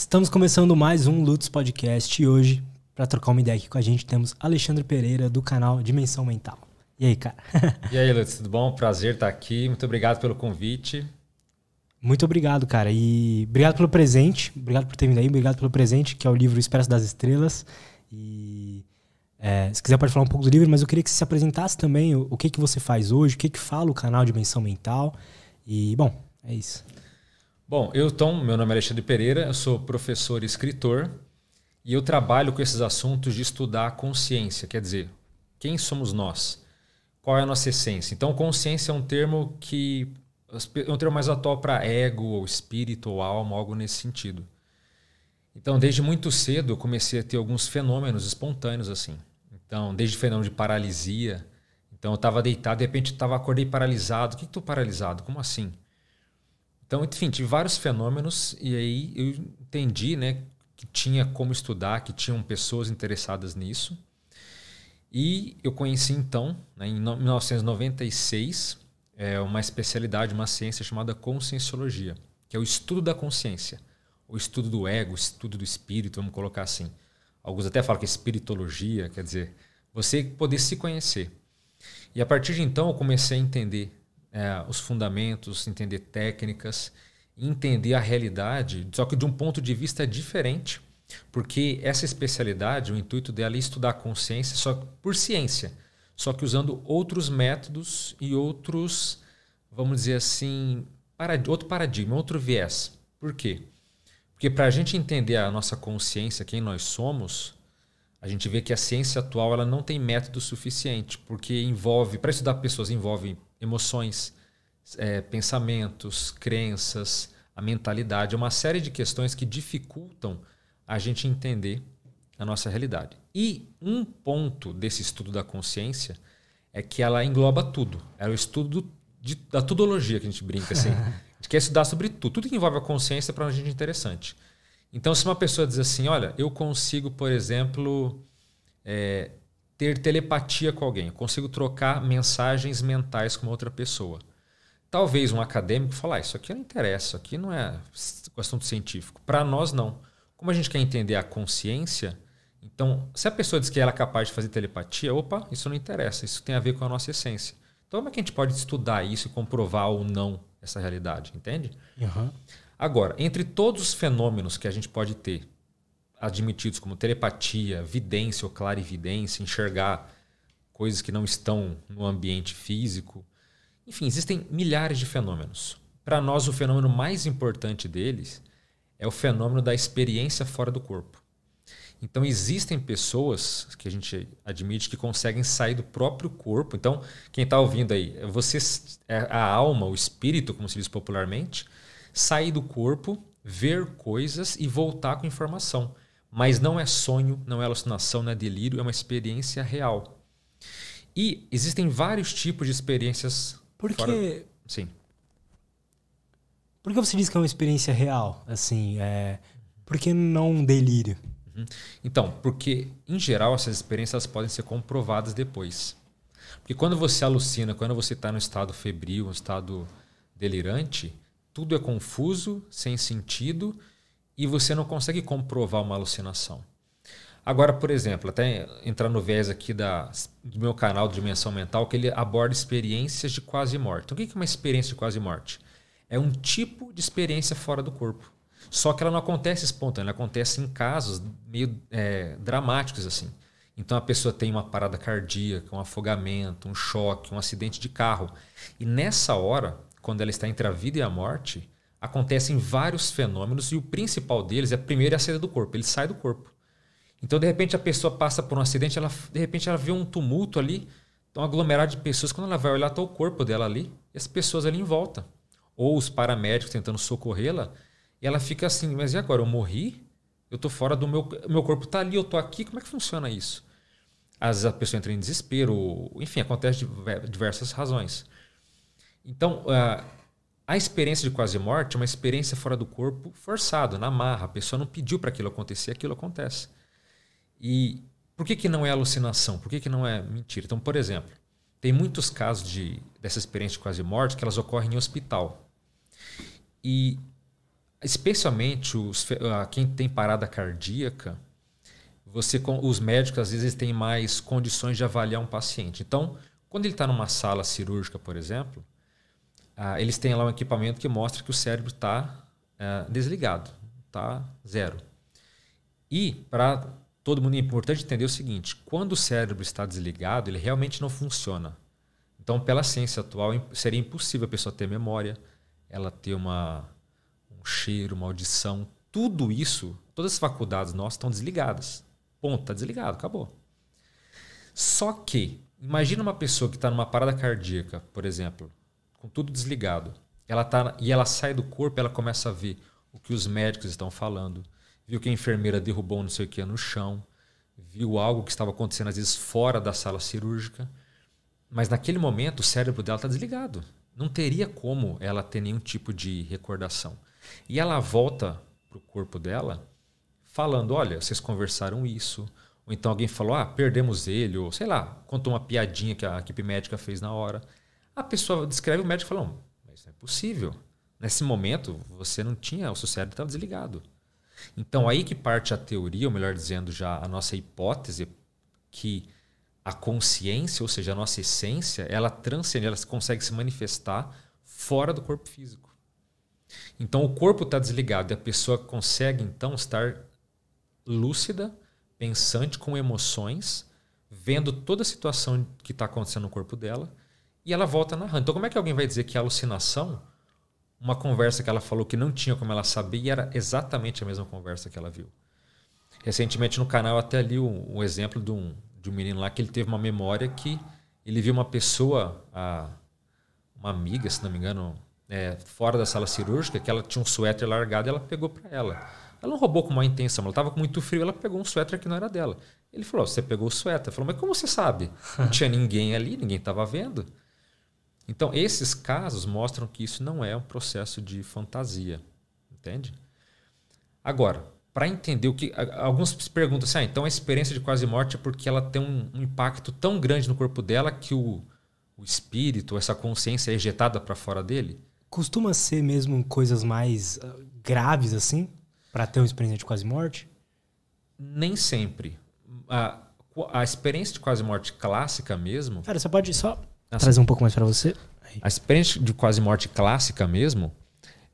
Estamos começando mais um Lutos Podcast e hoje, para trocar uma ideia aqui com a gente, temos Alexandre Pereira do canal Dimensão Mental. E aí, cara? e aí, Lutz, tudo bom? Prazer estar aqui. Muito obrigado pelo convite. Muito obrigado, cara. E obrigado pelo presente. Obrigado por ter vindo aí. Obrigado pelo presente, que é o livro Expresso das Estrelas. E é, se quiser pode falar um pouco do livro, mas eu queria que você se apresentasse também o, o que, que você faz hoje, o que, que fala o canal Dimensão Mental. E, bom, é isso. Bom, eu então, meu nome é Alexandre Pereira, eu sou professor e escritor e eu trabalho com esses assuntos de estudar a consciência, quer dizer, quem somos nós? Qual é a nossa essência? Então, consciência é um termo que é um termo mais atual para ego ou espírito ou alma, algo nesse sentido. Então, desde muito cedo eu comecei a ter alguns fenômenos espontâneos assim. Então, desde o fenômeno de paralisia, então eu estava deitado, de repente estava acordei paralisado. O que que tô paralisado? Como assim? Então, enfim, tive vários fenômenos e aí eu entendi, né, que tinha como estudar, que tinham pessoas interessadas nisso. E eu conheci então, né, em 1996, é, uma especialidade, uma ciência chamada conscienciologia, que é o estudo da consciência, o estudo do ego, o estudo do espírito, vamos colocar assim. Alguns até falam que é espiritologia, quer dizer, você poder se conhecer. E a partir de então eu comecei a entender é, os fundamentos, entender técnicas, entender a realidade, só que de um ponto de vista diferente, porque essa especialidade, o intuito dela é estudar a consciência só por ciência, só que usando outros métodos e outros, vamos dizer assim, parad outro paradigma, outro viés. Por quê? Porque para a gente entender a nossa consciência, quem nós somos, a gente vê que a ciência atual ela não tem método suficiente, porque envolve, para estudar pessoas, envolve emoções, é, pensamentos, crenças, a mentalidade, é uma série de questões que dificultam a gente entender a nossa realidade. E um ponto desse estudo da consciência é que ela engloba tudo. É o estudo de, da tudologia que a gente brinca assim. A gente quer estudar sobre tudo. Tudo que envolve a consciência é para a gente interessante. Então, se uma pessoa diz assim, olha, eu consigo, por exemplo, é, ter telepatia com alguém, eu consigo trocar mensagens mentais com outra pessoa. Talvez um acadêmico falar, ah, isso aqui não interessa, isso aqui não é questão do científico. Para nós, não. Como a gente quer entender a consciência, então, se a pessoa diz que ela é capaz de fazer telepatia, opa, isso não interessa, isso tem a ver com a nossa essência. Então, como é que a gente pode estudar isso e comprovar ou não essa realidade, entende? Uhum. Agora, entre todos os fenômenos que a gente pode ter admitidos como telepatia, vidência ou clarividência, enxergar coisas que não estão no ambiente físico. Enfim, existem milhares de fenômenos. Para nós, o fenômeno mais importante deles é o fenômeno da experiência fora do corpo. Então, existem pessoas que a gente admite que conseguem sair do próprio corpo. Então, quem está ouvindo aí, você, é, a alma, o espírito, como se diz popularmente, sair do corpo, ver coisas e voltar com informação. Mas não é sonho, não é alucinação, não é delírio, é uma experiência real. E existem vários tipos de experiências. Por fora... Sim. Por que você diz que é uma experiência real? Assim, é... por que não um delírio? Uhum. Então, porque, em geral, essas experiências podem ser comprovadas depois. Porque quando você alucina, quando você está no estado febril, um estado delirante, tudo é confuso, sem sentido e você não consegue comprovar uma alucinação. Agora, por exemplo, até entrar no viés aqui da, do meu canal Dimensão Mental, que ele aborda experiências de quase morte. Então, o que é uma experiência de quase morte? É um tipo de experiência fora do corpo. Só que ela não acontece espontânea, ela acontece em casos meio é, dramáticos, assim. Então a pessoa tem uma parada cardíaca, um afogamento, um choque, um acidente de carro. E nessa hora, quando ela está entre a vida e a morte, acontecem vários fenômenos e o principal deles é primeiro é a saída do corpo, ele sai do corpo. Então, de repente, a pessoa passa por um acidente, ela, de repente ela vê um tumulto ali, um aglomerado de pessoas, quando ela vai olhar, está o corpo dela ali, e as pessoas ali em volta. Ou os paramédicos tentando socorrê-la, e ela fica assim, mas e agora? Eu morri? Eu estou fora do meu... Meu corpo está ali, eu estou aqui, como é que funciona isso? Às vezes a pessoa entra em desespero, enfim, acontece de diversas razões. Então, uh, a experiência de quase morte é uma experiência fora do corpo forçado, na marra. A pessoa não pediu para aquilo acontecer, aquilo acontece. E por que, que não é alucinação? Por que, que não é mentira? Então, por exemplo, tem muitos casos de, dessa experiência de quase morte que elas ocorrem em hospital. E especialmente os, ah, quem tem parada cardíaca, você os médicos às vezes têm mais condições de avaliar um paciente. Então, quando ele está numa sala cirúrgica, por exemplo, ah, eles têm lá um equipamento que mostra que o cérebro está ah, é, desligado, está zero. E para todo mundo é importante entender o seguinte: quando o cérebro está desligado, ele realmente não funciona. Então, pela ciência atual, seria impossível a pessoa ter memória, ela ter uma, um cheiro, uma audição, tudo isso, todas as faculdades nossas estão desligadas. Ponto, está desligado, acabou. Só que, imagina uma pessoa que está numa parada cardíaca, por exemplo, com tudo desligado. Ela tá, e ela sai do corpo, ela começa a ver o que os médicos estão falando, viu que a enfermeira derrubou não sei o que no chão, viu algo que estava acontecendo às vezes fora da sala cirúrgica, mas naquele momento o cérebro dela está desligado. Não teria como ela ter nenhum tipo de recordação. E ela volta para o corpo dela falando: olha, vocês conversaram isso. Ou então alguém falou: ah, perdemos ele. Ou sei lá, contou uma piadinha que a equipe médica fez na hora. A pessoa descreve, o médico fala: mas isso não é possível. Nesse momento, você não tinha, o seu cérebro estava desligado. Então, aí que parte a teoria, ou melhor dizendo, já a nossa hipótese, que a consciência, ou seja, a nossa essência, ela transcende, ela consegue se manifestar fora do corpo físico. Então, o corpo está desligado e a pessoa consegue, então, estar lúcida, pensante, com emoções, vendo toda a situação que está acontecendo no corpo dela e ela volta narrando. Então, como é que alguém vai dizer que é alucinação, uma conversa que ela falou que não tinha como ela saber, e era exatamente a mesma conversa que ela viu? Recentemente no canal até ali um, um exemplo de um, de um menino lá que ele teve uma memória que ele viu uma pessoa, a, uma amiga, se não me engano, é, fora da sala cirúrgica, que ela tinha um suéter largado e ela pegou para ela. Ela não roubou com má intenção, ela estava com muito frio, ela pegou um suéter que não era dela. Ele falou: Você pegou o suéter? Ela falou: Mas como você sabe? Não tinha ninguém ali, ninguém estava vendo. Então, esses casos mostram que isso não é um processo de fantasia, entende? Agora, para entender o que. Alguns se perguntam assim: ah, então a experiência de quase morte é porque ela tem um, um impacto tão grande no corpo dela que o, o espírito, essa consciência é ejetada para fora dele? Costuma ser mesmo coisas mais ah, graves assim, para ter uma experiência de quase morte? Nem sempre. A, a experiência de quase morte clássica mesmo. Cara, você pode só Assim, Trazer um pouco mais para você. A experiência de quase morte clássica mesmo,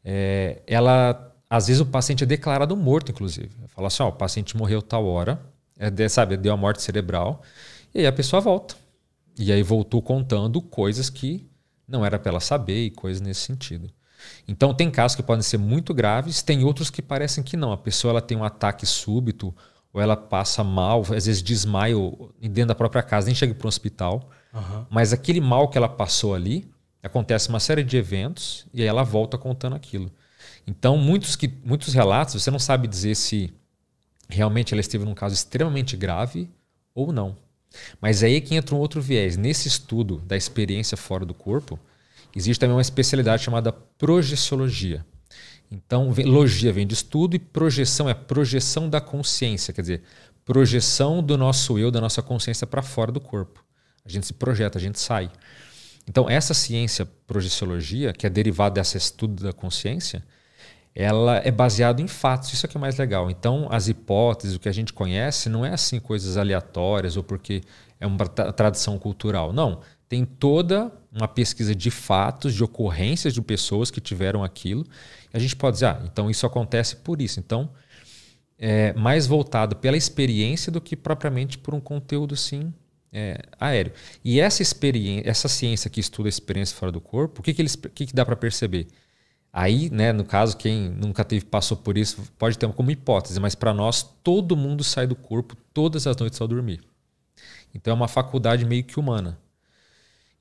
é, ela às vezes o paciente é declarado morto, inclusive. Fala assim, ó, o paciente morreu tal hora, é de, sabe, deu a morte cerebral, e aí a pessoa volta. E aí voltou contando coisas que não era para ela saber e coisas nesse sentido. Então tem casos que podem ser muito graves, tem outros que parecem que não. A pessoa ela tem um ataque súbito ou ela passa mal, às vezes desmaia dentro da própria casa, nem chega para o hospital. Uhum. Mas aquele mal que ela passou ali, acontece uma série de eventos e aí ela volta contando aquilo. Então, muitos, que, muitos relatos, você não sabe dizer se realmente ela esteve num caso extremamente grave ou não. Mas é aí que entra um outro viés. Nesse estudo da experiência fora do corpo, existe também uma especialidade chamada projeciologia. Então, logia vem de estudo e projeção é projeção da consciência, quer dizer, projeção do nosso eu, da nossa consciência para fora do corpo. A gente se projeta, a gente sai. Então, essa ciência projeciologia, que é derivada desse estudo da consciência, ela é baseada em fatos. Isso é que é mais legal. Então, as hipóteses, o que a gente conhece, não é assim coisas aleatórias ou porque é uma tra tradição cultural. Não. Tem toda uma pesquisa de fatos, de ocorrências de pessoas que tiveram aquilo. E a gente pode dizer, ah, então isso acontece por isso. Então, é mais voltado pela experiência do que propriamente por um conteúdo, sim, é, aéreo. E essa experiência, essa ciência que estuda a experiência fora do corpo, o que, que, eles, o que, que dá para perceber? Aí, né, no caso, quem nunca teve passou por isso pode ter como hipótese, mas para nós, todo mundo sai do corpo todas as noites ao dormir. Então é uma faculdade meio que humana.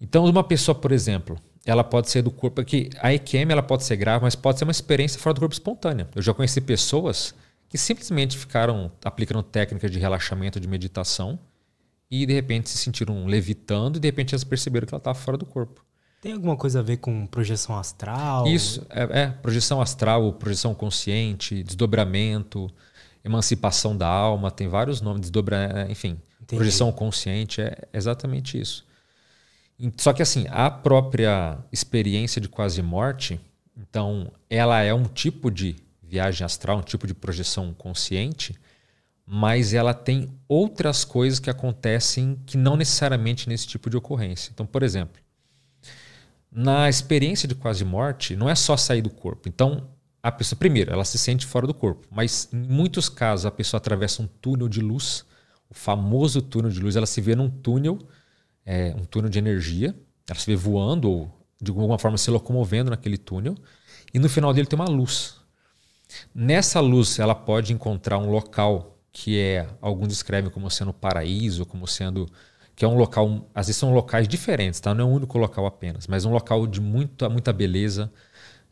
Então, uma pessoa, por exemplo, ela pode ser do corpo, porque é a EQM ela pode ser grave, mas pode ser uma experiência fora do corpo espontânea. Eu já conheci pessoas que simplesmente ficaram aplicando técnicas de relaxamento, de meditação, e de repente se sentiram levitando e de repente elas perceberam que ela estava fora do corpo. Tem alguma coisa a ver com projeção astral? Isso, é, é projeção astral, projeção consciente, desdobramento, emancipação da alma, tem vários nomes, desdobra, é, enfim, Entendi. projeção consciente, é exatamente isso. Só que assim, a própria experiência de quase morte, então, ela é um tipo de viagem astral, um tipo de projeção consciente, mas ela tem outras coisas que acontecem que não necessariamente nesse tipo de ocorrência. Então, por exemplo, na experiência de quase morte, não é só sair do corpo. Então, a pessoa, primeiro, ela se sente fora do corpo, mas em muitos casos a pessoa atravessa um túnel de luz, o famoso túnel de luz, ela se vê num túnel, é, um túnel de energia, ela se vê voando ou de alguma forma se locomovendo naquele túnel, e no final dele tem uma luz. Nessa luz, ela pode encontrar um local que é alguns descrevem como sendo paraíso, como sendo que é um local, às vezes são locais diferentes, tá? Não é um único local apenas, mas um local de muita, muita beleza,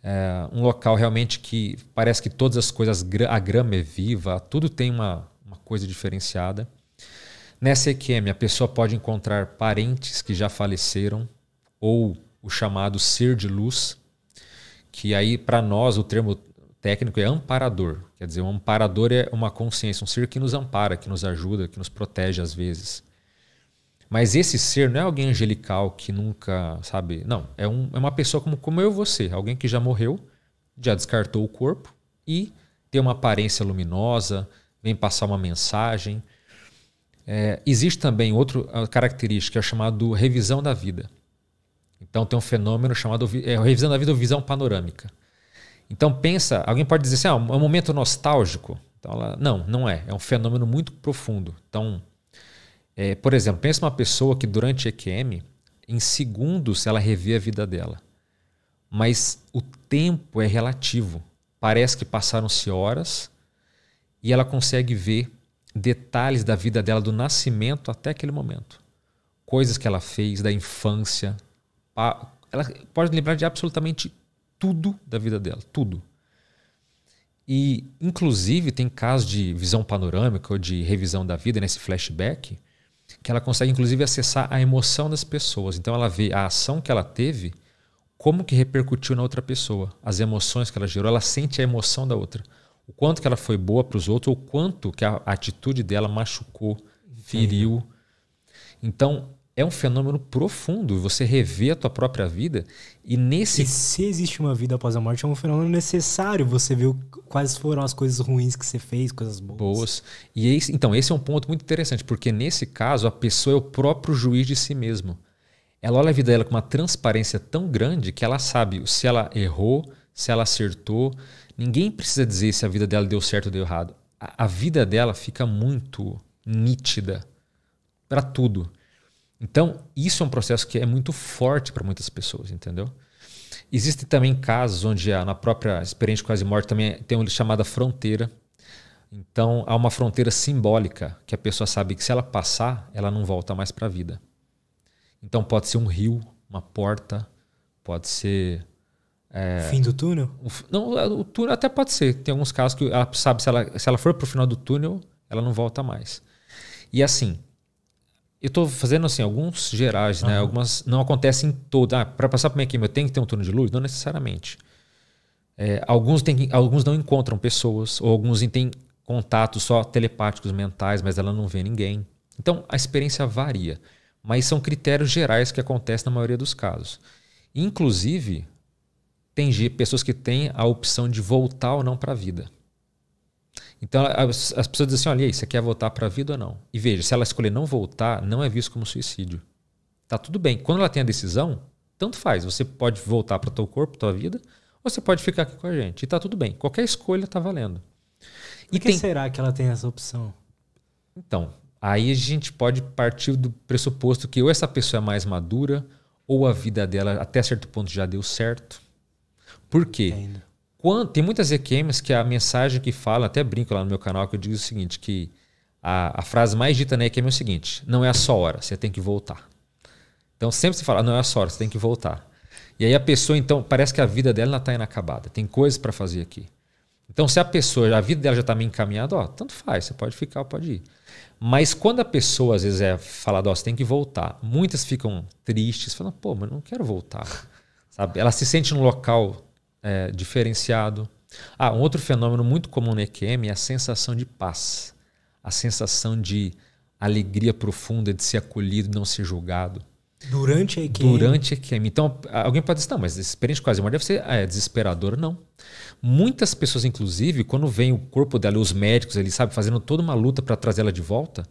é um local realmente que parece que todas as coisas, a grama é viva, tudo tem uma, uma coisa diferenciada. Nessa EQM, a pessoa pode encontrar parentes que já faleceram ou o chamado ser de luz, que aí para nós o termo técnico é amparador. Quer dizer, um amparador é uma consciência, um ser que nos ampara, que nos ajuda, que nos protege às vezes. Mas esse ser não é alguém angelical que nunca, sabe? Não, é, um, é uma pessoa como, como eu e você, alguém que já morreu, já descartou o corpo e tem uma aparência luminosa, vem passar uma mensagem. É, existe também outra característica, é chamado revisão da vida. Então tem um fenômeno chamado é, revisão da vida ou visão panorâmica. Então pensa, alguém pode dizer assim, ah, é um momento nostálgico. Então, ela, não, não é. É um fenômeno muito profundo. Então, é, por exemplo, pensa uma pessoa que durante EQM, em segundos ela revê a vida dela. Mas o tempo é relativo. Parece que passaram-se horas e ela consegue ver detalhes da vida dela do nascimento até aquele momento. Coisas que ela fez da infância. Ela pode lembrar de absolutamente tudo da vida dela, tudo. E, inclusive, tem casos de visão panorâmica ou de revisão da vida nesse né, flashback, que ela consegue, inclusive, acessar a emoção das pessoas. Então, ela vê a ação que ela teve, como que repercutiu na outra pessoa, as emoções que ela gerou, ela sente a emoção da outra. O quanto que ela foi boa para os outros, ou quanto que a atitude dela machucou, feriu. Então, é um fenômeno profundo. Você revê a tua própria vida e nesse. E se existe uma vida após a morte, é um fenômeno necessário. Você vê quais foram as coisas ruins que você fez, coisas boas. Boas. E esse, então, esse é um ponto muito interessante, porque nesse caso, a pessoa é o próprio juiz de si mesmo. Ela olha a vida dela com uma transparência tão grande que ela sabe se ela errou, se ela acertou. Ninguém precisa dizer se a vida dela deu certo ou deu errado. a, a vida dela fica muito nítida para tudo. Então, isso é um processo que é muito forte para muitas pessoas, entendeu? Existem também casos onde na própria experiência quase morte também tem uma chamada fronteira. Então há uma fronteira simbólica que a pessoa sabe que se ela passar, ela não volta mais para a vida. Então pode ser um rio, uma porta, pode ser é, fim do túnel? O, não, é, o túnel até pode ser. Tem alguns casos que ela sabe se ela, se ela for para o final do túnel, ela não volta mais. E assim, eu estou fazendo assim alguns gerais, uhum. Algumas não acontecem em toda. Ah, para passar para minha eu tenho que ter um turno de luz, não necessariamente. É, alguns tem, alguns não encontram pessoas ou alguns têm contatos só telepáticos mentais, mas ela não vê ninguém. Então a experiência varia, mas são critérios gerais que acontecem na maioria dos casos. Inclusive tem pessoas que têm a opção de voltar ou não para a vida. Então as, as pessoas dizem assim: olha, aí, você quer voltar para a vida ou não? E veja, se ela escolher não voltar, não é visto como suicídio. Tá tudo bem. Quando ela tem a decisão, tanto faz. Você pode voltar para o teu corpo, tua vida, ou você pode ficar aqui com a gente. E tá tudo bem. Qualquer escolha tá valendo. Por e que tem... será que ela tem essa opção? Então, aí a gente pode partir do pressuposto que ou essa pessoa é mais madura, ou a vida dela até certo ponto já deu certo. Por quê? Entendo. Quando, tem muitas EQMs que a mensagem que fala, até brinco lá no meu canal, que eu digo o seguinte, que a, a frase mais dita na EQM é o seguinte, não é a sua hora, você tem que voltar. Então sempre se fala, não é a sua hora, você tem que voltar. E aí a pessoa, então, parece que a vida dela está inacabada, tem coisas para fazer aqui. Então se a pessoa, a vida dela já está meio encaminhada, ó, tanto faz, você pode ficar, pode ir. Mas quando a pessoa às vezes é falada, ó, você tem que voltar, muitas ficam tristes, falando, pô, mas não quero voltar. Sabe? Ela se sente num local é, diferenciado. Ah, um outro fenômeno muito comum no EQM é a sensação de paz, a sensação de alegria profunda de ser acolhido, não ser julgado. Durante a EQM? Durante a EQM. Então, alguém pode dizer, não, mas experiência quase morte deve ser é, desesperadora. Não. Muitas pessoas, inclusive, quando vem o corpo dela, os médicos, eles, sabe, fazendo toda uma luta para trazer ela de volta,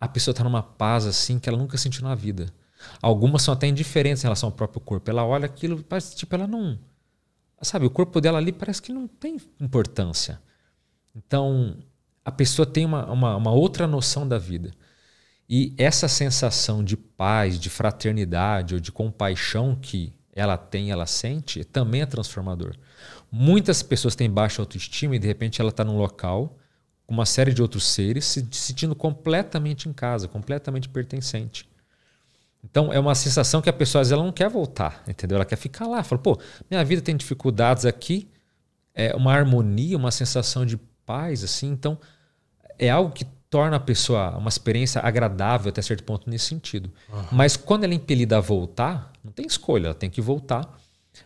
a pessoa está numa paz assim que ela nunca sentiu na vida. Algumas são até indiferentes em relação ao próprio corpo. Ela olha aquilo, tipo, ela não sabe, o corpo dela ali parece que não tem importância. Então, a pessoa tem uma, uma, uma outra noção da vida. E essa sensação de paz, de fraternidade ou de compaixão que ela tem, ela sente, também é transformador. Muitas pessoas têm baixa autoestima e de repente ela está num local com uma série de outros seres se sentindo completamente em casa, completamente pertencente. Então é uma sensação que a pessoa às vezes ela não quer voltar, entendeu? Ela quer ficar lá. Fala, pô, minha vida tem dificuldades aqui, é uma harmonia, uma sensação de paz, assim. Então é algo que torna a pessoa uma experiência agradável até certo ponto nesse sentido. Uhum. Mas quando ela é impelida a voltar, não tem escolha, ela tem que voltar.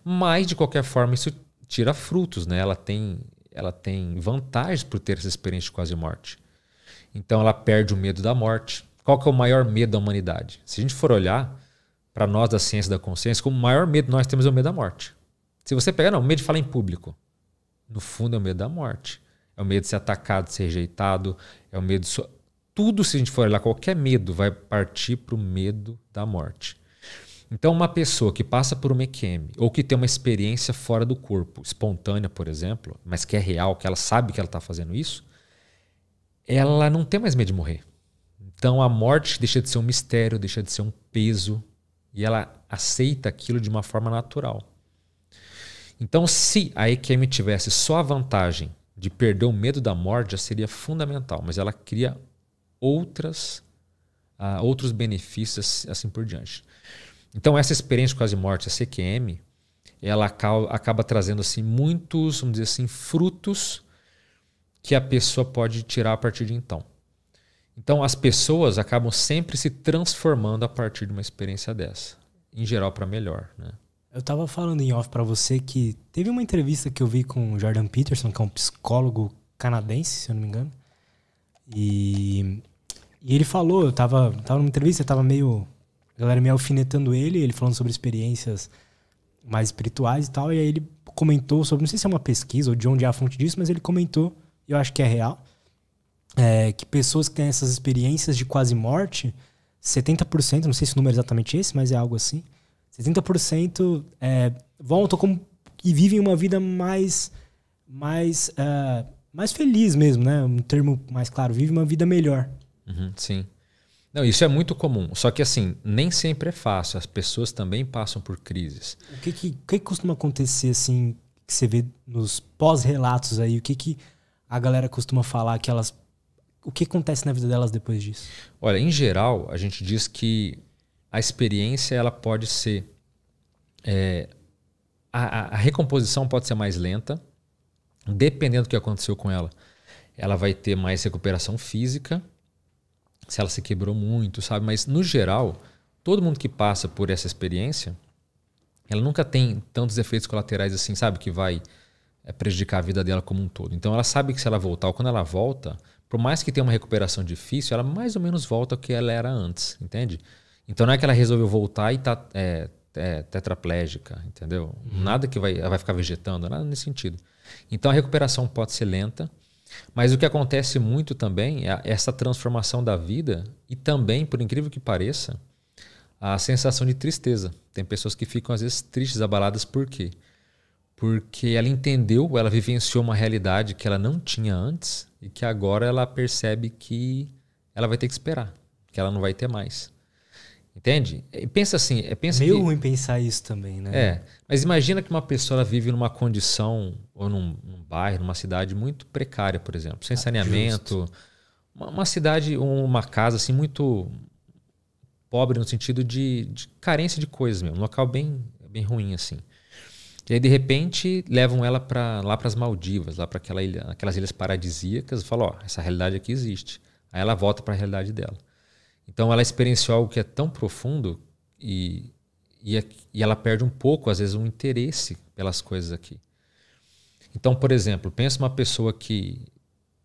Mas de qualquer forma isso tira frutos, né? Ela tem ela tem vantagens por ter essa experiência de quase morte. Então ela perde o medo da morte qual que é o maior medo da humanidade? Se a gente for olhar para nós da ciência da consciência, como o maior medo nós temos é o medo da morte. Se você pegar, não, o medo de falar em público. No fundo é o medo da morte. É o medo de ser atacado, de ser rejeitado, é o medo de so... tudo se a gente for olhar qualquer medo vai partir para o medo da morte. Então, uma pessoa que passa por uma EQM ou que tem uma experiência fora do corpo, espontânea, por exemplo, mas que é real, que ela sabe que ela está fazendo isso, ela não tem mais medo de morrer. Então a morte deixa de ser um mistério, deixa de ser um peso e ela aceita aquilo de uma forma natural. Então, se a EQM tivesse só a vantagem de perder o medo da morte, já seria fundamental, mas ela cria outras, uh, outros benefícios assim por diante. Então, essa experiência quase morte, a CQM, ela acaba, acaba trazendo assim muitos, vamos dizer assim, frutos que a pessoa pode tirar a partir de então. Então as pessoas acabam sempre se transformando a partir de uma experiência dessa, em geral para melhor, né? Eu tava falando em off para você que teve uma entrevista que eu vi com o Jordan Peterson, que é um psicólogo canadense, se eu não me engano. E, e ele falou, eu tava, tava numa entrevista, eu tava meio. A galera me alfinetando ele, ele falando sobre experiências mais espirituais e tal. E aí ele comentou sobre, não sei se é uma pesquisa ou de onde é a fonte disso, mas ele comentou, eu acho que é real, é, que pessoas que têm essas experiências de quase morte, 70%, não sei se o número é exatamente esse, mas é algo assim, 70% é, voltam como, e vivem uma vida mais, mais, uh, mais feliz mesmo, né? Um termo mais claro, vive uma vida melhor. Uhum, sim. Não, isso é muito comum. Só que assim, nem sempre é fácil. As pessoas também passam por crises. O que, que, que costuma acontecer assim, que você vê nos pós-relatos aí? O que, que a galera costuma falar que elas o que acontece na vida delas depois disso? Olha, em geral, a gente diz que a experiência ela pode ser. É, a, a, recomposição pode ser mais lenta, dependendo do que aconteceu com ela. Ela vai ter mais recuperação física, se ela se quebrou muito, sabe? Mas, no geral, todo mundo que passa por essa experiência, ela nunca tem tantos efeitos colaterais assim, sabe? Que vai é, prejudicar a vida dela como um todo. Então, ela sabe que se ela voltar ou quando ela volta, por mais que tenha uma recuperação difícil, ela mais ou menos volta ao que ela era antes, entende? Então não é que ela resolveu voltar e tá é, é, tetraplégica, entendeu? Uhum. Nada que vai, vai ficar vegetando, nada nesse sentido. Então a recuperação pode ser lenta, mas o que acontece muito também é essa transformação da vida e também, por incrível que pareça, a sensação de tristeza. Tem pessoas que ficam às vezes tristes, abaladas por quê? porque ela entendeu, ela vivenciou uma realidade que ela não tinha antes e que agora ela percebe que ela vai ter que esperar, que ela não vai ter mais. Entende? E pensa assim, é, pensa Meio que, ruim pensar isso também, né? É, mas imagina que uma pessoa vive numa condição ou num, num bairro, numa cidade muito precária, por exemplo, sem ah, saneamento, uma, uma, cidade, uma casa assim muito pobre no sentido de, de carência de coisas mesmo, um local bem, bem ruim assim. E aí, de repente, levam ela pra, lá para as Maldivas, lá para aquela ilha, aquelas ilhas paradisíacas, e falam: Ó, essa realidade aqui existe. Aí ela volta para a realidade dela. Então, ela experienciou algo que é tão profundo e, e, é, e ela perde um pouco, às vezes, um interesse pelas coisas aqui. Então, por exemplo, pensa uma pessoa que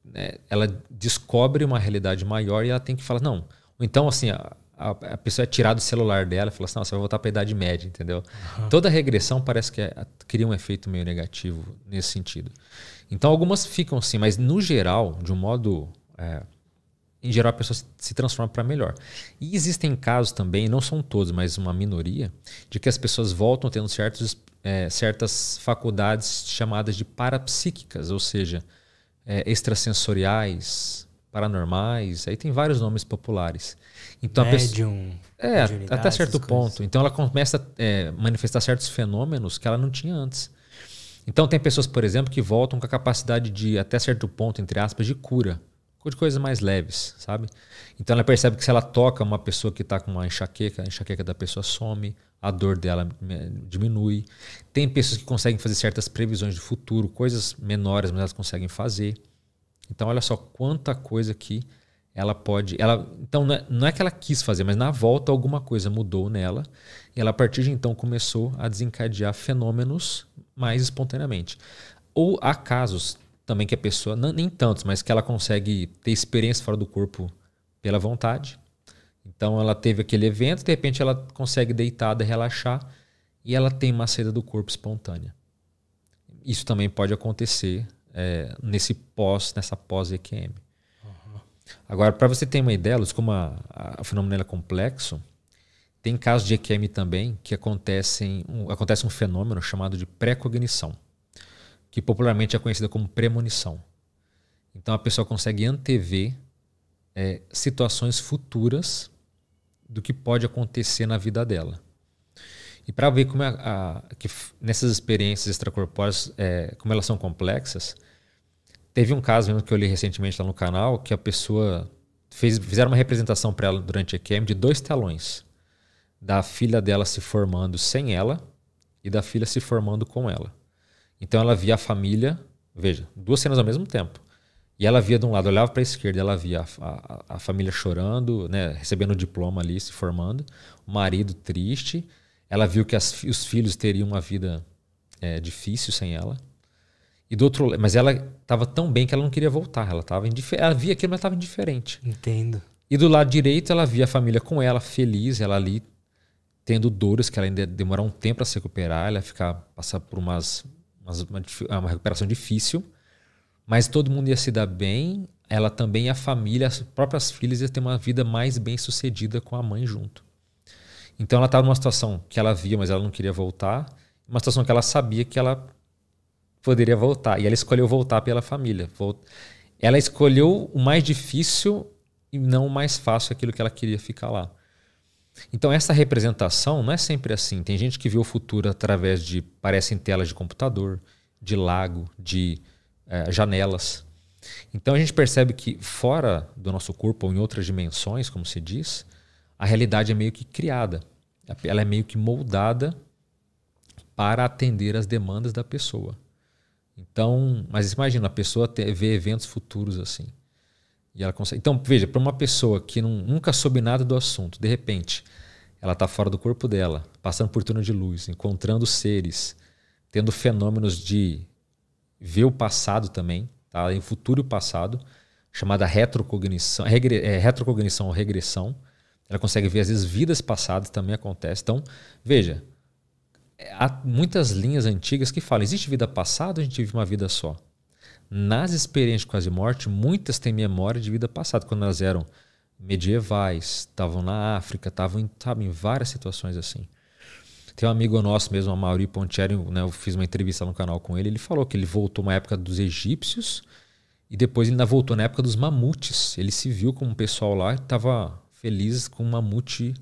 né, ela descobre uma realidade maior e ela tem que falar: Não, então, assim, a, a pessoa é tirada do celular dela e fala assim, não, você vai voltar para a Idade Média, entendeu? Uhum. Toda regressão parece que é, cria um efeito meio negativo nesse sentido. Então algumas ficam assim, mas no geral, de um modo... É, em geral a pessoa se transforma para melhor. E existem casos também, não são todos, mas uma minoria, de que as pessoas voltam tendo certos, é, certas faculdades chamadas de parapsíquicas, ou seja, é, extrasensoriais, paranormais, aí tem vários nomes populares. Então Médium, a pessoa, é até certo ponto. Então ela começa a é, manifestar certos fenômenos que ela não tinha antes. Então tem pessoas, por exemplo, que voltam com a capacidade de até certo ponto, entre aspas, de cura, de coisas mais leves, sabe? Então ela percebe que se ela toca uma pessoa que está com uma enxaqueca, a enxaqueca da pessoa some, a dor dela é, diminui. Tem pessoas que conseguem fazer certas previsões de futuro, coisas menores, mas elas conseguem fazer. Então, olha só quanta coisa que ela pode. Ela, então, é, não é, que ela quis fazer, mas na volta alguma coisa mudou nela. E ela, a partir de então, começou a desencadear fenômenos mais espontaneamente. Ou há casos também que a pessoa, não, nem tantos, mas que ela consegue ter experiência fora do corpo pela vontade. Então, ela teve aquele evento, de repente, ela consegue deitada, relaxar, e ela tem uma saída do corpo espontânea. Isso também pode acontecer é, nesse pós, nessa pós-EQM. Agora, para você ter uma ideia, como o a, a fenômeno é complexo, tem casos de EQM também que acontecem, um, acontece um fenômeno chamado de pré-cognição, que popularmente é conhecida como premonição. Então a pessoa consegue antever é, situações futuras do que pode acontecer na vida dela. E para ver como é a, que nessas experiências extracorpóreas, é, como elas são complexas, teve um caso mesmo que eu li recentemente lá no canal, que a pessoa fez, fizeram uma representação para ela durante a EQM de dois telões. Da filha dela se formando sem ela e da filha se formando com ela. Então ela via a família, veja, duas cenas ao mesmo tempo. E ela via de um lado, olhava para a esquerda, ela via a, a, a família chorando, né, recebendo o diploma ali, se formando, o marido triste, ela viu que as, os filhos teriam uma vida é, difícil sem ela. E do outro, mas ela estava tão bem que ela não queria voltar. Ela tava ela via aquilo, mas estava indiferente. Entendo. E do lado direito, ela via a família com ela, feliz, ela ali tendo dores que ela ainda demorar um tempo para se recuperar, ela ia ficar passar por umas, umas uma, ah, uma, recuperação difícil, mas todo mundo ia se dar bem, ela também a família, as próprias filhas ia ter uma vida mais bem sucedida com a mãe junto. Então ela estava numa situação que ela via, mas ela não queria voltar, uma situação que ela sabia que ela poderia voltar. E ela escolheu voltar pela família. Ela escolheu o mais difícil e não o mais fácil, aquilo que ela queria ficar lá. Então essa representação não é sempre assim. Tem gente que vê o futuro através de parecem telas de computador, de lago, de é, janelas. Então a gente percebe que fora do nosso corpo ou em outras dimensões, como se diz, a realidade é meio que criada. Ela é meio que moldada para atender as demandas da pessoa. Então, mas imagina, a pessoa vê eventos futuros assim. E ela consegue. Então, veja, para uma pessoa que não, nunca soube nada do assunto, de repente, ela está fora do corpo dela, passando por turno de luz, encontrando seres, tendo fenômenos de ver o passado também, tá? em futuro e passado, chamada retrocognição, regre, é, retrocognição ou regressão, ela consegue ver, às vezes, vidas passadas também acontece. Então, veja, há muitas linhas antigas que falam: existe vida passada ou a gente vive uma vida só? Nas experiências de quase morte, muitas têm memória de vida passada, quando elas eram medievais, estavam na África, estavam em, sabe, em várias situações assim. Tem um amigo nosso mesmo, a Mauri Pontieri, né, eu fiz uma entrevista no canal com ele, ele falou que ele voltou uma época dos egípcios e depois ele ainda voltou na época dos mamutes. Ele se viu como um pessoal lá, estava feliz com um mamute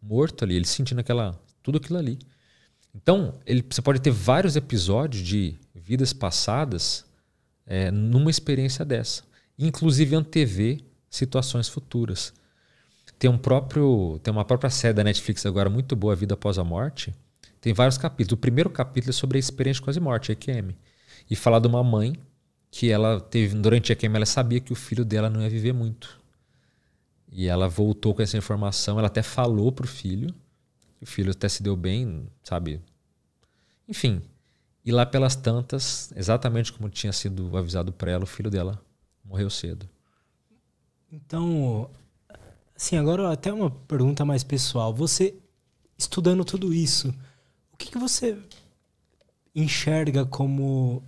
morto ali, ele sentindo aquela tudo aquilo ali. Então, ele, você pode ter vários episódios de vidas passadas é, numa experiência dessa, inclusive antever situações futuras. Tem um próprio, tem uma própria série da Netflix agora muito boa, Vida Após a Morte. Tem vários capítulos. O primeiro capítulo é sobre a experiência de quase morte, EQM, e fala de uma mãe que ela teve durante a EQM, ela sabia que o filho dela não ia viver muito. E ela voltou com essa informação, ela até falou pro filho, o filho até se deu bem, sabe? Enfim. E lá pelas tantas, exatamente como tinha sido avisado para ela, o filho dela morreu cedo. Então, assim, agora até uma pergunta mais pessoal. Você estudando tudo isso, o que, que você enxerga como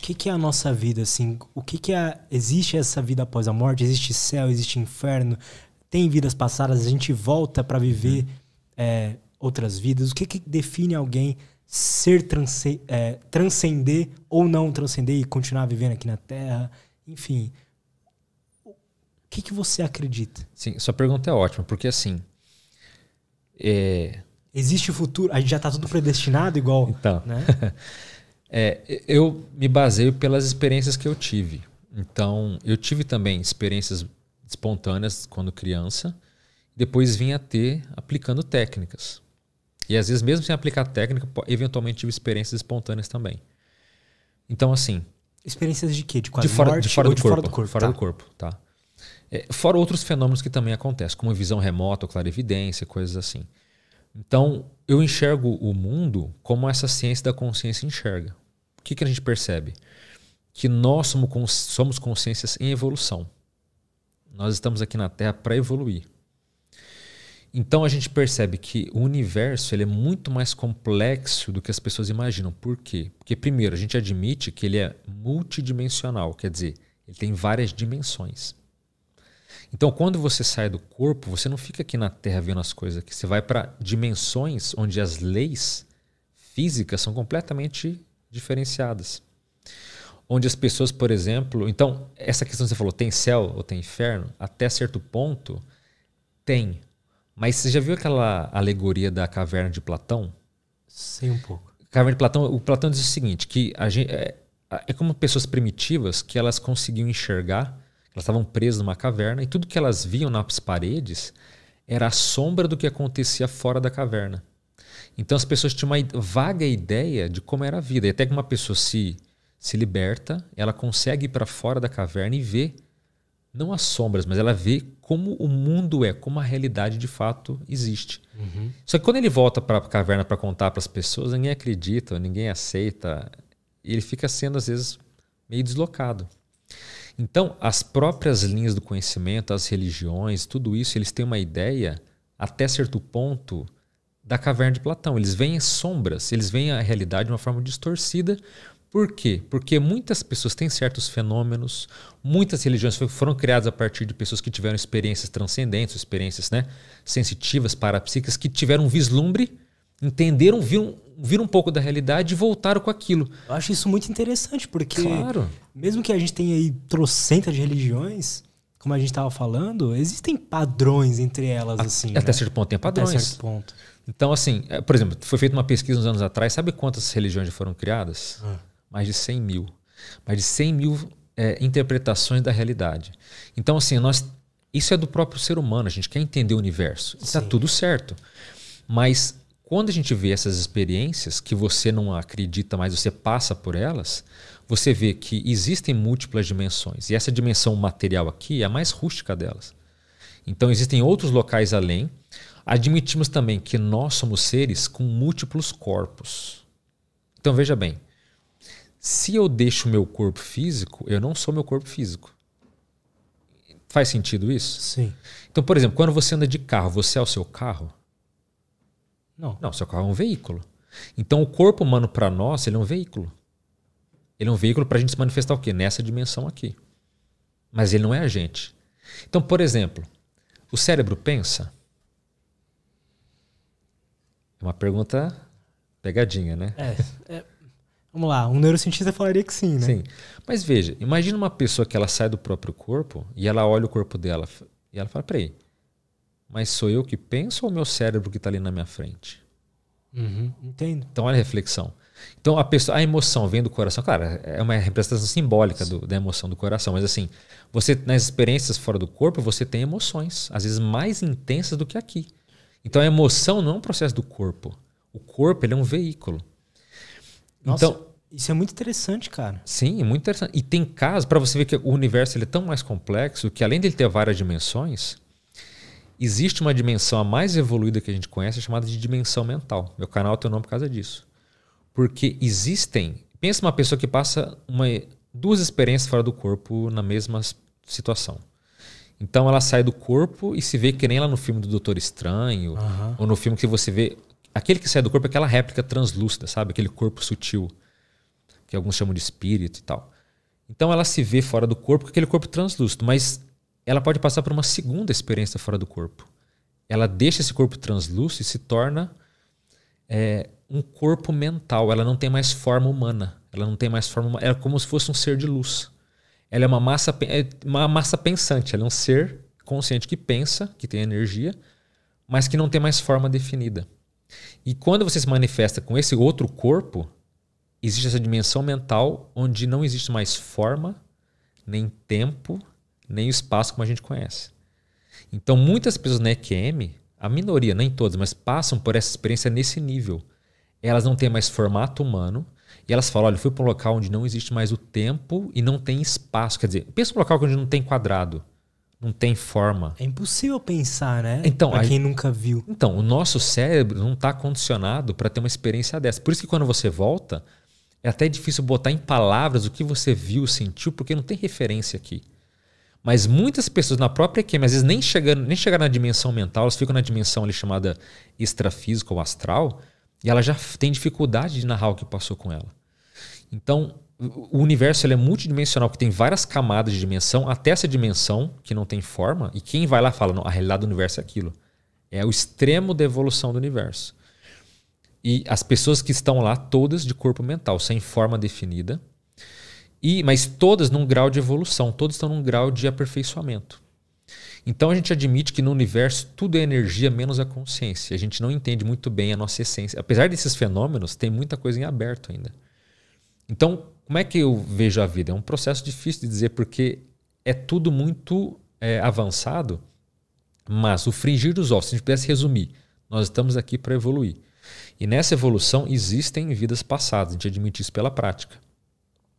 que, que é a nossa vida, assim? O que, que é. Existe essa vida após a morte? Existe céu, existe inferno? Tem vidas passadas, a gente volta para viver uhum. é, outras vidas? O que, que define alguém ser é, transcender ou não transcender e continuar vivendo aqui na Terra? Enfim. O que, que você acredita? Sim, sua pergunta é ótima, porque assim. É... Existe o futuro? A gente já está tudo predestinado igual. Então. Né? É, eu me baseio pelas experiências que eu tive. Então, eu tive também experiências espontâneas quando criança, depois vim a ter aplicando técnicas. E às vezes, mesmo sem aplicar técnica, eventualmente tive experiências espontâneas também. Então, assim. Experiências de quê? De quase de fora, morte de fora, do, de corpo, fora do corpo? Fora tá. do corpo, tá. É, fora outros fenômenos que também acontecem, como visão remota, clarividência, coisas assim. Então, eu enxergo o mundo como essa ciência da consciência enxerga o que, que a gente percebe? Que nós somos, somos consciências em evolução. Nós estamos aqui na Terra para evoluir. Então a gente percebe que o universo ele é muito mais complexo do que as pessoas imaginam. Por quê? Porque, primeiro, a gente admite que ele é multidimensional, quer dizer, ele tem várias dimensões. Então, quando você sai do corpo, você não fica aqui na Terra vendo as coisas aqui. Você vai para dimensões onde as leis físicas são completamente diferenciadas. Onde as pessoas, por exemplo. Então, essa questão que você falou, tem céu ou tem inferno? Até certo ponto, tem. Mas você já viu aquela alegoria da caverna de Platão? Sim, um pouco. Caverna de Platão, o Platão diz o seguinte, que a gente, é, é como pessoas primitivas que elas conseguiam enxergar, elas estavam presas numa caverna e tudo que elas viam nas paredes era a sombra do que acontecia fora da caverna. Então as pessoas tinham uma vaga ideia de como era a vida. E até que uma pessoa se, se liberta, ela consegue ir para fora da caverna e ver, não as sombras, mas ela vê como o mundo é, como a realidade de fato existe. Uhum. Só que quando ele volta para a caverna para contar para as pessoas, ninguém acredita, ninguém aceita. E ele fica sendo, às vezes, meio deslocado. Então, as próprias linhas do conhecimento, as religiões, tudo isso, eles têm uma ideia, até certo ponto, da caverna de Platão. Eles veem as sombras, eles veem a realidade de uma forma distorcida. Por quê? Porque muitas pessoas têm certos fenômenos, muitas religiões foram criadas a partir de pessoas que tiveram experiências transcendentes, experiências né, sensitivas, parapsíquicas, que tiveram um vislumbre, entenderam, viram, viram um pouco da realidade e voltaram com aquilo. Eu acho isso muito interessante, porque claro. mesmo que a gente tenha aí trocentas de religiões, como a gente estava falando, existem padrões entre elas. A, assim, até né? certo ponto tem padrões. Até certo ponto. Então, assim, é, por exemplo, foi feita uma pesquisa uns anos atrás, sabe quantas religiões já foram criadas? Ah. Mais de 100 mil. Mais de 100 mil é, interpretações da realidade. Então, assim, nós, isso é do próprio ser humano, a gente quer entender o universo. Está tudo certo. Mas quando a gente vê essas experiências, que você não acredita, mas você passa por elas, você vê que existem múltiplas dimensões. E essa dimensão material aqui é a mais rústica delas. Então, existem outros locais além Admitimos também que nós somos seres com múltiplos corpos. Então veja bem, se eu deixo meu corpo físico, eu não sou meu corpo físico. Faz sentido isso? Sim. Então, por exemplo, quando você anda de carro, você é o seu carro? Não. Não, seu carro é um veículo. Então, o corpo humano para nós, ele é um veículo. Ele é um veículo para a gente se manifestar o quê? Nessa dimensão aqui. Mas ele não é a gente. Então, por exemplo, o cérebro pensa? É Uma pergunta pegadinha, né? É, é, vamos lá, um neurocientista falaria que sim, né? Sim. Mas veja, imagina uma pessoa que ela sai do próprio corpo e ela olha o corpo dela e ela fala: peraí, mas sou eu que penso ou o meu cérebro que está ali na minha frente? Uhum, entendo. Então, olha a reflexão. Então, a, pessoa, a emoção vem do coração. Claro, é uma representação simbólica do, da emoção do coração. Mas, assim, você nas experiências fora do corpo, você tem emoções, às vezes mais intensas do que aqui. Então a emoção não é um processo do corpo. O corpo ele é um veículo. Nossa, então isso é muito interessante, cara. Sim, é muito interessante. E tem casos para você ver que o universo ele é tão mais complexo que além dele ter várias dimensões, existe uma dimensão a mais evoluída que a gente conhece chamada de dimensão mental. Meu canal tem o nome por causa disso, porque existem. Pensa uma pessoa que passa uma, duas experiências fora do corpo na mesma situação. Então ela sai do corpo e se vê que nem lá no filme do Doutor Estranho, uhum. ou no filme que você vê. Aquele que sai do corpo é aquela réplica translúcida, sabe? Aquele corpo sutil, que alguns chamam de espírito e tal. Então ela se vê fora do corpo com aquele corpo translúcido, mas ela pode passar por uma segunda experiência fora do corpo. Ela deixa esse corpo translúcido e se torna é, um corpo mental. Ela não tem mais forma humana. Ela não tem mais forma humana. é como se fosse um ser de luz. Ela é uma massa, é uma massa pensante, ela é um ser consciente que pensa, que tem energia, mas que não tem mais forma definida. E quando você se manifesta com esse outro corpo, existe essa dimensão mental onde não existe mais forma, nem tempo, nem espaço como a gente conhece. Então, muitas pessoas na EQM, a minoria, nem todas, mas passam por essa experiência nesse nível. Elas não têm mais formato humano, e elas falam: olha, fui para um local onde não existe mais o tempo e não tem espaço. Quer dizer, pensa um local onde não tem quadrado, não tem forma. É impossível pensar, né? Então, para quem nunca viu. Então, o nosso cérebro não está condicionado para ter uma experiência dessa. Por isso que quando você volta, é até difícil botar em palavras o que você viu, sentiu, porque não tem referência aqui. Mas muitas pessoas na própria EQM, às vezes nem chegando, nem chegaram na dimensão mental, elas ficam na dimensão ali chamada extrafísica ou astral, e ela já tem dificuldade de narrar o que passou com ela. Então, o universo ele é multidimensional, porque tem várias camadas de dimensão, até essa dimensão que não tem forma, e quem vai lá fala, não, a realidade do universo é aquilo. É o extremo da evolução do universo. E as pessoas que estão lá, todas de corpo mental, sem forma definida, e mas todas num grau de evolução, todas estão num grau de aperfeiçoamento. Então a gente admite que no universo tudo é energia menos a consciência. A gente não entende muito bem a nossa essência. Apesar desses fenômenos, tem muita coisa em aberto ainda. Então, como é que eu vejo a vida? É um processo difícil de dizer, porque é tudo muito é, avançado, mas o fringir dos ovos, se a gente pudesse resumir, nós estamos aqui para evoluir. E nessa evolução existem vidas passadas, a gente admite isso pela prática.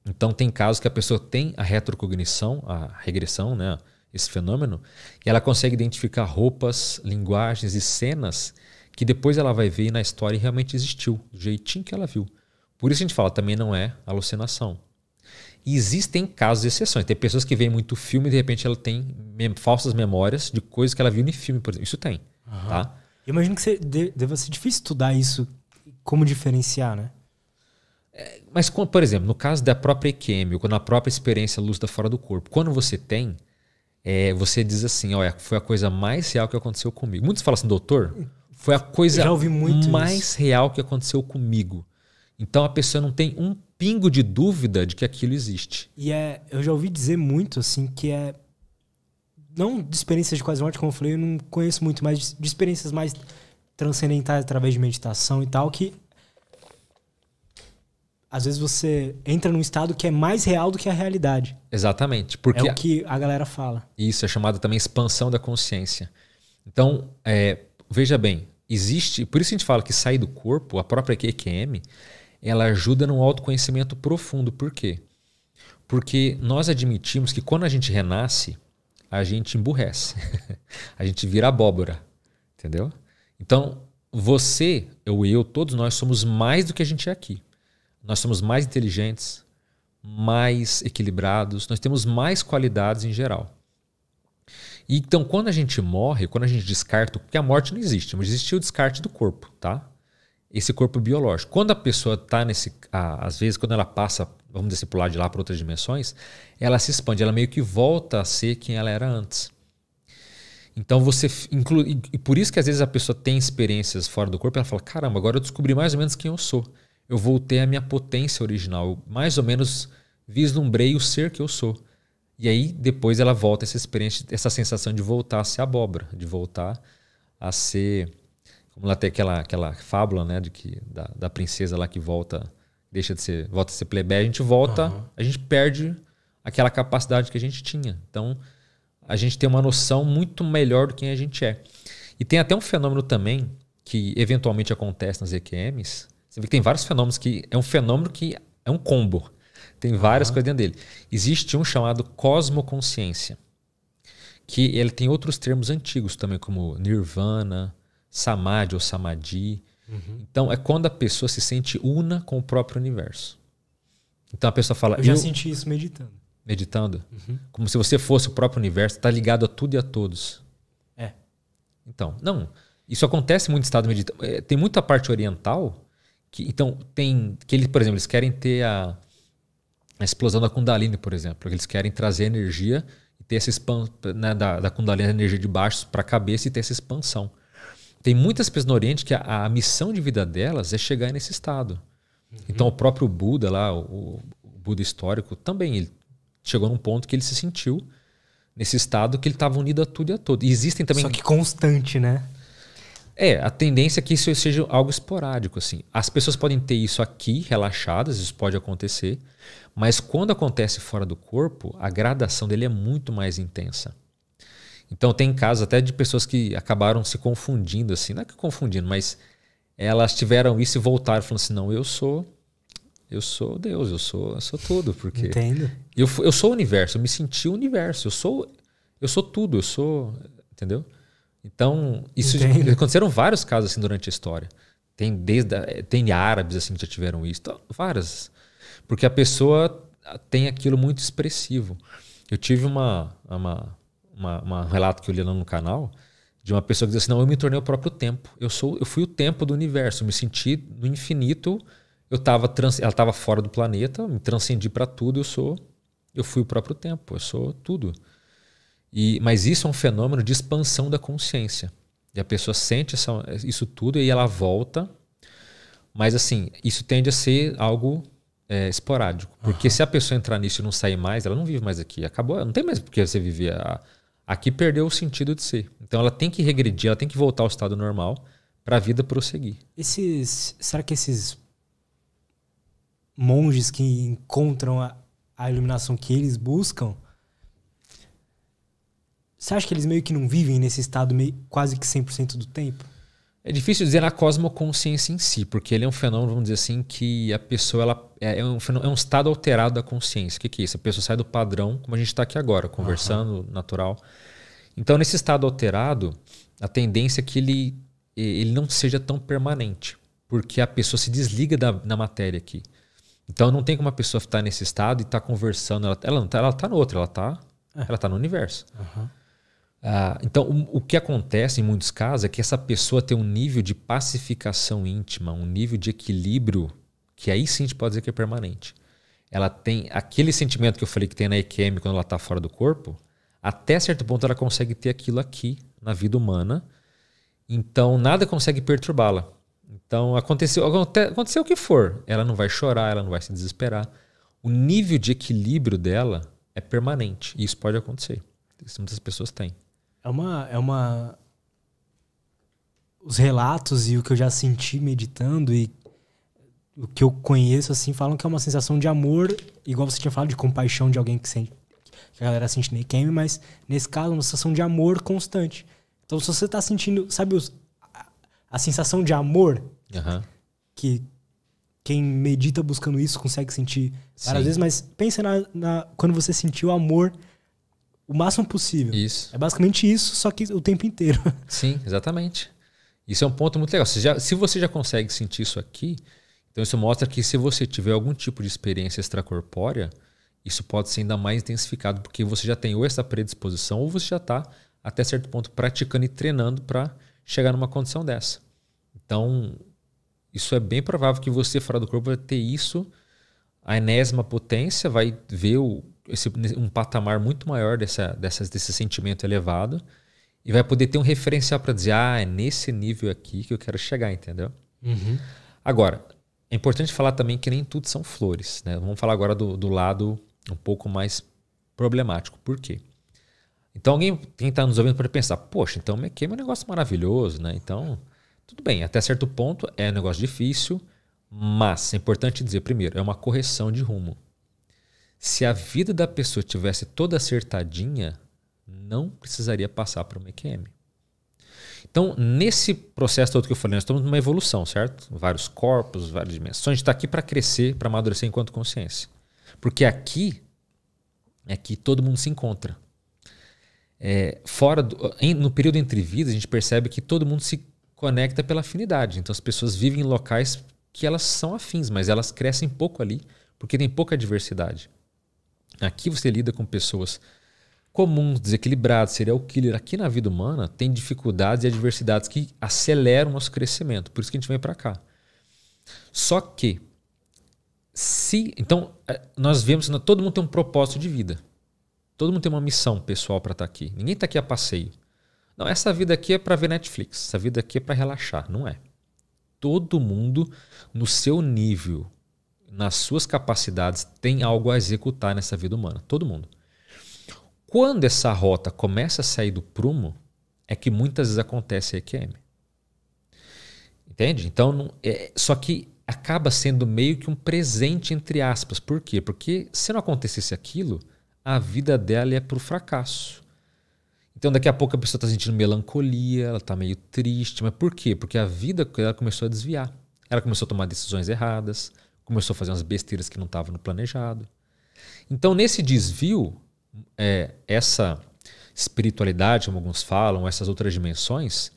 Então, tem casos que a pessoa tem a retrocognição, a regressão, né, esse fenômeno, e ela consegue identificar roupas, linguagens e cenas que depois ela vai ver na história e realmente existiu, do jeitinho que ela viu. Por isso a gente fala, também não é alucinação. E existem casos de exceções. Tem pessoas que veem muito filme e de repente ela tem mem falsas memórias de coisas que ela viu em filme, por exemplo. Isso tem. Uhum. Tá? Eu imagino que de deva ser difícil estudar isso, como diferenciar, né? É, mas, por exemplo, no caso da própria EQM, ou na própria experiência lúcida fora do corpo, quando você tem, é, você diz assim: olha, foi a coisa mais real que aconteceu comigo. Muitos falam assim, doutor, foi a coisa mais isso. real que aconteceu comigo. Então a pessoa não tem um pingo de dúvida de que aquilo existe. E é, eu já ouvi dizer muito assim que é não de experiências de quase morte, como eu falei, eu não conheço muito, mas de experiências mais transcendentais através de meditação e tal que às vezes você entra num estado que é mais real do que a realidade. Exatamente, porque é o que a galera fala. Isso é chamado também expansão da consciência. Então, é, veja bem, existe, por isso a gente fala que sair do corpo, a própria QQM, ela ajuda num autoconhecimento profundo. Por quê? Porque nós admitimos que quando a gente renasce, a gente emburrece. a gente vira abóbora. Entendeu? Então, você, eu e eu, todos nós somos mais do que a gente é aqui. Nós somos mais inteligentes, mais equilibrados, nós temos mais qualidades em geral. E então, quando a gente morre, quando a gente descarta, porque a morte não existe, mas existe o descarte do corpo, tá? esse corpo biológico. Quando a pessoa está nesse. às vezes, quando ela passa, vamos dizer, para de lá para outras dimensões, ela se expande, ela meio que volta a ser quem ela era antes. Então você inclui. E por isso que às vezes a pessoa tem experiências fora do corpo, ela fala: caramba, agora eu descobri mais ou menos quem eu sou. Eu voltei à minha potência original. Eu mais ou menos vislumbrei o ser que eu sou. E aí depois ela volta essa experiência, essa sensação de voltar a ser abóbora, de voltar a ser como lá tem aquela, aquela fábula, né, de que da, da princesa lá que volta, deixa de ser, volta a ser plebeia, a gente volta, uhum. a gente perde aquela capacidade que a gente tinha. Então, a gente tem uma noção muito melhor do que a gente é. E tem até um fenômeno também que eventualmente acontece nas EQMs. Você vê que tem vários fenômenos que é um fenômeno que é um combo. Tem várias uhum. coisas dentro dele. Existe um chamado cosmoconsciência, que ele tem outros termos antigos também, como nirvana, samadhi ou samadhi. Uhum. Então é quando a pessoa se sente una com o próprio universo. Então a pessoa fala. Eu já eu... senti isso meditando. Meditando? Uhum. Como se você fosse o próprio universo, está ligado a tudo e a todos. É. Então, não. Isso acontece muito em estado meditativo. É, tem muita parte oriental que, então, tem. que eles, Por exemplo, eles querem ter a, a explosão da Kundalini, por exemplo. Eles querem trazer energia e ter essa expansão. Né, da, da Kundalini, a energia de baixo para a cabeça e ter essa expansão tem muitas pessoas no Oriente que a, a, missão de vida delas é chegar nesse estado. Uhum. Então o próprio Buda lá, o, o, Buda histórico, também ele chegou num ponto que ele se sentiu nesse estado que ele estava unido a tudo e a todo. E existem também só que constante, né? É, a tendência é que isso seja algo esporádico assim. As pessoas podem ter isso aqui relaxadas, isso pode acontecer, mas quando acontece fora do corpo, a gradação dele é muito mais intensa. Então tem casos até de pessoas que acabaram se confundindo, assim, não é que confundindo, mas elas tiveram isso e voltaram falando assim, não, eu sou, eu sou Deus, eu sou, eu sou tudo, porque Entendo. eu eu sou o universo, eu me senti o universo, eu sou, eu sou tudo, eu sou, entendeu? Então isso Entendo. aconteceram vários casos assim durante a história. Tem desde tem árabes assim que já tiveram isso, então, várias, porque a pessoa tem aquilo muito expressivo. Eu tive uma, uma uma, uma, um relato que eu li lá no canal de uma pessoa que diz assim: não, eu me tornei o próprio tempo. Eu sou, eu fui o tempo do universo. Eu me senti no infinito. Eu estava trans, ela estava fora do planeta. Me transcendi para tudo. Eu sou, eu fui o próprio tempo. Eu sou tudo. E, mas isso é um fenômeno de expansão da consciência. E a pessoa sente essa, isso tudo e ela volta. Mas assim, isso tende a ser algo é, esporádico. Porque uhum. se a pessoa entrar nisso e não sair mais, ela não vive mais aqui. Acabou, não tem mais porque você viver a, Aqui perdeu o sentido de ser. Então ela tem que regredir, ela tem que voltar ao estado normal para a vida prosseguir. Esses, será que esses monges que encontram a, a iluminação que eles buscam, você acha que eles meio que não vivem nesse estado meio, quase que 100% do tempo? É difícil dizer na cosmoconsciência em si, porque ele é um fenômeno, vamos dizer assim, que a pessoa ela é, é um, é um estado alterado da consciência. O que, que é isso? A pessoa sai do padrão, como a gente está aqui agora, conversando, uhum. natural. Então, nesse estado alterado, a tendência é que ele, ele não seja tão permanente, porque a pessoa se desliga da, da matéria aqui. Então, não tem como a pessoa estar nesse estado e estar tá conversando. Ela, ela está ela tá no outro, ela está é. ela tá no universo. Uhum. Ah, então, o, o, que acontece em muitos casos é que essa pessoa tem um nível de pacificação íntima, um nível de equilíbrio, que aí sim a gente pode dizer que é permanente. Ela tem aquele sentimento que eu falei que tem na EQM quando ela está fora do corpo, até certo ponto ela consegue ter aquilo aqui na vida humana, então nada consegue perturbá-la. Então, aconteceu, aconteceu o que for, ela não vai chorar, ela não vai se desesperar. O nível de equilíbrio dela é permanente, e isso pode acontecer. Isso muitas pessoas têm é uma é uma os relatos e o que eu já senti meditando e o que eu conheço assim falam que é uma sensação de amor, igual você tinha falado de compaixão de alguém que sente que a galera sente Nekemi, mas nesse caso é uma sensação de amor constante. Então se você está sentindo, sabe os, a, a, sensação de amor uhum. que quem medita buscando isso consegue sentir várias Sim. vezes, mas pensa na, na quando você sentiu amor o máximo possível. Isso. É basicamente isso, só que o tempo inteiro. Sim, exatamente. Isso é um ponto muito legal. se já, se você já consegue sentir isso aqui, então isso mostra que se você tiver algum tipo de experiência extracorpórea, isso pode ser ainda mais intensificado, porque você já tem ou essa predisposição, ou você já está, até certo ponto, praticando e treinando para chegar numa condição dessa. Então, isso é bem provável que você, fora do corpo, vai ter isso, a enésima potência, vai ver o, esse, um patamar muito maior dessa, dessas, desse sentimento elevado e vai poder ter um referencial para dizer, ah, é nesse nível aqui que eu quero chegar, entendeu? Uhum. Agora, é importante falar também que nem tudo são flores, né? Vamos falar agora do, do lado um pouco mais problemático. Por quê? Então alguém, quem está nos ouvindo para pensar, poxa, então o Mequema é um negócio maravilhoso, né? Então, tudo bem, até certo ponto é um negócio difícil, mas é importante dizer, primeiro, é uma correção de rumo. Se a vida da pessoa tivesse toda acertadinha, não precisaria passar para uma EQM. Então, nesse processo todo que eu falei, nós estamos numa evolução, certo? Vários corpos, várias dimensões. A gente está aqui para crescer, para amadurecer enquanto consciência. Porque aqui é que todo mundo se encontra. É, fora do, em, no período entre vidas, a gente percebe que todo mundo se conecta pela afinidade. Então, as pessoas vivem em locais que elas são afins, mas elas crescem pouco ali, porque tem pouca diversidade. Aqui você lida com pessoas comuns, desequilibradas, Seria o killer. Aqui na vida humana tem dificuldades e adversidades que aceleram o nosso crescimento. Por isso que a gente vem para cá. Só que, se. Então, é, nós vemos. que Todo mundo tem um propósito de vida. Todo mundo tem uma missão pessoal para estar tá aqui. Ninguém está aqui a passeio. Não, essa vida aqui é para ver Netflix. Essa vida aqui é para relaxar. Não é. Todo mundo, no seu nível nas suas capacidades, tem algo a executar nessa vida humana. Todo mundo. Quando essa rota começa a sair do prumo, é que muitas vezes acontece a EQM. Entende? Então, não, é, só que acaba sendo meio que um presente, entre aspas. Por quê? Porque se não acontecesse aquilo, a vida dela é para o fracasso. Então, daqui a pouco a pessoa está sentindo melancolia, ela está meio triste. Mas por quê? Porque a vida ela começou a desviar. Ela começou a tomar decisões erradas, começou a fazer umas besteiras que não estavam no planejado. Então, nesse desvio, é, essa espiritualidade, como alguns falam, essas outras dimensões,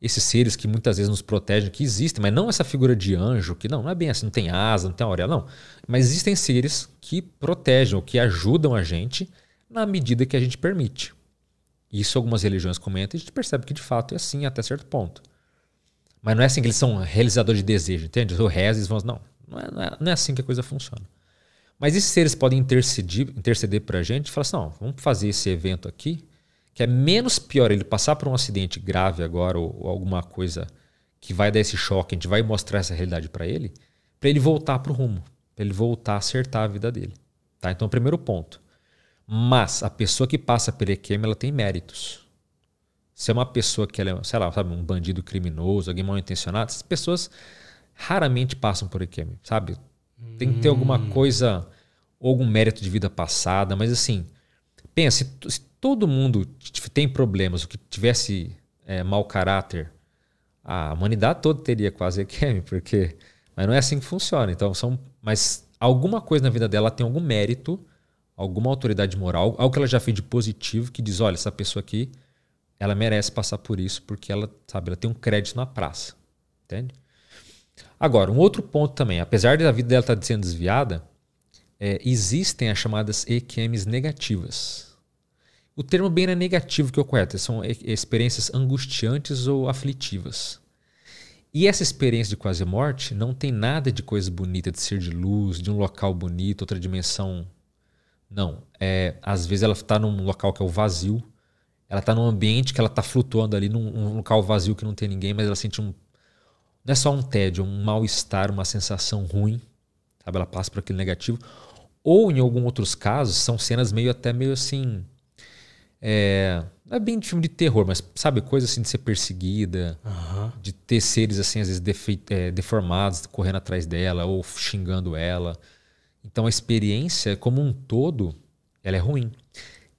esses seres que muitas vezes nos protegem, que existem, mas não essa figura de anjo, que não, não é bem assim, não tem asa, não tem auréola, não. Mas existem seres que protegem, ou que ajudam a gente na medida que a gente permite. Isso algumas religiões comentam e a gente percebe que de fato é assim até certo ponto. Mas não é assim que eles são realizadores de desejo, entende? Ou rezes e vão, não. Não é, não é, não é assim que a coisa funciona. Mas esses seres podem interceder, interceder para a gente e falar assim: não, vamos fazer esse evento aqui, que é menos pior ele passar por um acidente grave agora ou, ou alguma coisa que vai dar esse choque, a gente vai mostrar essa realidade para ele, para ele voltar para o rumo, para ele voltar a acertar a vida dele. Tá? Então, primeiro ponto. Mas a pessoa que passa pelo EQM, ela tem méritos. Se é uma pessoa que ela é, sei lá, sabe, um bandido criminoso, alguém mal intencionado, essas pessoas raramente passam por aqui, sabe? Tem que ter alguma hum. coisa, algum mérito de vida passada, mas assim, pensa, se, todo mundo tem problemas, o que tivesse é, mau caráter, a humanidade toda teria quase EQM, porque. Mas não é assim que funciona. Então, são. Mas alguma coisa na vida dela tem algum mérito, alguma autoridade moral, algo que ela já fez de positivo, que diz: olha, essa pessoa aqui, ela merece passar por isso, porque ela, sabe, ela tem um crédito na praça. Entende? Agora, um outro ponto também, apesar da vida dela estar tá sendo desviada, é, existem as chamadas EQMs negativas. O termo bem é negativo que ocorre, são experiências angustiantes ou aflitivas. E essa experiência de quase morte não tem nada de coisa bonita, de ser de luz, de um local bonito, outra dimensão. Não. É, às vezes ela está num local que é o vazio, ela está num ambiente que ela está flutuando ali, num, num local vazio que não tem ninguém, mas ela sente um não é só um tédio, é um mal-estar, uma sensação ruim, sabe? Ela passa por aquele negativo. Ou em alguns outros casos, são cenas meio até meio assim. É, não é bem de filme de terror, mas sabe, coisa assim de ser perseguida, uhum. de ter seres assim, às vezes defe, é, deformados correndo atrás dela ou xingando ela. Então a experiência, como um todo, ela é ruim.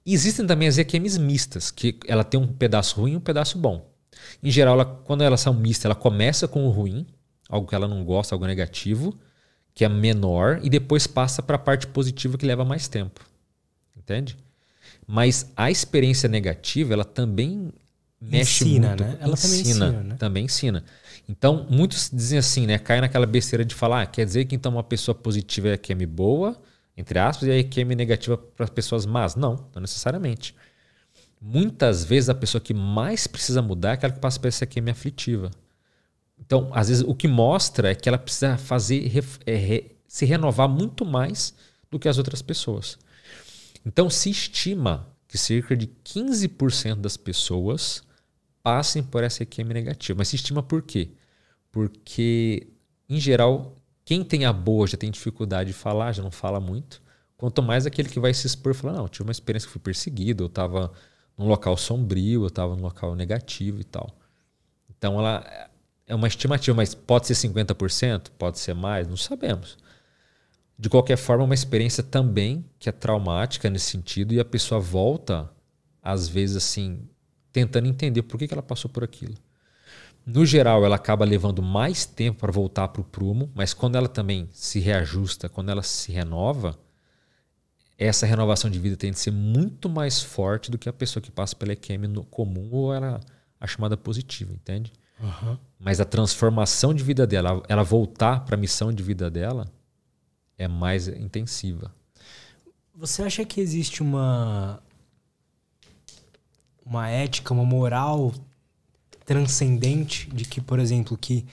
Existem também as EQMs mistas, que ela tem um pedaço ruim e um pedaço bom. Em geral, ela, quando elas são mistas, ela começa com o ruim, algo que ela não gosta, algo negativo, que é menor, e depois passa para a parte positiva que leva mais tempo. Entende? Mas a experiência negativa, ela também mexe ensina, muito. Né? Ela ensina, também ensina, né? também ensina. Então, muitos dizem assim, né? Cai naquela besteira de falar, ah, quer dizer que então uma pessoa positiva é a QM boa, entre aspas, e a QM negativa para as pessoas más. Não, não necessariamente muitas vezes a pessoa que mais precisa mudar é aquela que passa por essa queima aflitiva. Então, às vezes, o que mostra é que ela precisa fazer é, re, se renovar muito mais do que as outras pessoas. Então, se estima que cerca de 15% das pessoas passem por essa EQM negativa. Mas se estima por quê? Porque, em geral, quem tem a boa já tem dificuldade de falar, já não fala muito. Quanto mais aquele que vai se expor e falar, não, tive uma experiência que fui perseguido, eu estava num local sombrio, eu estava num local negativo e tal. Então ela é uma estimativa, mas pode ser 50%, pode ser mais, não sabemos. De qualquer forma, é uma experiência também que é traumática nesse sentido e a pessoa volta às vezes assim tentando entender por que, que ela passou por aquilo. No geral, ela acaba levando mais tempo para voltar para o prumo, mas quando ela também se reajusta, quando ela se renova, essa renovação de vida tem de ser muito mais forte do que a pessoa que passa pela EQM no comum ou era a chamada positiva, entende? Uhum. Mas a transformação de vida dela, ela voltar para a missão de vida dela, é mais intensiva. Você acha que existe uma uma ética, uma moral transcendente de que, por exemplo, que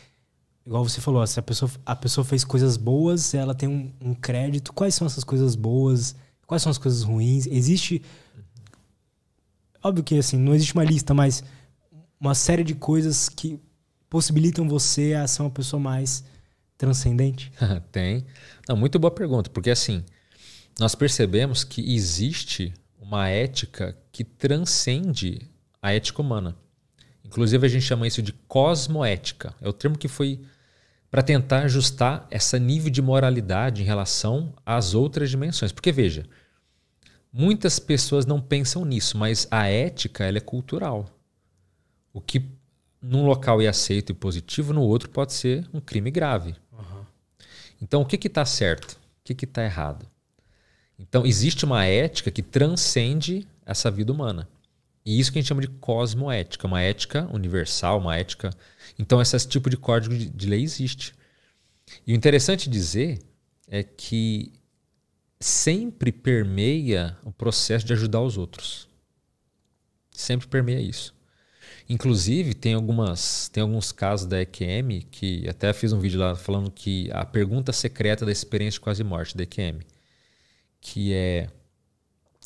igual você falou, se a pessoa, a pessoa fez coisas boas, ela tem um, um crédito. Quais são essas coisas boas? Quais são as coisas ruins? Existe. Óbvio que assim, não existe uma lista, mas uma série de coisas que possibilitam você a ser uma pessoa mais transcendente? Tem. Não, muito boa pergunta, porque assim, nós percebemos que existe uma ética que transcende a ética humana. Inclusive, a gente chama isso de cosmoética. É o termo que foi para tentar ajustar esse nível de moralidade em relação às outras dimensões. Porque veja, muitas pessoas não pensam nisso, mas a ética ela é cultural. O que num local é aceito e positivo, no outro pode ser um crime grave. Uhum. Então, o que está certo? O que está errado? Então, existe uma ética que transcende essa vida humana. E isso que a gente chama de cosmoética, uma ética universal, uma ética. Então, esse tipo de código de lei existe. E o interessante dizer é que sempre permeia o processo de ajudar os outros. Sempre permeia isso. Inclusive, tem algumas tem alguns casos da EQM que até fiz um vídeo lá falando que a pergunta secreta da experiência de quase morte da EQM, que é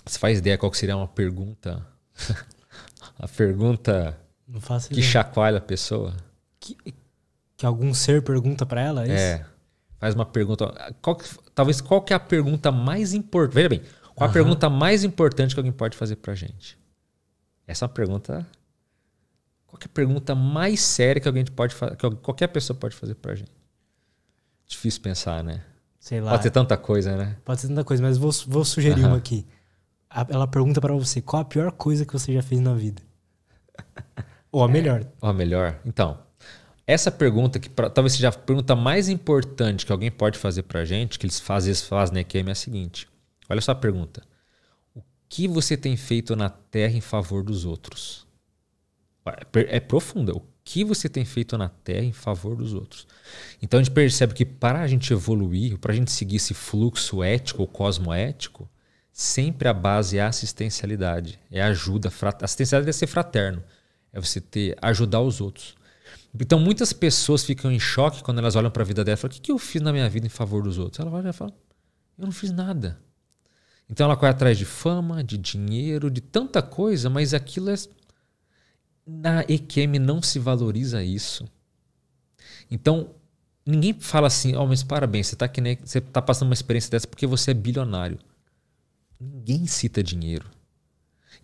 você faz ideia qual seria uma pergunta a pergunta que chacoalha a pessoa. Que, que algum ser pergunta para ela? É, é, Faz uma pergunta. Qual que, talvez qual que é a pergunta mais importante? Veja bem, qual uhum. a pergunta mais importante que alguém pode fazer pra gente? Essa é uma pergunta. Qual é a pergunta mais séria que alguém pode que qualquer pessoa pode fazer pra gente? Difícil pensar, né? Sei lá. Pode ser tanta coisa, né? Pode ser tanta coisa, mas vou, vou sugerir uhum. uma aqui ela pergunta para você qual a pior coisa que você já fez na vida. Ou a melhor. Ou a melhor. Então, essa pergunta que pra, talvez seja a pergunta mais importante que alguém pode fazer para gente, que eles fazem, eles fazem na é a seguinte. Olha só a pergunta. O que você tem feito na Terra em favor dos outros? É, é profunda. O que você tem feito na Terra em favor dos outros? Então a gente percebe que para a gente evoluir, para a gente seguir esse fluxo ético ou cosmoético, sempre a base é a assistencialidade, é ajuda. Assistencialidade é ser fraterno, é você ter ajudar os outros. Então muitas pessoas ficam em choque quando elas olham para a vida dela e falam: o que, que eu fiz na minha vida em favor dos outros? Ela olha e fala: eu não fiz nada. Então ela corre atrás de fama, de dinheiro, de tanta coisa, mas aquilo é. Na EQM não se valoriza isso. Então, ninguém fala assim, ó, oh, mas parabéns, você está tá passando uma experiência dessa porque você é bilionário ninguém cita dinheiro.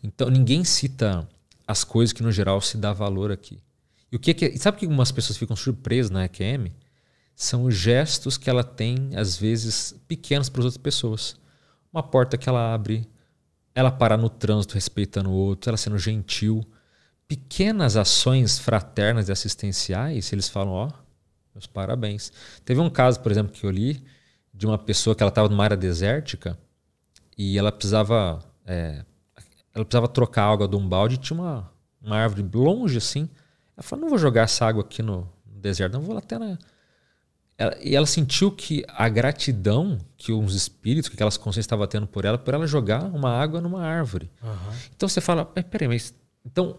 Então, ninguém cita as coisas que no geral se dá valor aqui. E o que, é que sabe que algumas pessoas ficam surpresas na EQM? São os gestos que ela tem, às vezes, pequenos para as outras pessoas. Uma porta que ela abre, ela parar no trânsito respeitando o outro, ela sendo gentil. Pequenas ações fraternas e assistenciais, eles falam, ó, oh, meus parabéns. Teve um caso, por exemplo, que eu li de uma pessoa que ela estava numa área desértica e ela precisava é, ela precisava trocar a água de um balde tinha uma, uma árvore longe assim. Ela falou: não vou jogar essa água aqui no, no deserto, não vou lá até na. Ela, e ela sentiu que a gratidão que uns espíritos, que aquelas consciências estavam tendo por ela, por ela jogar uma água numa árvore. Uhum. Então você fala: mas peraí, mas. Então,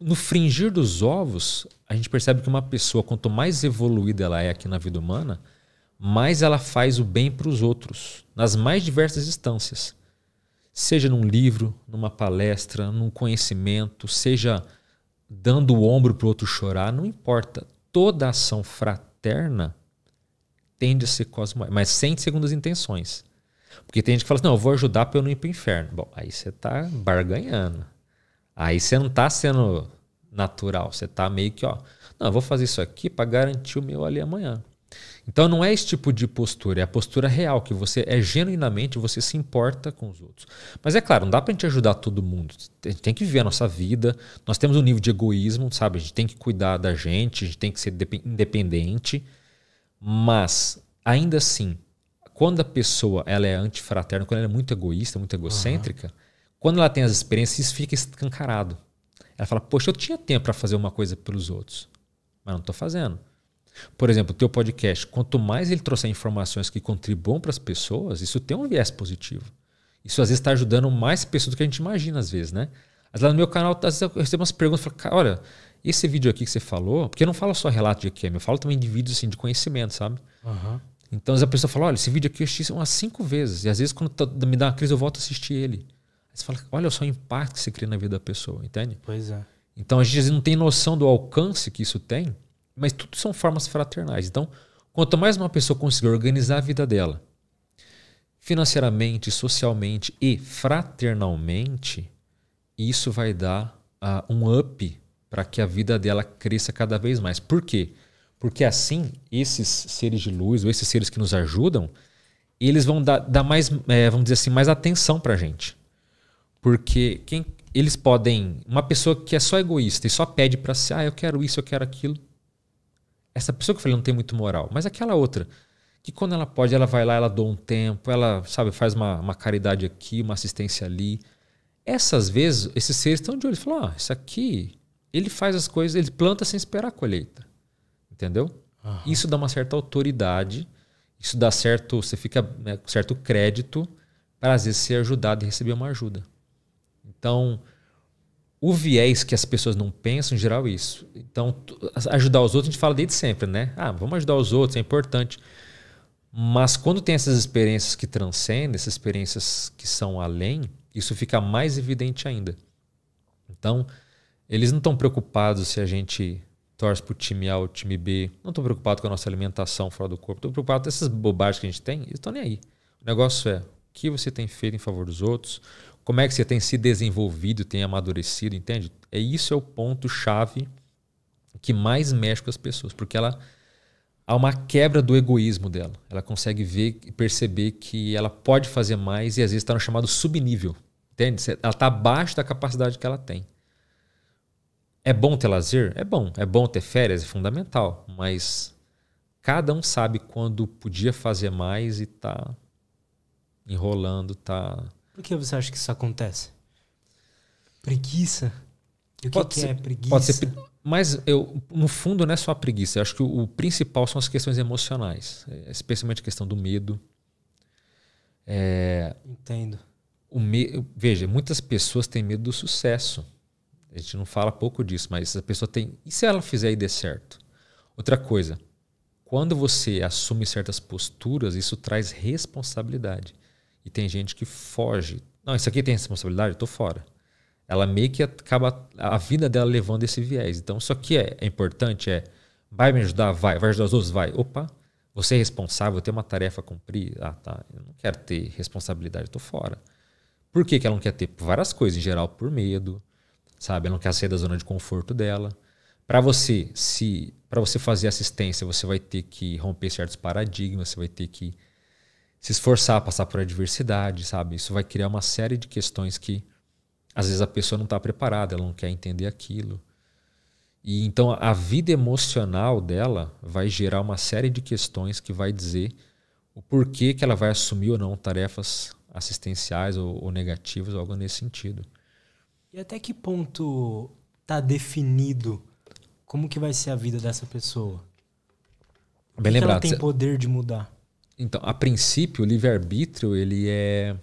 no fringir dos ovos, a gente percebe que uma pessoa, quanto mais evoluída ela é aqui na vida humana, mais ela faz o bem para os outros, nas mais diversas instâncias. Seja num livro, numa palestra, num conhecimento, seja dando o ombro para o outro chorar, não importa. Toda ação fraterna tende a ser cosmoética, mas sem segundas intenções. Porque tem gente que fala assim, não, eu vou ajudar para eu não ir para o inferno. Bom, aí você está barganhando. Aí você não está sendo natural, você está meio que, ó, não, eu vou fazer isso aqui para garantir o meu ali amanhã. Então não é esse tipo de postura, é a postura real, que você é genuinamente, você se importa com os outros. Mas é claro, não dá pra gente ajudar todo mundo. A gente tem que viver a nossa vida, nós temos um nível de egoísmo, sabe? A gente tem que cuidar da gente, a gente tem que ser independente. Mas, ainda assim, quando a pessoa ela é antifraterna, quando ela é muito egoísta, muito egocêntrica, uhum. quando ela tem as experiências, isso fica escancarado. Ela fala, poxa, eu tinha tempo para fazer uma coisa pelos outros, mas não estou fazendo. Por exemplo, o teu podcast, quanto mais ele trouxer informações que contribuam para as pessoas, isso tem um viés positivo. Isso às vezes está ajudando mais pessoas do que a gente imagina, às vezes, né? Mas lá no meu canal, tá, às vezes eu recebo umas perguntas, falo, cara, olha, esse vídeo aqui que você falou, porque eu não falo só relato de EQM, eu falo também de vídeos assim, de conhecimento, sabe? Uhum. Então a pessoa fala, olha, esse vídeo aqui eu assisti umas cinco vezes, e às vezes quando tá, me dá uma crise eu volto a assistir ele. Aí você fala, olha só o impacto que você cria na vida da pessoa, entende? Pois é. Então a gente não tem noção do alcance que isso tem, mas tudo são formas fraternais. Então, quanto mais uma pessoa conseguir organizar a vida dela, financeiramente, socialmente e fraternalmente, isso vai dar uh, um up para que a vida dela cresça cada vez mais. Por quê? Porque assim, esses seres de luz, ou esses seres que nos ajudam, eles vão dar, dar mais, é, vamos dizer assim, mais atenção para a gente. Porque quem, eles podem. Uma pessoa que é só egoísta e só pede para si, ah, eu quero isso, eu quero aquilo, essa pessoa que eu falei não tem muito moral, mas aquela outra, que quando ela pode, ela vai lá, ela doa um tempo, ela, sabe, faz uma, uma caridade aqui, uma assistência ali. Essas vezes, esses seres estão de olho. Falam, ah, isso aqui, ele faz as coisas, ele planta sem esperar a colheita. Entendeu? Uhum. Isso dá uma certa autoridade, isso dá certo, você fica né, com certo crédito para às vezes ser ajudado e receber uma ajuda. Então, o viés que as pessoas não pensam, em geral, é isso. Então, ajudar os outros, a gente fala desde sempre, né? Ah, vamos ajudar os outros, é importante. Mas quando tem essas experiências que transcendem, essas experiências que são além, isso fica mais evidente ainda. Então, eles não estão preocupados se a gente torce para o time A ou time B, não estão preocupados com a nossa alimentação fora do corpo, estão preocupados com essas bobagens que a gente tem, eles estão nem aí. O negócio é o que você tem feito em favor dos outros, como é que você tem se desenvolvido, tem amadurecido, entende? É isso é o ponto chave que mais mexe com as pessoas, porque ela há uma quebra do egoísmo dela. Ela consegue ver e perceber que ela pode fazer mais e às vezes está no chamado subnível, entende? Ela está abaixo da capacidade que ela tem. É bom ter lazer? É bom. É bom ter férias? É fundamental. Mas cada um sabe quando podia fazer mais e está enrolando, está por que você acha que isso acontece? Preguiça? o que, que é ser, é preguiça? Pode ser, mas eu, no fundo, não é só a preguiça. Eu acho que o, o principal são as questões emocionais, é, especialmente a questão do medo. É, Entendo. Me, veja, muitas pessoas têm medo do sucesso. A gente não fala pouco disso, mas a pessoa tem. E se ela fizer e der certo? Outra coisa, quando você assume certas posturas, isso traz responsabilidade. E tem gente que foge. Não, isso aqui tem responsabilidade, eu tô fora. Ela meio que acaba a vida dela levando esse viés. Então, isso aqui é, é importante, é vai me ajudar, vai, vai ajudar os outros, vai. Opa, você é responsável, tem uma tarefa a cumprir. Ah, tá, eu não quero ter responsabilidade, eu tô fora. Por que, que ela não quer ter? Por várias coisas, em geral, por medo, sabe? Ela não quer sair da zona de conforto dela. Para você, se para você fazer assistência, você vai ter que romper certos paradigmas, você vai ter que se esforçar, passar por adversidade, sabe? Isso vai criar uma série de questões que às vezes a pessoa não está preparada, ela não quer entender aquilo. E então a vida emocional dela vai gerar uma série de questões que vai dizer o porquê que ela vai assumir ou não tarefas assistenciais ou, ou negativas ou algo nesse sentido. E até que ponto está definido como que vai ser a vida dessa pessoa? Bem lembrado. ela tem poder de mudar? Então, a princípio, o livre-arbítrio, ele é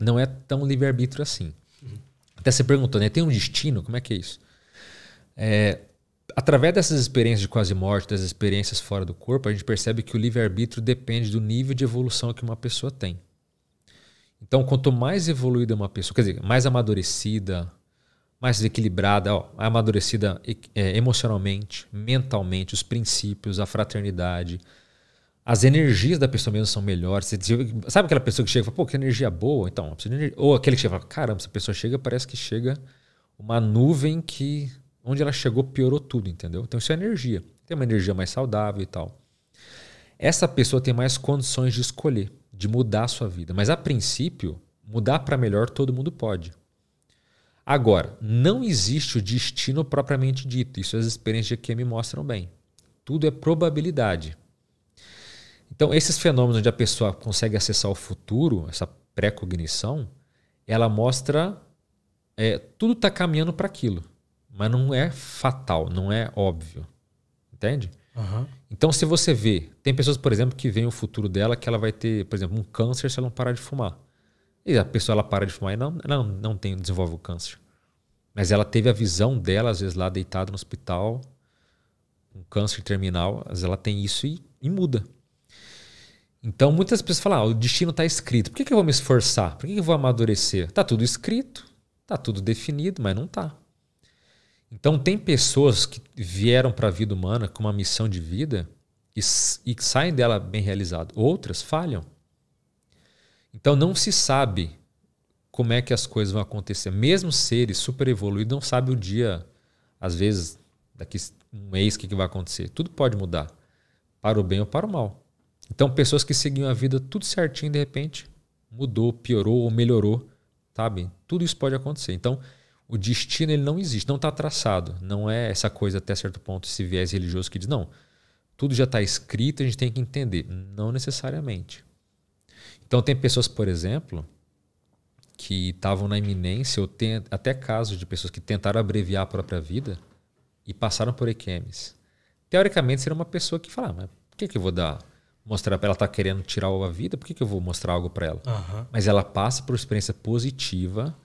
não é tão livre-arbítrio assim. Uhum. Até você perguntou, né? Tem um destino? Como é que é isso? É, através dessas experiências de quase morte, das experiências fora do corpo, a gente percebe que o livre-arbítrio depende do nível de evolução que uma pessoa tem. Então, quanto mais evoluída uma pessoa, quer dizer, mais amadurecida, mais equilibrada, ó, amadurecida é, emocionalmente, mentalmente, os princípios, a fraternidade, as energias da pessoa mesmo são melhores. Você, sabe aquela pessoa que chega e fala, pô, que energia boa? Então, ou aquele que chega e fala, caramba, essa pessoa chega, parece que chega uma nuvem que onde ela chegou piorou tudo, entendeu? Então isso é energia. Tem uma energia mais saudável e tal. Essa pessoa tem mais condições de escolher, de mudar a sua vida. Mas a princípio, mudar para melhor todo mundo pode. Agora, não existe o destino propriamente dito. Isso as experiências de QM mostram bem. Tudo é probabilidade. Então, esses fenômenos onde a pessoa consegue acessar o futuro, essa pré-cognição, ela mostra é, tudo está caminhando para aquilo, mas não é fatal, não é óbvio, entende? Uhum. Então, se você vê, tem pessoas, por exemplo, que veem o futuro dela que ela vai ter, por exemplo, um câncer se ela não parar de fumar. E a pessoa ela para de fumar e não, não, não tem, desenvolve o câncer. Mas ela teve a visão dela, às vezes, lá deitada no hospital, um câncer terminal, às vezes ela tem isso e, e muda. Então muitas pessoas falam: ah, o destino está escrito. Por que, que eu vou me esforçar? Por que, que eu vou amadurecer? Está tudo escrito, está tudo definido, mas não está. Então tem pessoas que vieram para a vida humana com uma missão de vida e, e saem dela bem realizado. Outras falham. Então não se sabe como é que as coisas vão acontecer. Mesmo seres super evoluídos não sabem o dia, às vezes daqui um mês o que vai acontecer. Tudo pode mudar, para o bem ou para o mal. Então, pessoas que seguiam a vida tudo certinho, de repente, mudou, piorou ou melhorou, sabe? Tudo isso pode acontecer. Então, o destino ele não existe, não está traçado. Não é essa coisa até certo ponto, esse viés religioso que diz, não, tudo já está escrito, a gente tem que entender. Não necessariamente. Então, tem pessoas, por exemplo, que estavam na iminência, ou tem até casos de pessoas que tentaram abreviar a própria vida e passaram por EQMs. Teoricamente, seria uma pessoa que fala, ah, mas por que, que eu vou dar mostrar para ela tá querendo tirar a vida, por que, que eu vou mostrar algo para ela? Uhum. Mas ela passa por uma experiência positiva,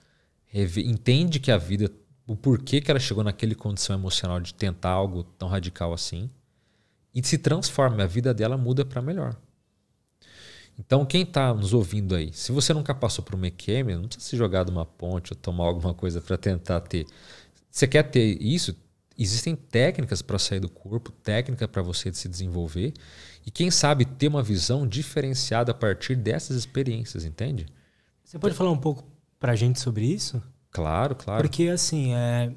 entende que a vida, o porquê que ela chegou naquele condição emocional de tentar algo tão radical assim, e se transforma, a vida dela muda para melhor. Então, quem está nos ouvindo aí, se você nunca passou por uma EQM, não precisa se jogar de uma ponte ou tomar alguma coisa para tentar ter. Você quer ter isso? Existem técnicas para sair do corpo, técnica para você se desenvolver. E quem sabe ter uma visão diferenciada a partir dessas experiências, entende? Você pode falar um pouco pra gente sobre isso? Claro, claro. Porque assim, é...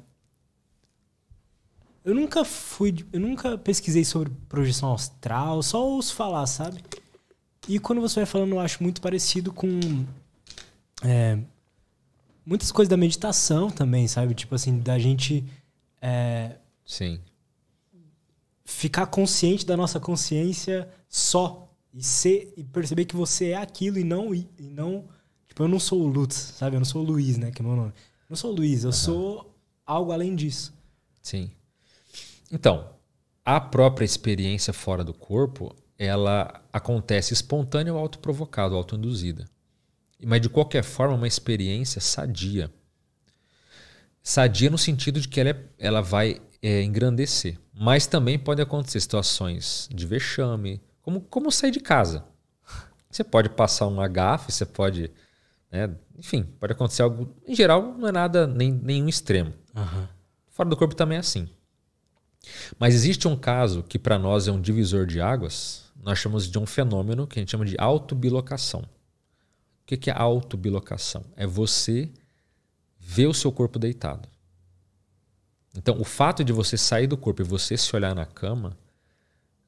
eu nunca fui, eu nunca pesquisei sobre projeção astral, só ouço falar, sabe? E quando você vai falando, eu acho muito parecido com é... muitas coisas da meditação também, sabe? Tipo assim, da gente é... Sim ficar consciente da nossa consciência só e ser e perceber que você é aquilo e não e, não tipo eu não sou o Lutz, sabe? Eu não sou o Luiz, né, que é meu nome. Eu não sou o Luiz, eu uhum. sou algo além disso. Sim. Então, a própria experiência fora do corpo, ela acontece espontânea ou autoprovocada, autoinduzida. Mas de qualquer forma, é uma experiência sadia. Sadia no sentido de que ela, é, ela vai é, engrandecer. Mas também pode acontecer situações de vexame, como, como sair de casa. Você pode passar um agafe, você pode. Né, enfim, pode acontecer algo. Em geral, não é nada, nem, nenhum extremo. Uhum. Fora do corpo também é assim. Mas existe um caso que para nós é um divisor de águas, nós chamamos de um fenômeno que a gente chama de autobilocação. O que é autobilocação? É você ver o seu corpo deitado. Então, o fato de você sair do corpo e você se olhar na cama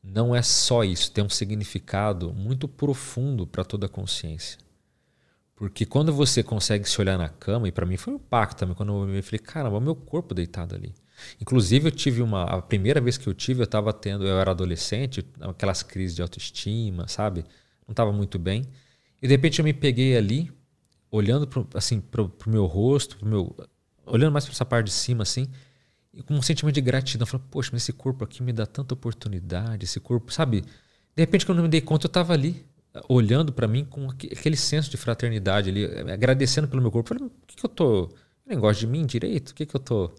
não é só isso, tem um significado muito profundo para toda a consciência. Porque quando você consegue se olhar na cama, e para mim foi um impacto também, quando eu me falei, caramba, o meu corpo deitado ali. Inclusive, eu tive uma. A primeira vez que eu tive, eu estava tendo. Eu era adolescente, aquelas crises de autoestima, sabe? Não estava muito bem. E de repente eu me peguei ali, olhando pro, assim, pro, pro meu rosto, pro meu, olhando mais para essa parte de cima, assim com um sentimento de gratidão. Falando, poxa, mas esse corpo aqui me dá tanta oportunidade, esse corpo, sabe? De repente, quando eu não me dei conta, eu estava ali, olhando para mim com aquele senso de fraternidade ali, agradecendo pelo meu corpo. Falei, o que, que eu tô. Eu nem gosto de mim direito? O que, que eu tô.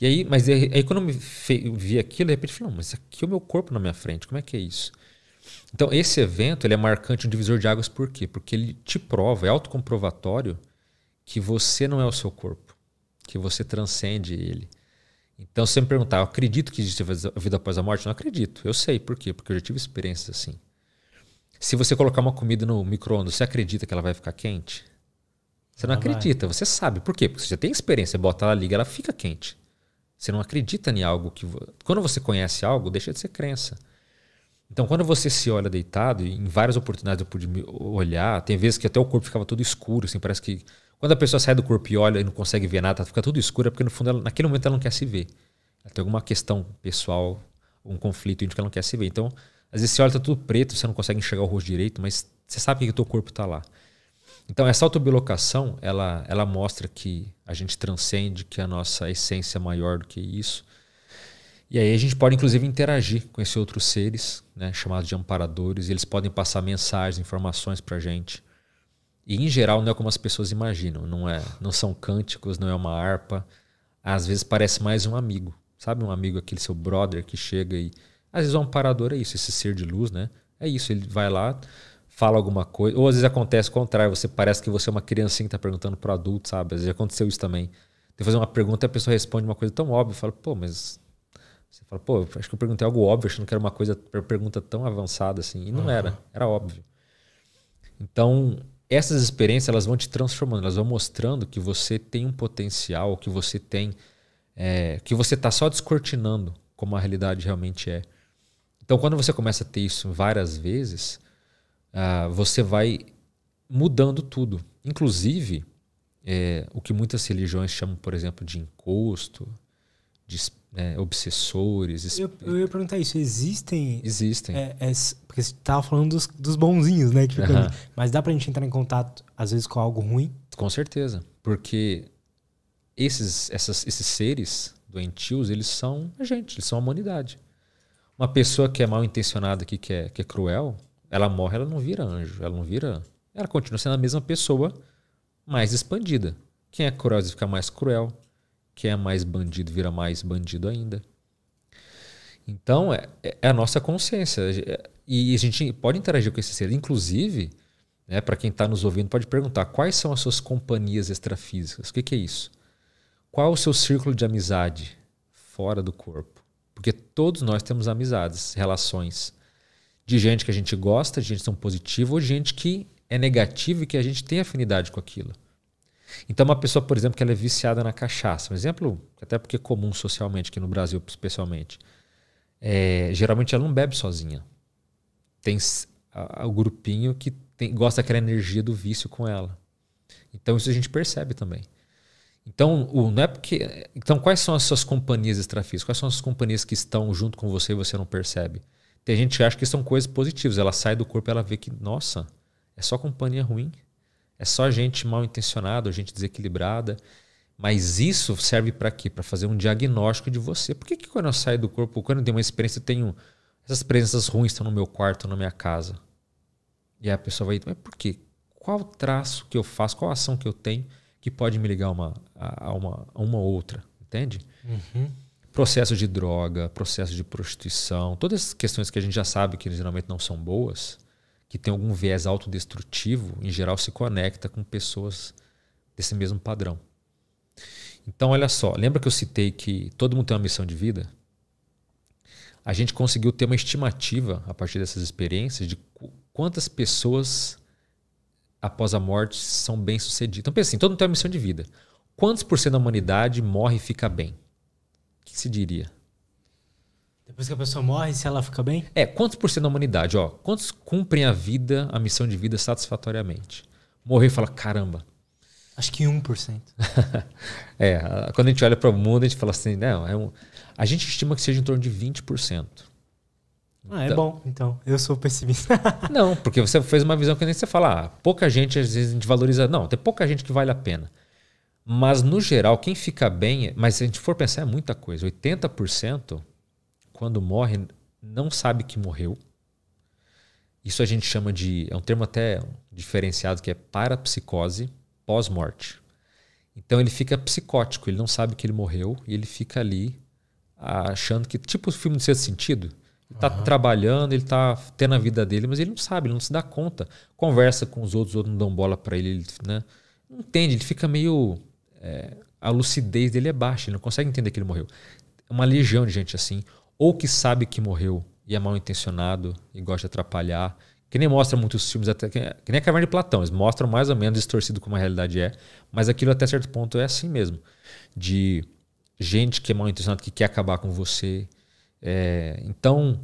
E aí, mas aí, quando eu me vi aquilo, de repente, eu falei, não, mas aqui é o meu corpo na minha frente, como é que é isso? Então, esse evento ele é marcante, um divisor de águas, por quê? Porque ele te prova, é autocomprovatório, que você não é o seu corpo, que você transcende ele. Então, se você me perguntar, eu acredito que existe a vida após a morte? Não acredito. Eu sei. Por quê? Porque eu já tive experiências assim. Se você colocar uma comida no micro-ondas, você acredita que ela vai ficar quente? Você não, não acredita, vai. você sabe. Por quê? Porque você já tem experiência. Você bota ela, liga, ela fica quente. Você não acredita em algo que. Quando você conhece algo, deixa de ser crença. Então, quando você se olha deitado, em várias oportunidades eu pude olhar, tem vezes que até o corpo ficava todo escuro, assim, parece que quando a pessoa sai do corpo e olha e não consegue ver nada, fica tudo escuro, é porque no fundo, ela, naquele momento ela não quer se ver. Ela tem alguma questão pessoal, um conflito que ela não quer se ver. Então, às vezes você olha, tá tudo preto, você não consegue enxergar o rosto direito, mas você sabe que o teu corpo está lá. Então, essa autobilocação, ela, ela mostra que a gente transcende, que a nossa essência é maior do que isso e aí a gente pode, inclusive, interagir com esses outros seres, né, chamados de amparadores, e eles podem passar mensagens, informações para a gente. E, em geral, não é como as pessoas imaginam, não, é, não são cânticos, não é uma harpa. Às vezes parece mais um amigo, sabe? Um amigo, aquele seu brother que chega e... Às vezes o amparador é isso, esse ser de luz, né? É isso, ele vai lá, fala alguma coisa. Ou às vezes acontece o contrário, você parece que você é uma criancinha que tá perguntando pro adulto, sabe? Às vezes aconteceu isso também. Tem que fazer uma pergunta e a pessoa responde uma coisa tão óbvia, fala, pô, mas você fala, pô, acho que eu perguntei algo óbvio, achando que era uma coisa, pergunta tão avançada assim. E não uhum. era, era óbvio. Então, essas experiências elas vão te transformando, elas vão mostrando que você tem um potencial, que você tem. É, que você está só descortinando como a realidade realmente é. Então, quando você começa a ter isso várias vezes, uh, você vai mudando tudo. Inclusive, é, o que muitas religiões chamam, por exemplo, de encosto, de espírito né, obsessores. Eu, eu, ia perguntar isso. Existem. Existem. É, é, porque você estava falando dos, dos, bonzinhos, né? Que Mas dá para a gente entrar em contato, às vezes, com algo ruim? Com certeza. Porque esses, essas, esses seres doentios, eles são a gente, eles são a humanidade. Uma pessoa que é mal intencionada, que, que, é, que é cruel, ela morre, ela não vira anjo, ela não vira. Ela continua sendo a mesma pessoa, mais expandida. Quem é cruel fica mais cruel que é mais bandido vira mais bandido ainda. Então, é, é a nossa consciência. E a gente pode interagir com esse ser. Inclusive, né, para quem está nos ouvindo, pode perguntar quais são as suas companhias extrafísicas. O que, que é isso? Qual o seu círculo de amizade fora do corpo? Porque todos nós temos amizades, relações de gente que a gente gosta, de gente são positiva ou gente que é negativa e que a gente tem afinidade com aquilo. Então, uma pessoa, por exemplo, que ela é viciada na cachaça, um exemplo até porque é comum socialmente, aqui no Brasil especialmente, é, geralmente ela não bebe sozinha. Tem a, o grupinho que tem, gosta daquela energia do vício com ela. Então, isso a gente percebe também. Então, o, não é porque. Então, quais são as suas companhias extrafísicas? Quais são as companhias que estão junto com você e você não percebe? Tem gente que acha que são coisas positivas. Ela sai do corpo e ela vê que, nossa, é só companhia ruim. É só gente mal intencionada, gente desequilibrada. Mas isso serve para quê? Para fazer um diagnóstico de você. Por que, que quando eu saio do corpo, quando eu tenho uma experiência, eu tenho. Essas presenças ruins estão no meu quarto, na minha casa. E aí a pessoa vai, mas por quê? Qual traço que eu faço, qual ação que eu tenho que pode me ligar uma, a, uma, a uma outra? Entende? Uhum. Processo de droga, processo de prostituição, todas essas questões que a gente já sabe que geralmente não são boas que tem algum viés autodestrutivo, em geral se conecta com pessoas desse mesmo padrão. Então, olha só, lembra que eu citei que todo mundo tem uma missão de vida? A gente conseguiu ter uma estimativa, a partir dessas experiências, de quantas pessoas após a morte são bem-sucedidas. Então, pensa assim: todo mundo tem uma missão de vida. Quantos por cento da humanidade morre e fica bem? O que se diria? Depois que a pessoa morre, se ela fica bem? É, quantos por cento da humanidade, ó, quantos cumprem a vida, a missão de vida satisfatoriamente? Morrer e fala, caramba. Acho que 1%. é, quando a gente olha para o mundo, a gente fala assim, não, é um, a gente estima que seja em torno de 20%. Ah, é então. bom, então. Eu sou pessimista. não, porque você fez uma visão que nem você fala, ah, pouca gente, às vezes a gente valoriza. Não, tem pouca gente que vale a pena. Mas, no geral, quem fica bem, mas se a gente for pensar, é muita coisa. 80% quando morre, não sabe que morreu. Isso a gente chama de. É um termo até diferenciado que é parapsicose pós-morte. Então ele fica psicótico, ele não sabe que ele morreu e ele fica ali achando que. Tipo o filme do Sexto Sentido. Ele está uhum. trabalhando, ele está tendo a vida dele, mas ele não sabe, ele não se dá conta. Conversa com os outros, os outros não dão bola para ele, ele né? não entende, ele fica meio. É, a lucidez dele é baixa, ele não consegue entender que ele morreu. É uma legião de gente assim ou que sabe que morreu e é mal intencionado e gosta de atrapalhar. Que nem mostra muitos filmes, até, que, nem a Caverna de Platão, eles mostram mais ou menos distorcido como a realidade é, mas aquilo até certo ponto é assim mesmo. De gente que é mal intencionado, que quer acabar com você. É, então,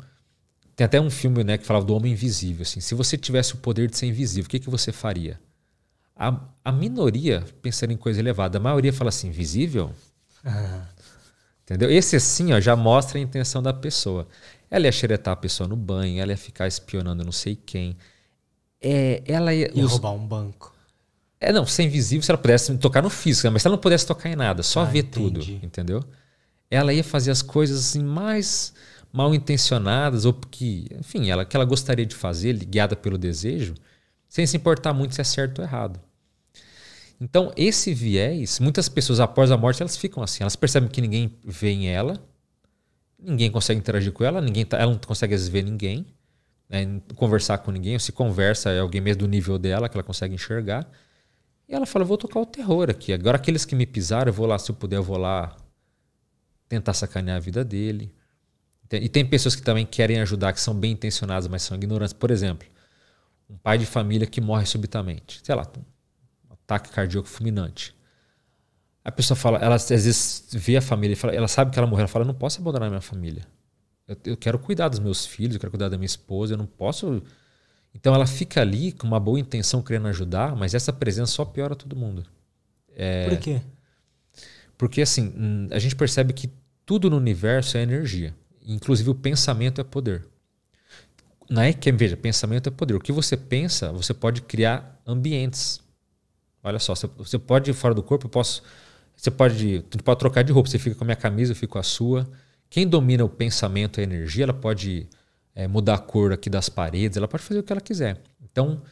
tem até um filme né, que falava do homem invisível. Assim, se você tivesse o poder de ser invisível, o que, que você faria? A, a minoria pensaria em coisa elevada, a maioria fala assim: invisível? Ah. Entendeu? Esse assim ó, já mostra a intenção da pessoa. Ela ia xeretar a pessoa no banho, ela ia ficar espionando não sei quem. É, ela ia, ia os... roubar um banco. É, não, sem visível, se ela pudesse tocar no físico, né? mas se ela não pudesse tocar em nada, só ah, ver entendi. tudo, entendeu? Ela ia fazer as coisas assim mais mal intencionadas ou que, enfim, ela que ela gostaria de fazer, ligada pelo desejo, sem se importar muito se é certo ou errado. Então, esse viés, muitas pessoas após a morte, elas ficam assim, elas percebem que ninguém vê em ela, ninguém consegue interagir com ela, ninguém tá, ela não consegue ver ninguém, né, conversar com ninguém, ou se conversa é alguém mesmo do nível dela que ela consegue enxergar. E ela fala: vou tocar o terror aqui. Agora, aqueles que me pisaram, eu vou lá, se eu puder, eu vou lá tentar sacanear a vida dele. E tem pessoas que também querem ajudar, que são bem intencionadas, mas são ignorantes. Por exemplo, um pai de família que morre subitamente. Sei lá, ataque cardíaco fulminante. A pessoa fala, ela às vezes vê a família e fala, ela sabe que ela morreu, ela fala, eu não posso abandonar minha família. Eu, eu, quero cuidar dos meus filhos, eu quero cuidar da minha esposa, eu não posso. Então ela fica ali com uma boa intenção querendo ajudar, mas essa presença só piora todo mundo. É, Por quê? Porque assim, hum, a gente percebe que tudo no universo é energia. Inclusive o pensamento é poder. Na é que veja, pensamento é poder. O que você pensa, você pode criar ambientes Olha só, você pode ir fora do corpo, eu posso. Você pode, você pode trocar de roupa, você fica com a minha camisa, eu fico com a sua. Quem domina o pensamento e a energia, ela pode é, mudar a cor aqui das paredes, ela pode fazer o que ela quiser. Então,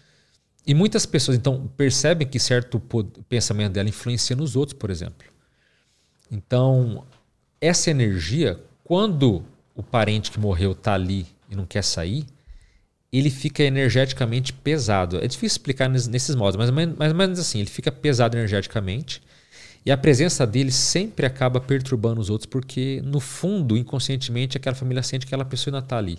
e muitas pessoas então percebem que certo pensamento dela influencia nos outros, por exemplo. Então, essa energia, quando o parente que morreu está ali e não quer sair, ele fica energeticamente pesado. É difícil explicar nesses modos, mas mais ou menos assim, ele fica pesado energeticamente. E a presença dele sempre acaba perturbando os outros, porque no fundo, inconscientemente, aquela família sente que aquela pessoa ainda está ali.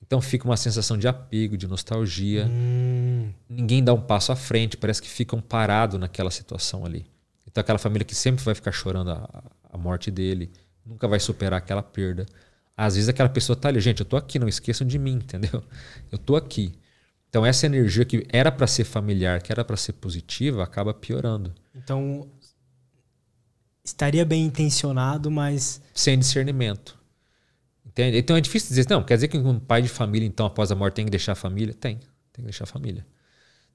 Então fica uma sensação de apego, de nostalgia. Hum. Ninguém dá um passo à frente, parece que ficam parados naquela situação ali. Então aquela família que sempre vai ficar chorando a, a morte dele, nunca vai superar aquela perda. Às vezes aquela pessoa tá ali, gente, eu tô aqui, não esqueçam de mim, entendeu? Eu tô aqui. Então essa energia que era para ser familiar, que era para ser positiva, acaba piorando. Então estaria bem intencionado, mas sem discernimento. Entende? Então é difícil dizer, não, quer dizer que um pai de família então após a morte tem que deixar a família? Tem, tem que deixar a família.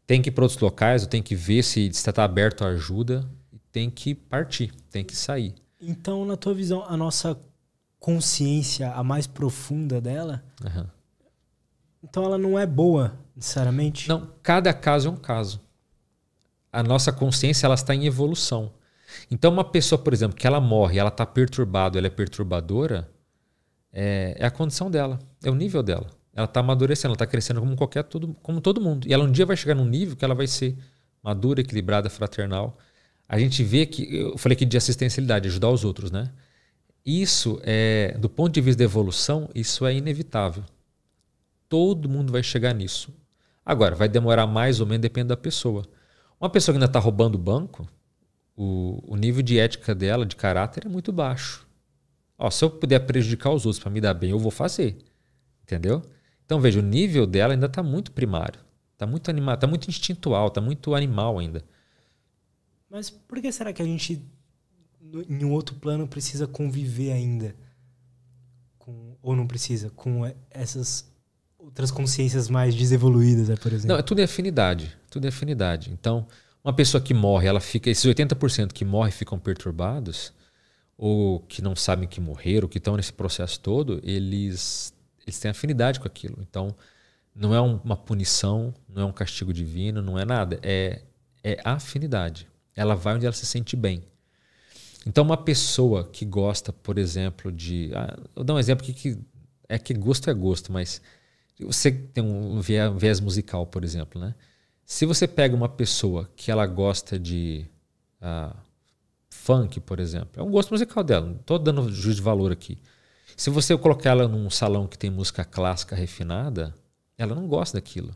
Tem que ir para outros locais, tem que ver se está tá aberto à ajuda, tem que partir, tem que sair. Então, na tua visão, a nossa consciência a mais profunda dela, uhum. então ela não é boa, necessariamente. Não, cada caso é um caso. A nossa consciência ela está em evolução. Então, uma pessoa, por exemplo, que ela morre, ela está perturbada, ela é perturbadora, é, é, a condição dela, é o nível dela. Ela está amadurecendo, ela está crescendo como qualquer todo, como todo mundo. E ela um dia vai chegar num nível que ela vai ser madura, equilibrada, fraternal. A gente vê que eu falei aqui de assistencialidade, ajudar os outros, né? Isso é, do ponto de vista da evolução, isso é inevitável. Todo mundo vai chegar nisso. Agora, vai demorar mais ou menos, depende da pessoa. Uma pessoa que ainda está roubando banco, o, o, nível de ética dela, de caráter, é muito baixo. Ó, se eu puder prejudicar os outros para me dar bem, eu vou fazer. Entendeu? Então veja, o nível dela ainda está muito primário. Está muito animado, está muito instintual, está muito animal ainda. Mas por que será que a gente em um outro plano precisa conviver ainda com, ou não precisa com é, essas outras consciências mais desevoluídas, né, por exemplo. Não, é tudo é afinidade, tudo é afinidade. Então, uma pessoa que morre, ela fica esses 80% que morre ficam perturbados ou que não sabem que morreram, que estão nesse processo todo, eles eles têm afinidade com aquilo. Então, não é uma punição, não é um castigo divino, não é nada, é é afinidade. Ela vai onde ela se sente bem. Então, uma pessoa que gosta, por exemplo, de. Ah, eu dou um exemplo que, que é que gosto é gosto, mas você tem um viés, um viés musical, por exemplo, né? Se você pega uma pessoa que ela gosta de ah, funk, por exemplo, é um gosto musical dela, não estou dando juízo de valor aqui. Se você colocar ela num salão que tem música clássica refinada, ela não gosta daquilo.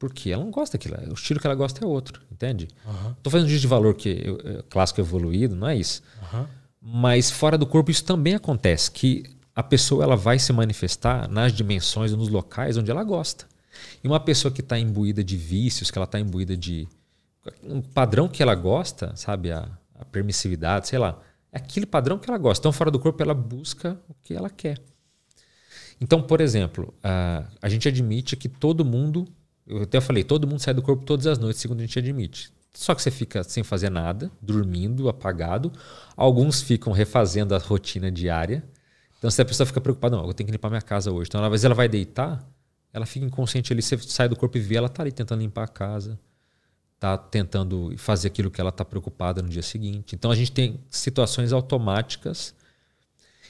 Porque ela não gosta daquilo. O estilo que ela gosta é outro, entende? Uhum. Tô fazendo um juízo de valor que eu, clássico evoluído, não é isso. Uhum. Mas fora do corpo isso também acontece, que a pessoa ela vai se manifestar nas dimensões, nos locais onde ela gosta. E uma pessoa que está imbuída de vícios, que ela está imbuída de um padrão que ela gosta, sabe, a, a permissividade, sei lá, é aquele padrão que ela gosta. Então fora do corpo ela busca o que ela quer. Então, por exemplo, a, a gente admite que todo mundo eu até falei, todo mundo sai do corpo todas as noites, segundo a gente admite. Só que você fica sem fazer nada, dormindo, apagado. Alguns ficam refazendo a rotina diária. Então, se a pessoa fica preocupada, não, eu tenho que limpar minha casa hoje. Então, às vezes ela vai deitar, ela fica inconsciente ali, você sai do corpo e vê, ela tá ali tentando limpar a casa, tá tentando fazer aquilo que ela tá preocupada no dia seguinte. Então, a gente tem situações automáticas.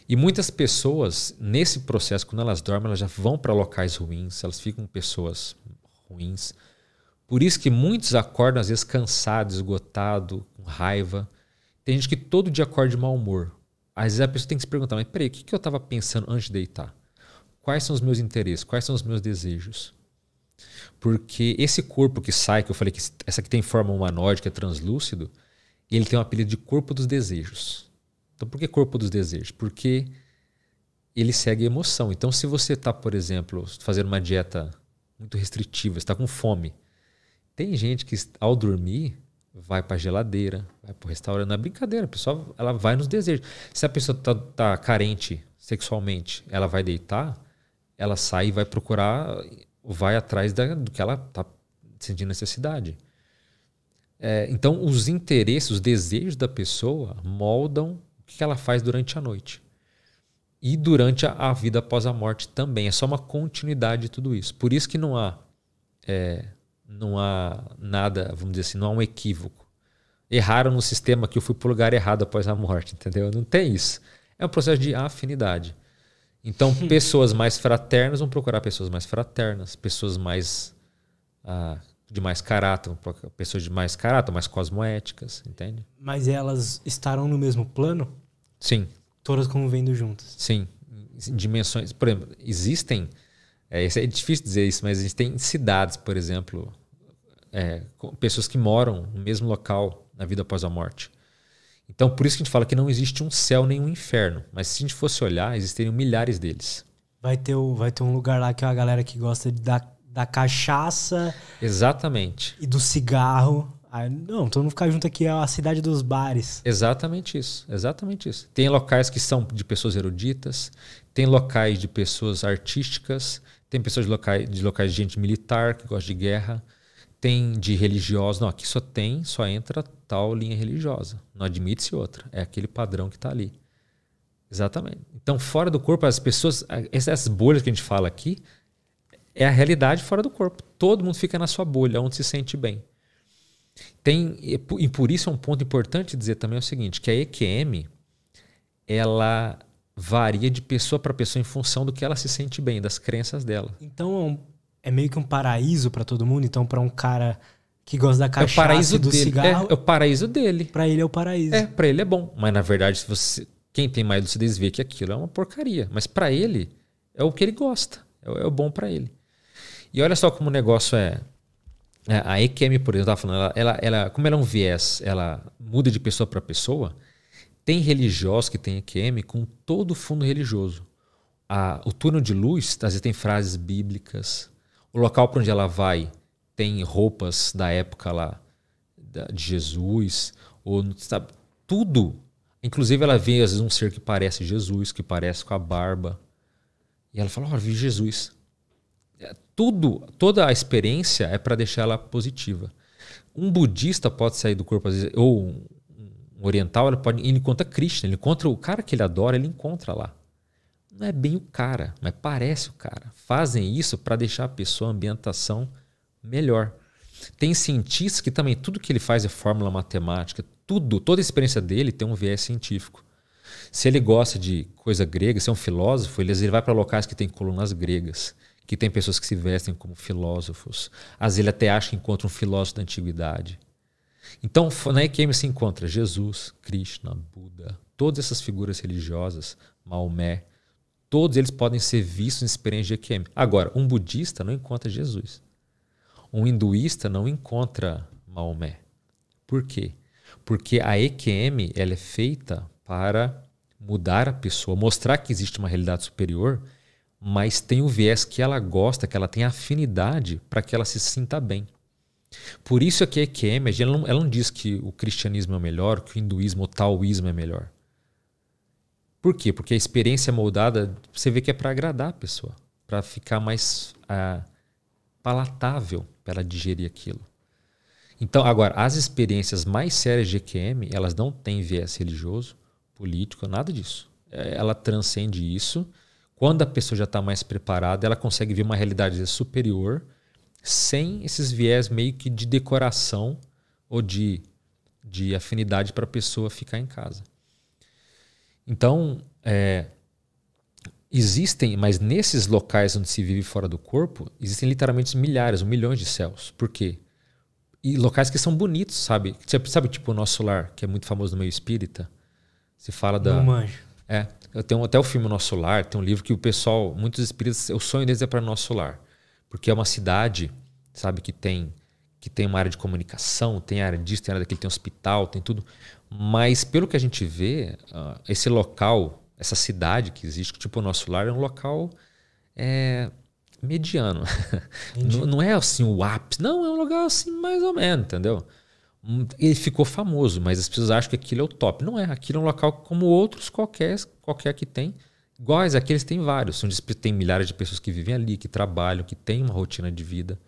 E muitas pessoas, nesse processo, quando elas dormem, elas já vão para locais ruins, elas ficam pessoas ruins. Por isso que muitos acordam às vezes cansado, esgotado, com raiva. Tem gente que todo dia acorda de mau humor. Às vezes a pessoa tem que se perguntar, mas peraí, o que eu estava pensando antes de deitar? Quais são os meus interesses? Quais são os meus desejos? Porque esse corpo que sai, que eu falei que essa aqui tem forma humanoide, que é translúcido, ele tem um apelido de corpo dos desejos. Então por que corpo dos desejos? Porque ele segue a emoção. Então se você está, por exemplo, fazendo uma dieta muito restritiva, está com fome. Tem gente que ao dormir vai para a geladeira, vai para o restaurante, não é brincadeira, a pessoa ela vai nos desejos. Se a pessoa está tá carente sexualmente, ela vai deitar, ela sai e vai procurar, vai atrás da, do que ela está sentindo necessidade. É, então, os interesses, os desejos da pessoa moldam o que ela faz durante a noite e durante a, a, vida após a morte também. É só uma continuidade de tudo isso. Por isso que não há, é, não há nada, vamos dizer assim, não há um equívoco. Erraram no sistema que eu fui para o lugar errado após a morte, entendeu? Não tem isso. É um processo de afinidade. Então, pessoas mais fraternas vão procurar pessoas mais fraternas, pessoas mais ah, de mais caráter, pessoas de mais caráter, mais cosmoéticas, entende? Mas elas estarão no mesmo plano? Sim todas convivendo juntas. Sim. Dimensões. Por exemplo, existem. É, é difícil dizer isso, mas existem cidades, por exemplo, é, pessoas que moram no mesmo local na vida após a morte. Então, por isso que a gente fala que não existe um céu nem um inferno. Mas se a gente fosse olhar, existiriam milhares deles. Vai ter, vai ter um lugar lá que é a galera que gosta de, da, da cachaça. Exatamente. E do cigarro. Ah, não, todo então mundo ficar junto aqui é a cidade dos bares. Exatamente isso, exatamente isso. Tem locais que são de pessoas eruditas, tem locais de pessoas artísticas, tem pessoas de locais de, locais de gente militar que gosta de guerra, tem de religiosos. Não, aqui só tem, só entra tal linha religiosa. Não admite-se outra. É aquele padrão que está ali. Exatamente. Então, fora do corpo, as pessoas, essas bolhas que a gente fala aqui, é a realidade fora do corpo. Todo mundo fica na sua bolha, onde se sente bem. Tem, e por isso é um ponto importante dizer também o seguinte, que a EQM ela varia de pessoa para pessoa em função do que ela se sente bem, das crenças dela. Então é meio que um paraíso para todo mundo, então para um cara que gosta da cachaça é o paraíso do dele. É, cigarro. É, é, o paraíso dele. Para ele é o paraíso. É, para ele é bom, mas na verdade se você quem tem mais lucidez vê que aquilo é uma porcaria, mas para ele é o que ele gosta, é, é o bom para ele. E olha só como o negócio é é, a EQM, por exemplo, falando, ela, ela, como ela é um viés, ela muda de pessoa para pessoa, tem religiosos que tem EQM com todo o fundo religioso. A, o túnel de luz, às vezes tem frases bíblicas. O local para onde ela vai tem roupas da época lá da, de Jesus. Ou, sabe, tudo. Inclusive ela vê às vezes um ser que parece Jesus, que parece com a barba. E ela fala, ó, oh, vi Jesus. É, tudo, toda a experiência é para deixar ela positiva. Um budista pode sair do corpo, às vezes, ou um oriental, ele, pode, ele encontra Krishna, ele encontra o cara que ele adora, ele encontra lá. Não é bem o cara, mas parece o cara. Fazem isso para deixar a pessoa a ambientação melhor. Tem cientistas que também tudo que ele faz é fórmula matemática, tudo, toda a experiência dele tem um viés científico. Se ele gosta de coisa grega, se é um filósofo, ele, ele vai para locais que tem colunas gregas que tem pessoas que se vestem como filósofos. Às vezes ele até acha que encontra um filósofo da antiguidade. Então, na EQM se encontra Jesus, Krishna, Buda, todas essas figuras religiosas, Maomé, todos eles podem ser vistos em experiência de EQM. Agora, um budista não encontra Jesus. Um hinduísta não encontra Maomé. Por quê? Porque a EQM ela é feita para mudar a pessoa, mostrar que existe uma realidade superior mas tem o viés que ela gosta, que ela tem afinidade para que ela se sinta bem. Por isso é que a EQM, ela não, ela não diz que o cristianismo é melhor, que o hinduísmo, o taoísmo é melhor. Por quê? Porque a experiência moldada, você vê que é para agradar a pessoa, para ficar mais ah, palatável para ela digerir aquilo. Então, agora, as experiências mais sérias de EQM, elas não têm viés religioso, político, nada disso. É, ela transcende isso quando a pessoa já está mais preparada, ela consegue ver uma realidade superior sem esses viés meio que de decoração ou de, de afinidade para a pessoa ficar em casa. Então, é, existem, mas nesses locais onde se vive fora do corpo, existem literalmente milhares, milhões de céus. Por quê? E locais que são bonitos, sabe? Sabe, tipo o nosso lar, que é muito famoso no meio espírita? Se fala da. Não manjo. É. Eu tenho até o filme Nosso Lar, tem um livro que o pessoal, muitos espíritos, o sonho deles é para Nosso Lar, porque é uma cidade, sabe, que tem que tem uma área de comunicação, tem área disso, tem área daquele, tem hospital, tem tudo. Mas pelo que a gente vê, uh, esse local, essa cidade que existe, tipo o Nosso Lar, é um local é, mediano. não, não é assim o ápice, não, é um lugar assim mais ou menos, entendeu? Ele ficou famoso, mas as pessoas acham que aquilo é o top. Não é. Aquilo é um local como outros qualquer, qualquer que tem. Iguais aqueles tem vários. tem milhares de pessoas que vivem ali, que trabalham, que têm uma rotina de vida.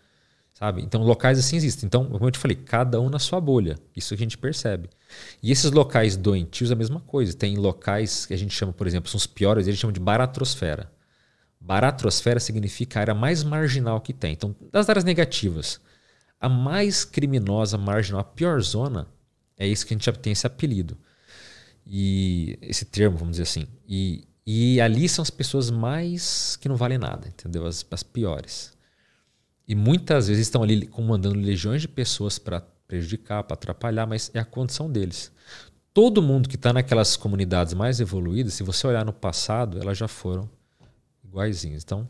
Sabe? Então, locais assim existem. Então, como eu te falei, cada um na sua bolha. Isso a gente percebe. E esses locais doentios é a mesma coisa. Tem locais que a gente chama, por exemplo, são os piores, eles chamam de baratrosfera. Baratrosfera significa a área mais marginal que tem. Então, das áreas negativas. A mais criminosa, marginal, a pior zona, é isso que a gente obtém esse apelido. E esse termo, vamos dizer assim. E, e ali são as pessoas mais que não valem nada, entendeu? As, as piores. E muitas vezes estão ali comandando legiões de pessoas para prejudicar, para atrapalhar, mas é a condição deles. Todo mundo que está naquelas comunidades mais evoluídas, se você olhar no passado, elas já foram iguaizinhas. Então,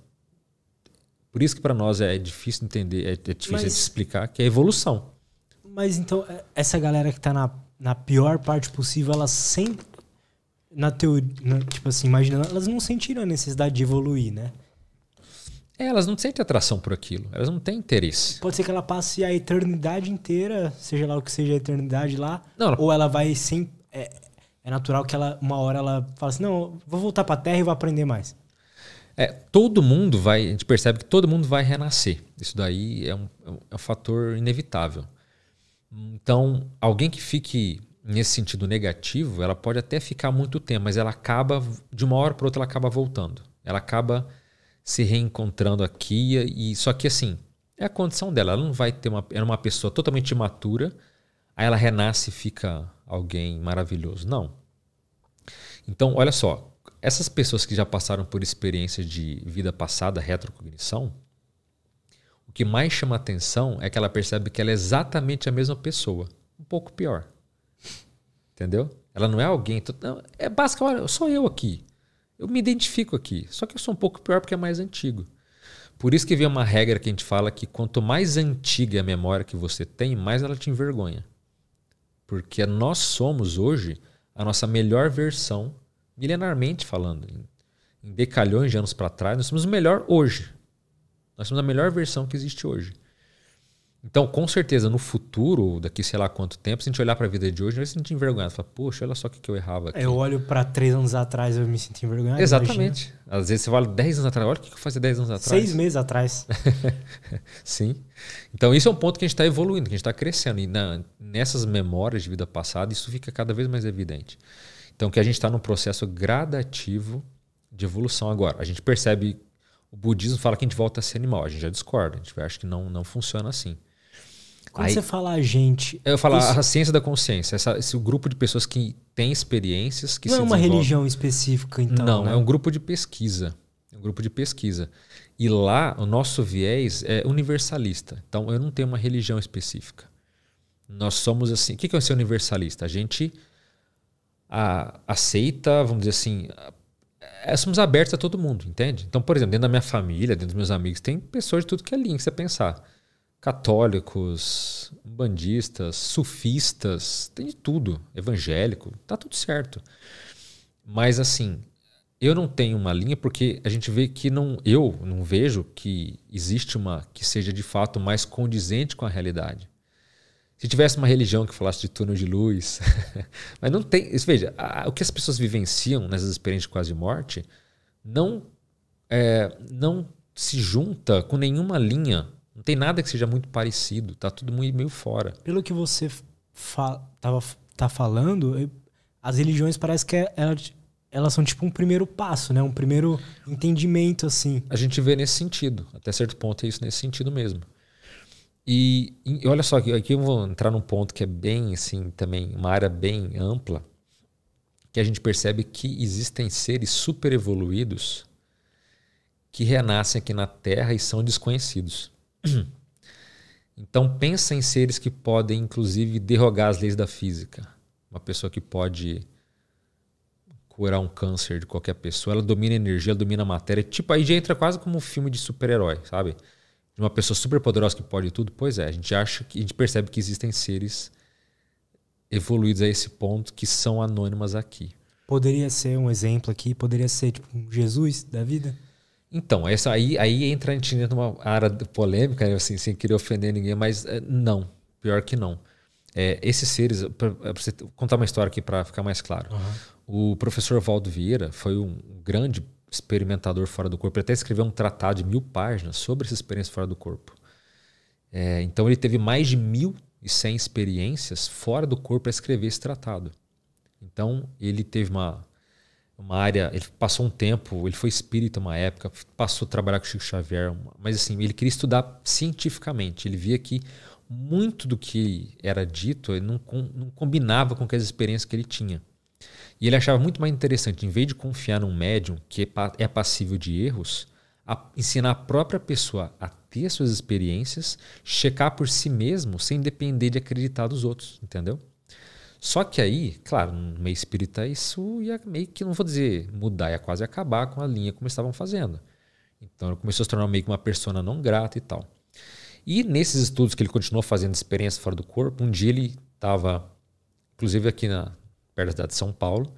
por isso que para nós é difícil entender, é, é difícil mas, explicar que é evolução. Mas então, é, essa galera que tá na, na pior parte possível, ela sempre. Na teoria. Na, tipo assim, imaginando, elas não sentiram a necessidade de evoluir, né? É, elas não sentem atração por aquilo, elas não têm interesse. Pode ser que ela passe a eternidade inteira, seja lá o que seja a eternidade lá, não, ela... ou ela vai sem. É, é natural que ela, uma hora ela fala assim: não, vou voltar pra terra e vou aprender mais. É, todo mundo vai, a gente percebe que todo mundo vai renascer. Isso daí é, é um, é um fator inevitável. Então, alguém que fique nesse sentido negativo, ela pode até ficar muito tempo, mas ela acaba, de uma hora para outra, ela acaba voltando. Ela acaba se reencontrando aqui, e só que assim, é a condição dela. Ela não vai ter uma. Era é uma pessoa totalmente imatura, aí ela renasce e fica alguém maravilhoso. Não. Então, olha só, essas pessoas que já passaram por experiências de vida passada, retrocognição, o que mais chama atenção é que ela percebe que ela é exatamente a mesma pessoa, um pouco pior. Entendeu? Ela não é alguém. é basicamente, olha, sou eu aqui. Eu me identifico aqui. Só que eu sou um pouco pior porque é mais antigo. Por isso que vem uma regra que a gente fala que quanto mais antiga é a memória que você tem, mais ela te envergonha. Porque nós somos hoje a nossa melhor versão milenarmente falando, em, em decalhões de anos para trás, nós somos o melhor hoje. Nós somos a melhor versão que existe hoje. Então, com certeza, no futuro, daqui sei lá quanto tempo, se a gente olhar para a vida de hoje, a gente vai se sentir envergonhado. Fala, poxa, olha só o que, que eu errava aqui. Eu olho para três anos atrás eu me sinto envergonhado. Exatamente. Imagina. Às vezes você olha dez anos atrás, olha o que eu fazia dez anos atrás. Seis meses atrás. Sim. Então, isso é um ponto que a gente está evoluindo, que a gente está crescendo. E na, nessas memórias de vida passada, isso fica cada vez mais evidente. Então, que a gente está num processo gradativo de evolução agora. A gente percebe, o budismo fala que a gente volta a ser animal, a gente já discorda, a gente acha que não, não funciona assim. Quando Aí, você fala a gente. Eu falo isso... a ciência da consciência, essa, esse grupo de pessoas que tem experiências que Não é uma religião específica, então. Não, né? é um grupo de pesquisa. É um grupo de pesquisa. E lá, o nosso viés é universalista. Então, eu não tenho uma religião específica. Nós somos assim. O que é ser universalista? A gente aceita, vamos dizer assim, é somos abertos a todo mundo, entende? Então, por exemplo, dentro da minha família, dentro dos meus amigos, tem pessoas de tudo que é linha que você pensar. Católicos, bandistas, sufistas, tem de tudo. Evangélico, tá tudo certo. Mas assim, eu não tenho uma linha porque a gente vê que não, eu não vejo que existe uma que seja de fato mais condizente com a realidade. Se tivesse uma religião que falasse de túnel de luz. mas não tem. Veja, o que as pessoas vivenciam nessas experiências de quase morte não, é, não se junta com nenhuma linha. Não tem nada que seja muito parecido. Tá tudo meio fora. Pelo que você fa tava, tá falando, as religiões parece que é, elas, elas são tipo um primeiro passo, né? Um primeiro entendimento, assim. A gente vê nesse sentido. Até certo ponto é isso nesse sentido mesmo. E, e, olha só, aqui eu vou entrar num ponto que é bem, assim, também, uma área bem ampla, que a gente percebe que existem seres super evoluídos que renascem aqui na Terra e são desconhecidos. Então, pensa em seres que podem, inclusive, derrogar as leis da física. Uma pessoa que pode curar um câncer de qualquer pessoa, ela domina a energia, ela domina a matéria. Tipo, aí já entra quase como um filme de super-herói, sabe? de uma pessoa super poderosa que pode tudo? Pois é, a gente acha que a gente percebe que existem seres evoluídos a esse ponto que são anônimas aqui. Poderia ser um exemplo aqui, poderia ser tipo um Jesus da vida? Então, essa aí, aí entra a gente dentro de uma área polêmica, né, assim, sem querer ofender ninguém, mas eh, não, pior que não. É, esses seres, para contar uma história aqui para ficar mais claro. Uhum. O professor Valdo Vieira foi um grande experimentador fora do corpo. Ele até escreveu um tratado de mil páginas sobre essa experiência fora do corpo. É, então ele teve mais de mil e cem experiências fora do corpo para escrever esse tratado. Então ele teve uma, uma área, ele passou um tempo, ele foi espírita uma época, passou a trabalhar com Chico Xavier, mas assim, ele queria estudar cientificamente. Ele via que muito do que era dito não, não combinava com as experiências que ele tinha. E ele achava muito mais interessante, em vez de confiar num médium que é, é passível de erros, a ensinar a própria pessoa a ter suas experiências, checar por si mesmo, sem depender de acreditar dos outros, entendeu? Só que aí, claro, no meio espírita isso ia meio que, não vou dizer mudar, ia quase acabar com a linha como estavam fazendo. Então começou a se tornar meio que uma persona não grata e tal. E nesses estudos que ele continuou fazendo experiência fora do corpo, um dia ele estava, inclusive aqui na, perto da cidade de São Paulo.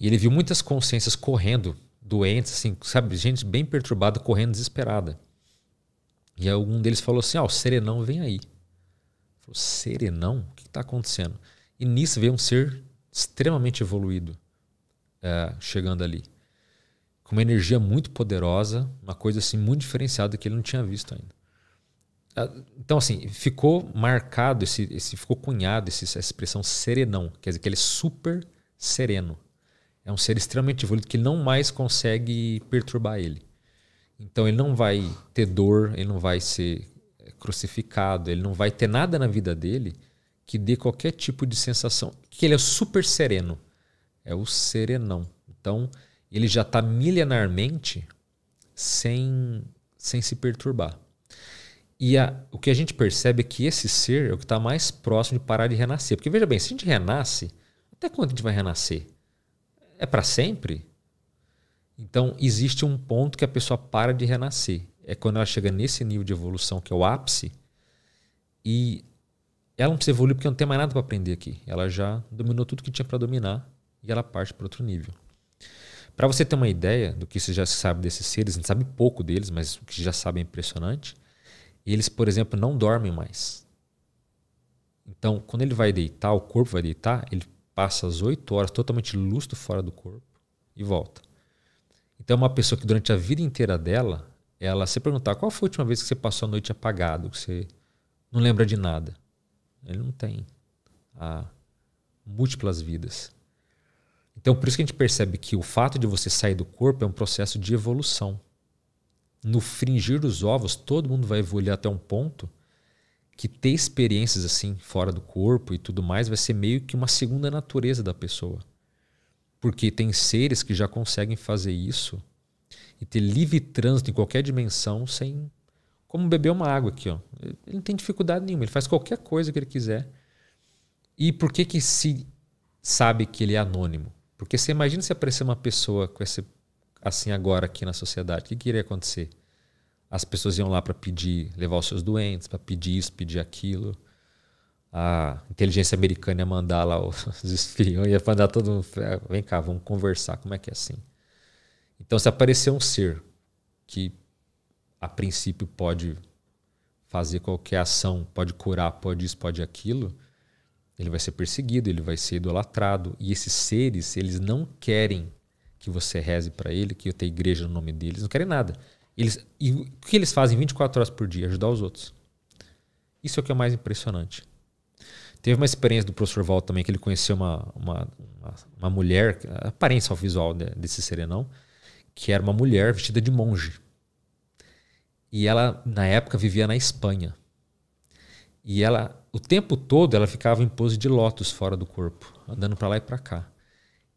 E ele viu muitas consciências correndo, doentes, assim, sabe? Gente bem perturbada, correndo desesperada. E algum deles falou assim: ó o serenão vem aí. Falou: Serenão? O que está acontecendo? E nisso veio um ser extremamente evoluído é, chegando ali. Com uma energia muito poderosa, uma coisa assim muito diferenciada que ele não tinha visto ainda. Ah, então, assim, ficou marcado, esse, esse ficou cunhado esse, essa expressão serenão. Quer dizer, que ele é super sereno. É um ser extremamente evoluído que não mais consegue perturbar ele. Então, ele não vai ter dor, ele não vai ser é, crucificado, ele não vai ter nada na vida dele que dê qualquer tipo de sensação. Que ele é super sereno. É o serenão. Então, ele já está milenarmente sem, sem se perturbar. E a, o que a gente percebe é que esse ser é o que está mais próximo de parar de renascer. Porque veja bem, se a gente renasce, até quando a gente vai renascer? É para sempre? Então, existe um ponto que a pessoa para de renascer. É quando ela chega nesse nível de evolução, que é o ápice, e ela não precisa evoluir porque não tem mais nada para aprender aqui. Ela já dominou tudo que tinha para dominar e ela parte para outro nível. Para você ter uma ideia do que você já sabe desses seres, a gente sabe pouco deles, mas o que já sabe é impressionante eles, por exemplo, não dormem mais. Então, quando ele vai deitar, o corpo vai deitar, ele passa as 8 horas totalmente lustro fora do corpo e volta. Então, uma pessoa que durante a vida inteira dela, ela se perguntar qual foi a última vez que você passou a noite apagado, que você não lembra de nada. Ele não tem ah, múltiplas vidas. Então, por isso que a gente percebe que o fato de você sair do corpo é um processo de evolução no fringir dos ovos, todo mundo vai evoluir até um ponto que ter experiências assim fora do corpo e tudo mais vai ser meio que uma segunda natureza da pessoa. Porque tem seres que já conseguem fazer isso e ter livre trânsito em qualquer dimensão sem como beber uma água aqui, ó. Ele não tem dificuldade nenhuma, ele faz qualquer coisa que ele quiser. E por que que se sabe que ele é anônimo? Porque você imagina se aparecer uma pessoa com esse assim agora aqui na sociedade? O que, que iria acontecer? As pessoas iam lá para pedir, levar os seus doentes, para pedir isso, pedir aquilo. A inteligência americana ia mandar lá os espiões, ia mandar todo mundo. Ah, vem cá, vamos conversar, como é que é assim? Então, se aparecer um ser que a princípio pode fazer qualquer ação, pode curar, pode isso, pode aquilo, ele vai ser perseguido, ele vai ser idolatrado. E esses seres, eles não querem que você reze para ele, que eu tenha igreja no nome deles, não querem nada. Eles, e o que eles fazem 24 horas por dia? Ajudar os outros. Isso é o que é mais impressionante. Teve uma experiência do professor Val também, que ele conheceu uma, uma, uma, uma mulher, a aparência visual desse serenão, que era uma mulher vestida de monge. E ela, na época, vivia na Espanha. E ela, o tempo todo, ela ficava em pose de lótus fora do corpo, andando para lá e para cá.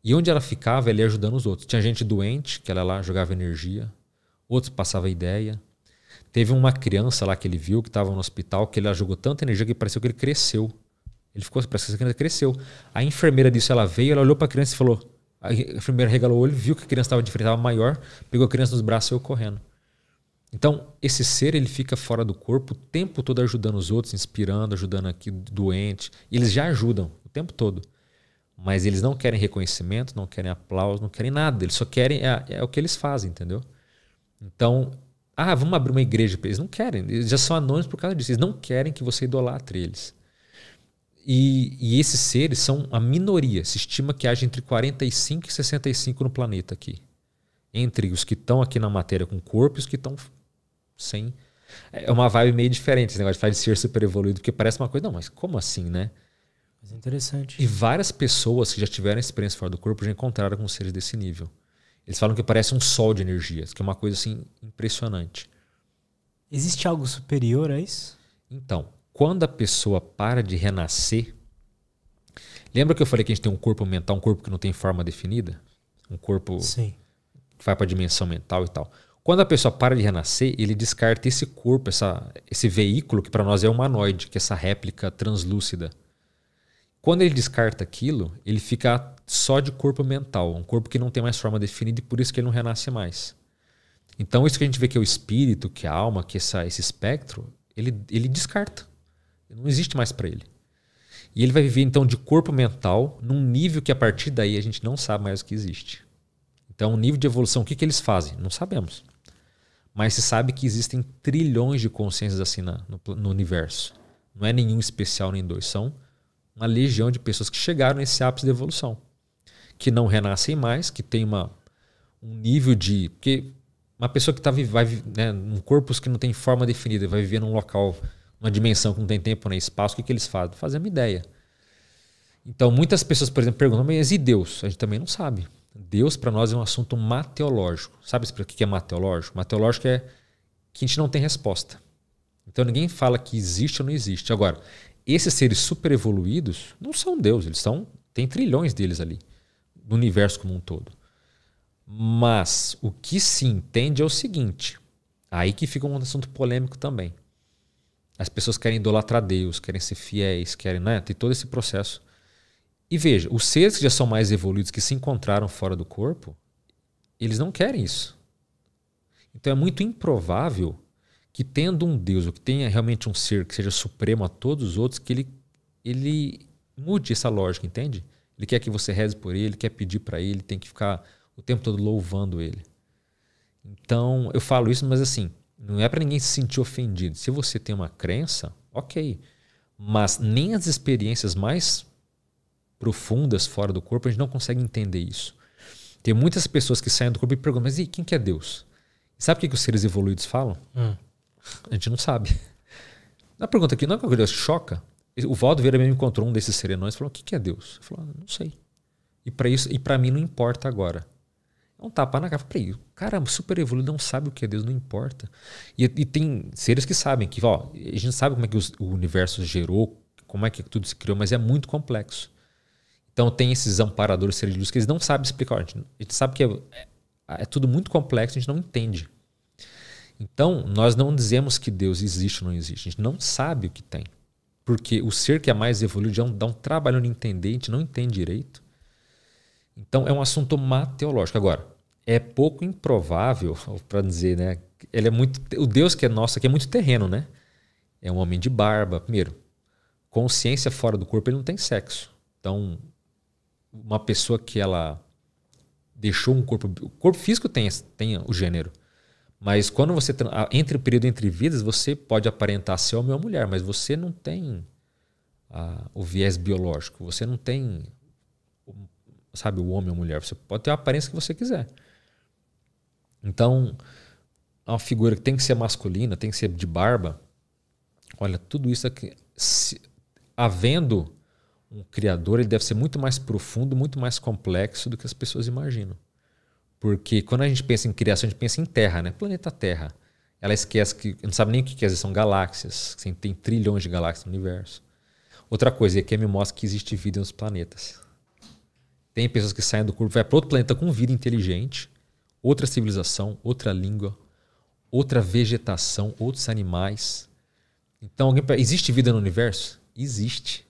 E onde ela ficava, ela ia ajudando os outros. Tinha gente doente, que ela lá jogava energia, outros passava ideia. Teve uma criança lá que ele viu, que estava no hospital, que ele jogou tanta energia que pareceu que ele cresceu. Ele ficou, parece que essa criança cresceu. A enfermeira disse ela veio, ela olhou para a criança e falou. A enfermeira regalou o olho, viu que a criança estava diferente, estava maior, pegou a criança nos braços e saiu correndo. Então, esse ser ele fica fora do corpo o tempo todo ajudando os outros, inspirando, ajudando aqui doente. E eles já ajudam o tempo todo. Mas eles não querem reconhecimento, não querem aplauso, não querem nada. Eles só querem. É, é o que eles fazem, entendeu? Então, ah, vamos abrir uma igreja para eles. Não querem. Eles já são anônimos por causa disso. Eles não querem que você idolatre eles. E, e esses seres são a minoria. Se estima que haja entre 45 e 65 no planeta aqui. Entre os que estão aqui na matéria com corpo e os que estão sem. É uma vibe meio diferente esse negócio de de ser super evoluído, porque parece uma coisa. Não, mas como assim, né? Mas é interessante. E várias pessoas que já tiveram experiência fora do corpo já encontraram com seres desse nível. Eles falam que parece um sol de energias, que é uma coisa assim impressionante. Existe algo superior a isso? Então, quando a pessoa para de renascer, lembra que eu falei que a gente tem um corpo mental, um corpo que não tem forma definida, um corpo Sim. que vai para a dimensão mental e tal. Quando a pessoa para de renascer, ele descarta esse corpo, essa, esse veículo que para nós é humanoide, que é essa réplica translúcida. Quando ele descarta aquilo, ele fica só de corpo mental, um corpo que não tem mais forma definida e por isso que ele não renasce mais. Então, isso que a gente vê que é o espírito, que é a alma, que é essa, esse espectro, ele, ele descarta. Não existe mais para ele. E ele vai viver, então, de corpo mental, num nível que a partir daí a gente não sabe mais o que existe. Então, o nível de evolução, o que, que eles fazem? Não sabemos. Mas se sabe que existem trilhões de consciências assim na, no, no universo. Não é nenhum especial nem dois, são uma legião de pessoas que chegaram nesse ápice da evolução, que não renascem mais, que tem uma, um nível de. Porque uma pessoa que tá, vai né, num corpo que não tem forma definida, vai viver num local, numa dimensão que não tem tempo nem espaço, o que, que eles fazem? Fazer uma ideia. Então, muitas pessoas, por exemplo, perguntam, mas e Deus? A gente também não sabe. Deus, para nós, é um assunto mateológico. Sabe o que é mateológico? Mateológico é que a gente não tem resposta. Então, ninguém fala que existe ou não existe. Agora, esses seres super evoluídos não são Deus, eles são. Tem trilhões deles ali, no universo como um todo. Mas o que se entende é o seguinte: aí que fica um assunto polêmico também. As pessoas querem idolatrar Deus, querem ser fiéis, querem, né? Tem todo esse processo. E veja, os seres que já são mais evoluídos, que se encontraram fora do corpo, eles não querem isso. Então é muito improvável que tendo um Deus, ou que tenha realmente um ser que seja supremo a todos os outros, que ele, ele mude essa lógica, entende? Ele quer que você reze por ele, quer pedir para ele, tem que ficar o tempo todo louvando ele. Então, eu falo isso, mas assim, não é para ninguém se sentir ofendido. Se você tem uma crença, ok. Mas nem as experiências mais profundas fora do corpo a gente não consegue entender isso. Tem muitas pessoas que saem do corpo e perguntam, mas e quem que é Deus? sabe o que, que os seres evoluídos falam? Hum. A gente não sabe. Na pergunta aqui, não é que Deus é choca? O Valdo Vieira me encontrou um desses serenões e falou: O que, é Deus? Eu falou, ah, Não sei. E para isso e para mim não importa agora. É um tapa na cara. Peraí, o cara super evoluído não sabe o que é Deus, não importa. E, e tem seres que sabem que, ó, a gente sabe como é que os, o universo gerou, como é que tudo se criou, mas é muito complexo. Então tem esses amparadores seres de luz que eles não sabem explicar. A gente, a gente sabe que é, é, é tudo muito complexo, a gente não entende. Então, nós não dizemos que Deus existe ou não existe. A gente não sabe o que tem. Porque o ser que é mais evoluído já é dá um trabalho no entender, a gente não entende direito. Então, é um assunto mateológico. Agora, é pouco improvável, para dizer, né? Ele é muito, o Deus que é nosso aqui é muito terreno, né? É um homem de barba. Primeiro, consciência fora do corpo, ele não tem sexo. Então, uma pessoa que ela deixou um corpo. O corpo físico tem, tem o gênero. Mas quando você. Entre o período entre vidas, você pode aparentar ser homem ou mulher, mas você não tem ah, o viés biológico. Você não tem. Sabe, o homem ou mulher. Você pode ter a aparência que você quiser. Então, é uma figura que tem que ser masculina, tem que ser de barba. Olha, tudo isso aqui. Se, havendo um criador, ele deve ser muito mais profundo, muito mais complexo do que as pessoas imaginam. Porque quando a gente pensa em criação, a gente pensa em Terra, né? Planeta Terra. Ela esquece que. Não sabe nem o que é, são galáxias. Assim, tem trilhões de galáxias no universo. Outra coisa, e aqui me mostra que existe vida nos planetas. Tem pessoas que saem do corpo, vai para outro planeta com vida inteligente, outra civilização, outra língua, outra vegetação, outros animais. Então, alguém, existe vida no universo? Existe.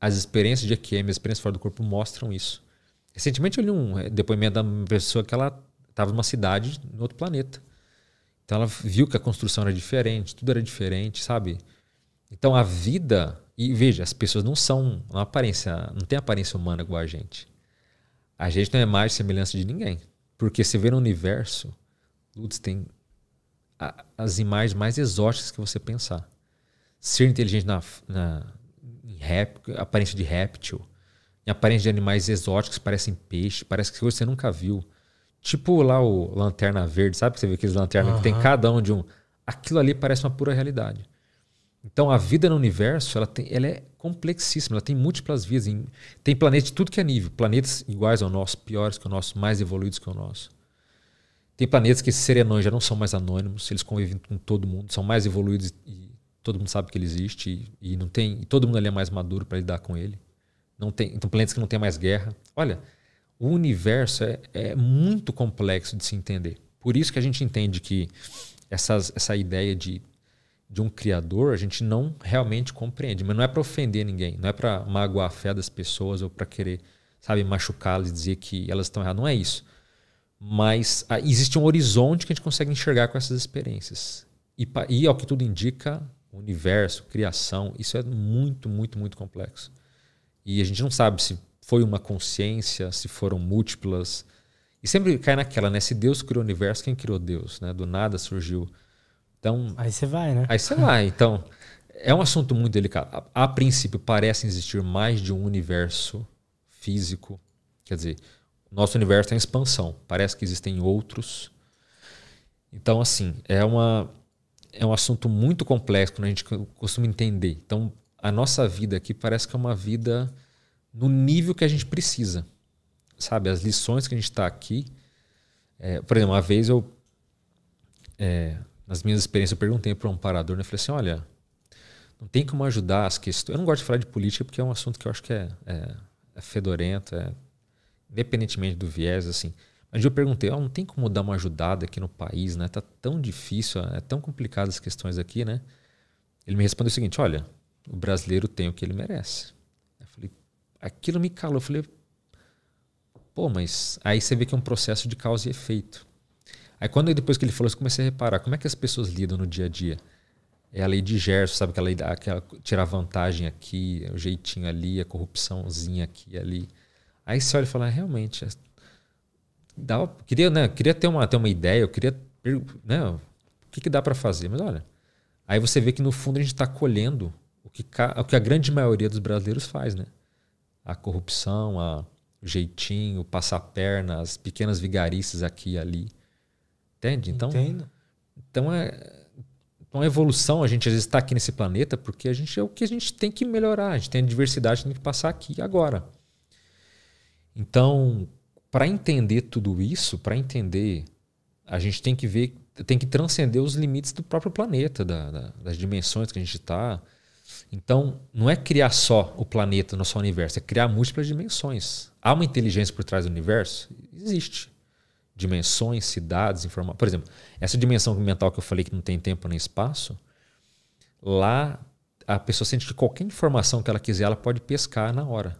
As experiências de EQM, as experiências fora do corpo mostram isso. Recentemente eu li um é, depoimento de uma pessoa que ela estava numa cidade, no outro planeta. Então ela viu que a construção era diferente, tudo era diferente, sabe? Então a vida. E veja, as pessoas não são. uma aparência, não tem aparência humana igual a gente. A gente não é mais semelhança de ninguém. Porque você vê no universo, Lutz tem a, as imagens mais exóticas que você pensar. Ser inteligente na, na em aparência de réptil em aparência de animais exóticos, parecem peixe, parece que você nunca viu. Tipo lá o Lanterna Verde, sabe? Que você vê aqueles lanternas uhum. que tem cada um de um. Aquilo ali parece uma pura realidade. Então a vida no universo ela, tem, ela é complexíssima, ela tem múltiplas vias. Em, tem planetas de tudo que é nível. Planetas iguais ao nosso, piores que o nosso, mais evoluídos que o nosso. Tem planetas que esses serenões já não são mais anônimos, eles convivem com todo mundo, são mais evoluídos e todo mundo sabe que ele existe e, e não tem, e todo mundo ali é mais maduro para lidar com ele. Não tem, então, planetas que não tem mais guerra. Olha, o universo é, é muito complexo de se entender. Por isso que a gente entende que essas, essa ideia de, de um criador a gente não realmente compreende. Mas não é para ofender ninguém, não é para magoar a fé das pessoas ou para querer, sabe, machucá-las e dizer que elas estão erradas. Não é isso. Mas a, ah, existe um horizonte que a gente consegue enxergar com essas experiências. E, e ao que tudo indica, universo, criação, isso é muito, muito, muito complexo. E a gente não sabe se foi uma consciência, se foram múltiplas. E sempre cai naquela, né? Se Deus criou o universo, quem criou Deus? Né? Do nada surgiu. Então, aí você vai, né? Aí você vai. Então, é um assunto muito delicado. A, a princípio, parece existir mais de um universo físico. Quer dizer, nosso universo é em expansão. Parece que existem outros. Então, assim, é, uma, é um assunto muito complexo quando a gente costuma entender. Então, a nossa vida aqui parece que é uma vida no nível que a gente precisa. Sabe, as lições que a gente está aqui. É, por exemplo, uma vez eu, é, nas minhas experiências, eu perguntei para um parador, né, eu falei assim: olha, não tem como ajudar as questões. Eu não gosto de falar de política porque é um assunto que eu acho que é, é, é fedorento, é, independentemente do viés, assim. Mas eu perguntei, oh, não tem como dar uma ajudada aqui no país, né? Tá tão difícil, é, é tão complicado as questões aqui, né? Ele me respondeu o seguinte, olha, o brasileiro tem o que ele merece. Eu falei, aquilo me calou. Eu falei, pô, mas aí você vê que é um processo de causa e efeito. Aí quando depois que ele falou, eu comecei a reparar como é que as pessoas lidam no dia a dia. É a lei de Gerson, sabe? Aquela lei aquela tirar vantagem aqui, é o jeitinho ali, a corrupçãozinha aqui ali. Aí você olha e fala, é, realmente, é, dava, queria, né, queria ter, uma, ter uma ideia, eu queria. Né, o que, que dá para fazer? Mas olha, aí você vê que no fundo a gente está colhendo o que, o que a grande maioria dos brasileiros faz, né? A corrupção, a, o jeitinho, o passar perna, as pequenas vigarices aqui e ali. Entende? Então, Entendo. Então é então a é evolução, a gente às vezes está aqui nesse planeta porque a gente é o que a gente tem que melhorar, a gente tem a diversidade, tem que passar aqui agora. Então, para entender tudo isso, para entender, a gente tem que ver, tem que transcender os limites do próprio planeta, da, da, das dimensões que a gente está, então, não é criar só o planeta, não só o universo, é criar múltiplas dimensões. Há uma inteligência por trás do universo? Existe. Dimensões, cidades, informações. Por exemplo, essa dimensão mental que eu falei que não tem tempo nem espaço, lá a pessoa sente que qualquer informação que ela quiser, ela pode pescar na hora.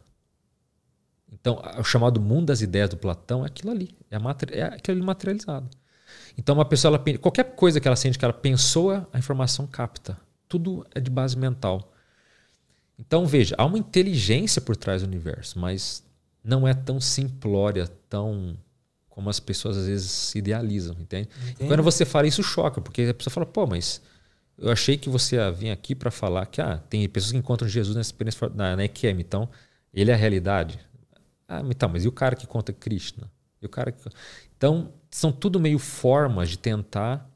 Então, o chamado mundo das ideias do Platão é aquilo ali, é, é aquilo ali materializado. Então, uma pessoa, ela, qualquer coisa que ela sente que ela pensou, a informação capta tudo é de base mental. Então veja, há uma inteligência por trás do universo, mas não é tão simplória, tão como as pessoas às vezes idealizam, entende? Quando você fala isso choca, porque a pessoa fala, pô, mas eu achei que você ia vir aqui para falar que ah, tem pessoas que encontram Jesus na experiência na, na EQM, então ele é a realidade. Ah, então, mas e o cara que conta Krishna? E o cara que... Então, são tudo meio formas de tentar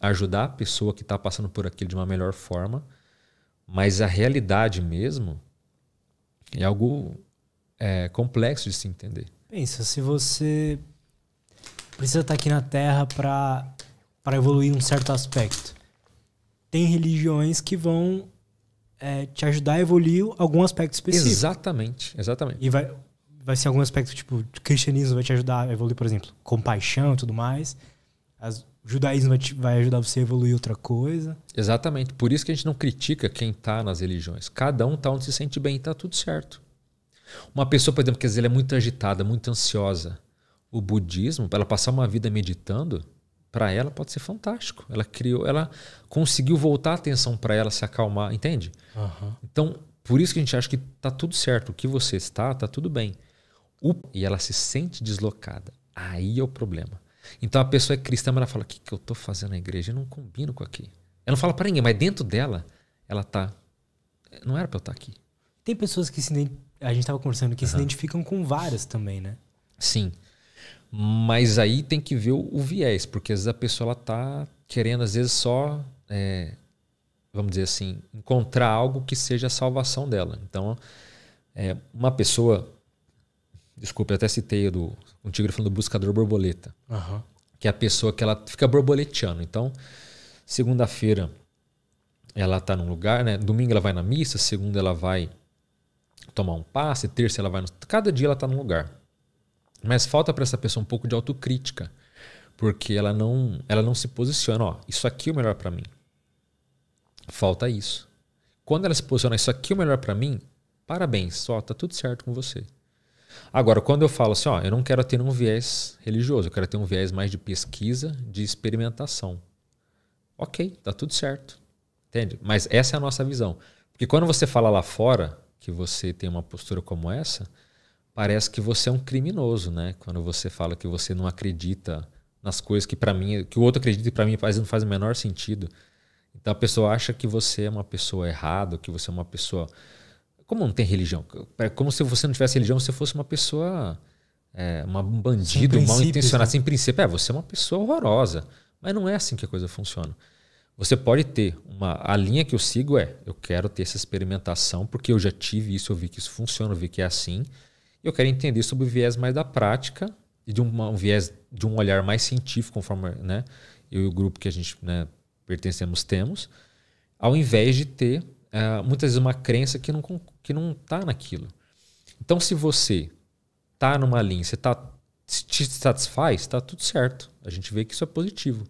ajudar a pessoa que está passando por aquilo de uma melhor forma, mas a realidade mesmo é algo é, complexo de se entender. Pensa, se você precisa estar tá aqui na Terra para evoluir um certo aspecto, tem religiões que vão é, te ajudar a evoluir algum aspecto específico. Exatamente, exatamente. E vai, vai ser algum aspecto, tipo, cristianismo vai te ajudar a evoluir, por exemplo, compaixão e tudo mais. As, judaísmo vai ajudar você a evoluir outra coisa. Exatamente. Por isso que a gente não critica quem está nas religiões. Cada um está onde se sente bem e está tudo certo. Uma pessoa, por exemplo, que dizer, ela é muito agitada, muito ansiosa. O budismo, para ela passar uma vida meditando, para ela pode ser fantástico. Ela criou, ela conseguiu voltar a atenção para ela se acalmar, entende? Uhum. Então, por isso que a gente acha que tá tudo certo. O que você está, tá tudo bem. O, e ela se sente deslocada. Aí é o problema. Então a pessoa é cristã, mas ela fala: o que, que eu estou fazendo na igreja? Eu não combino com aqui. Ela não fala para ninguém, mas dentro dela, ela tá. Não era para eu estar tá aqui. Tem pessoas que se. A gente estava conversando que uhum. se identificam com várias também, né? Sim. Mas aí tem que ver o, o viés, porque às vezes a pessoa ela tá querendo, às vezes, só. É, vamos dizer assim, encontrar algo que seja a salvação dela. Então, é, uma pessoa. Desculpe, eu até citei do um tigre falando do buscador borboleta. Uhum. Que é a pessoa que ela fica borboleteando. Então, segunda-feira ela tá num lugar, né? Domingo ela vai na missa, segunda ela vai tomar um passe, terça ela vai no... Cada dia ela tá num lugar. Mas falta para essa pessoa um pouco de autocrítica, porque ela não, ela não se posiciona, ó, isso aqui é o melhor para mim. Falta isso. Quando ela se posiciona, isso aqui é o melhor para mim, parabéns, só tá tudo certo com você. Agora, quando eu falo assim, ó, eu não quero ter um viés religioso, eu quero ter um viés mais de pesquisa, de experimentação. Ok, tá tudo certo. Entende? Mas essa é a nossa visão. Porque quando você fala lá fora que você tem uma postura como essa, parece que você é um criminoso, né? Quando você fala que você não acredita nas coisas que para mim, que o outro acredita e para mim faz, não faz o menor sentido. Então a pessoa acha que você é uma pessoa errada, que você é uma pessoa como não tem religião? É como se você não tivesse religião, você fosse uma pessoa. É, uma um bandido, mal intencionado, né? sem princípio. É, você é uma pessoa horrorosa. Mas não é assim que a coisa funciona. Você pode ter uma. A linha que eu sigo é: eu quero ter essa experimentação, porque eu já tive isso, eu vi que isso funciona, eu vi que é assim. E eu quero entender sobre o viés mais da prática e de uma, um viés, de um olhar mais científico, conforme né, eu e o grupo que a gente né, pertencemos temos, ao invés de ter é, muitas vezes uma crença que não que não está naquilo. Então, se você está numa linha, você está te satisfaz, está tudo certo. A gente vê que isso é positivo.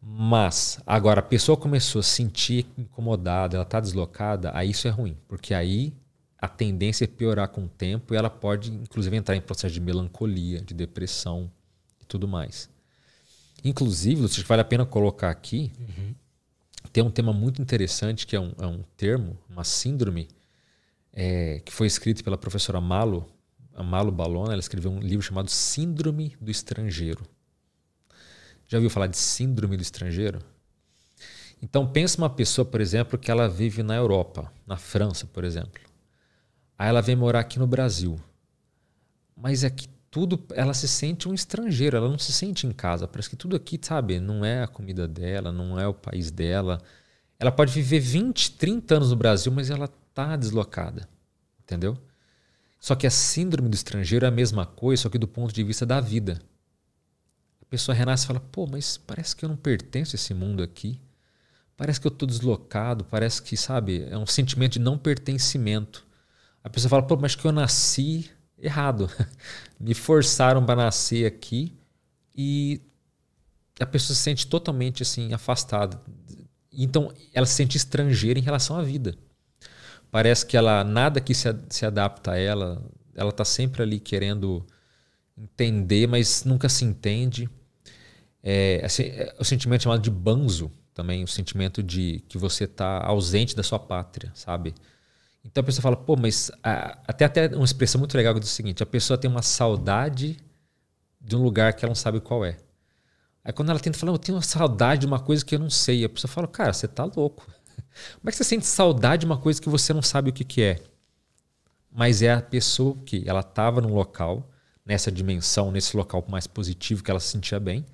Mas, agora, a pessoa começou a sentir incomodada, ela está deslocada, aí isso é ruim. Porque aí a tendência é piorar com o tempo e ela pode, inclusive, entrar em processo de melancolia, de depressão e tudo mais. Inclusive, que vale a pena colocar aqui uhum tem um tema muito interessante que é um, é um termo, uma síndrome, é, que foi escrito pela professora Malo, Malo Balona. Ela escreveu um livro chamado Síndrome do Estrangeiro. Já ouviu falar de síndrome do estrangeiro? Então pensa uma pessoa, por exemplo, que ela vive na Europa, na França, por exemplo. Aí ela vem morar aqui no Brasil. Mas aqui é tudo, ela se sente um estrangeiro, ela não se sente em casa. Parece que tudo aqui, sabe, não é a comida dela, não é o país dela. Ela pode viver 20, 30 anos no Brasil, mas ela tá deslocada. Entendeu? Só que a síndrome do estrangeiro é a mesma coisa, só que do ponto de vista da vida. A pessoa renasce e fala: pô, mas parece que eu não pertenço a esse mundo aqui. Parece que eu tô deslocado, parece que, sabe, é um sentimento de não pertencimento. A pessoa fala: pô, mas que eu nasci errado. Me forçaram para nascer aqui e a pessoa se sente totalmente assim afastada. Então ela se sente estrangeira em relação à vida. Parece que ela nada que se, se adapta a ela. Ela está sempre ali querendo entender, mas nunca se entende. É, assim, é o sentimento chamado de banzo também, o sentimento de que você está ausente da sua pátria, sabe? Então a pessoa fala, pô, mas a, até, até uma expressão muito legal é o seguinte: a pessoa tem uma saudade de um lugar que ela não sabe qual é. Aí quando ela tenta falar, eu tenho uma saudade de uma coisa que eu não sei, a pessoa fala, cara, você tá louco. Como é que você sente saudade de uma coisa que você não sabe o que, que é? Mas é a pessoa que ela estava num local, nessa dimensão, nesse local mais positivo que ela se sentia bem.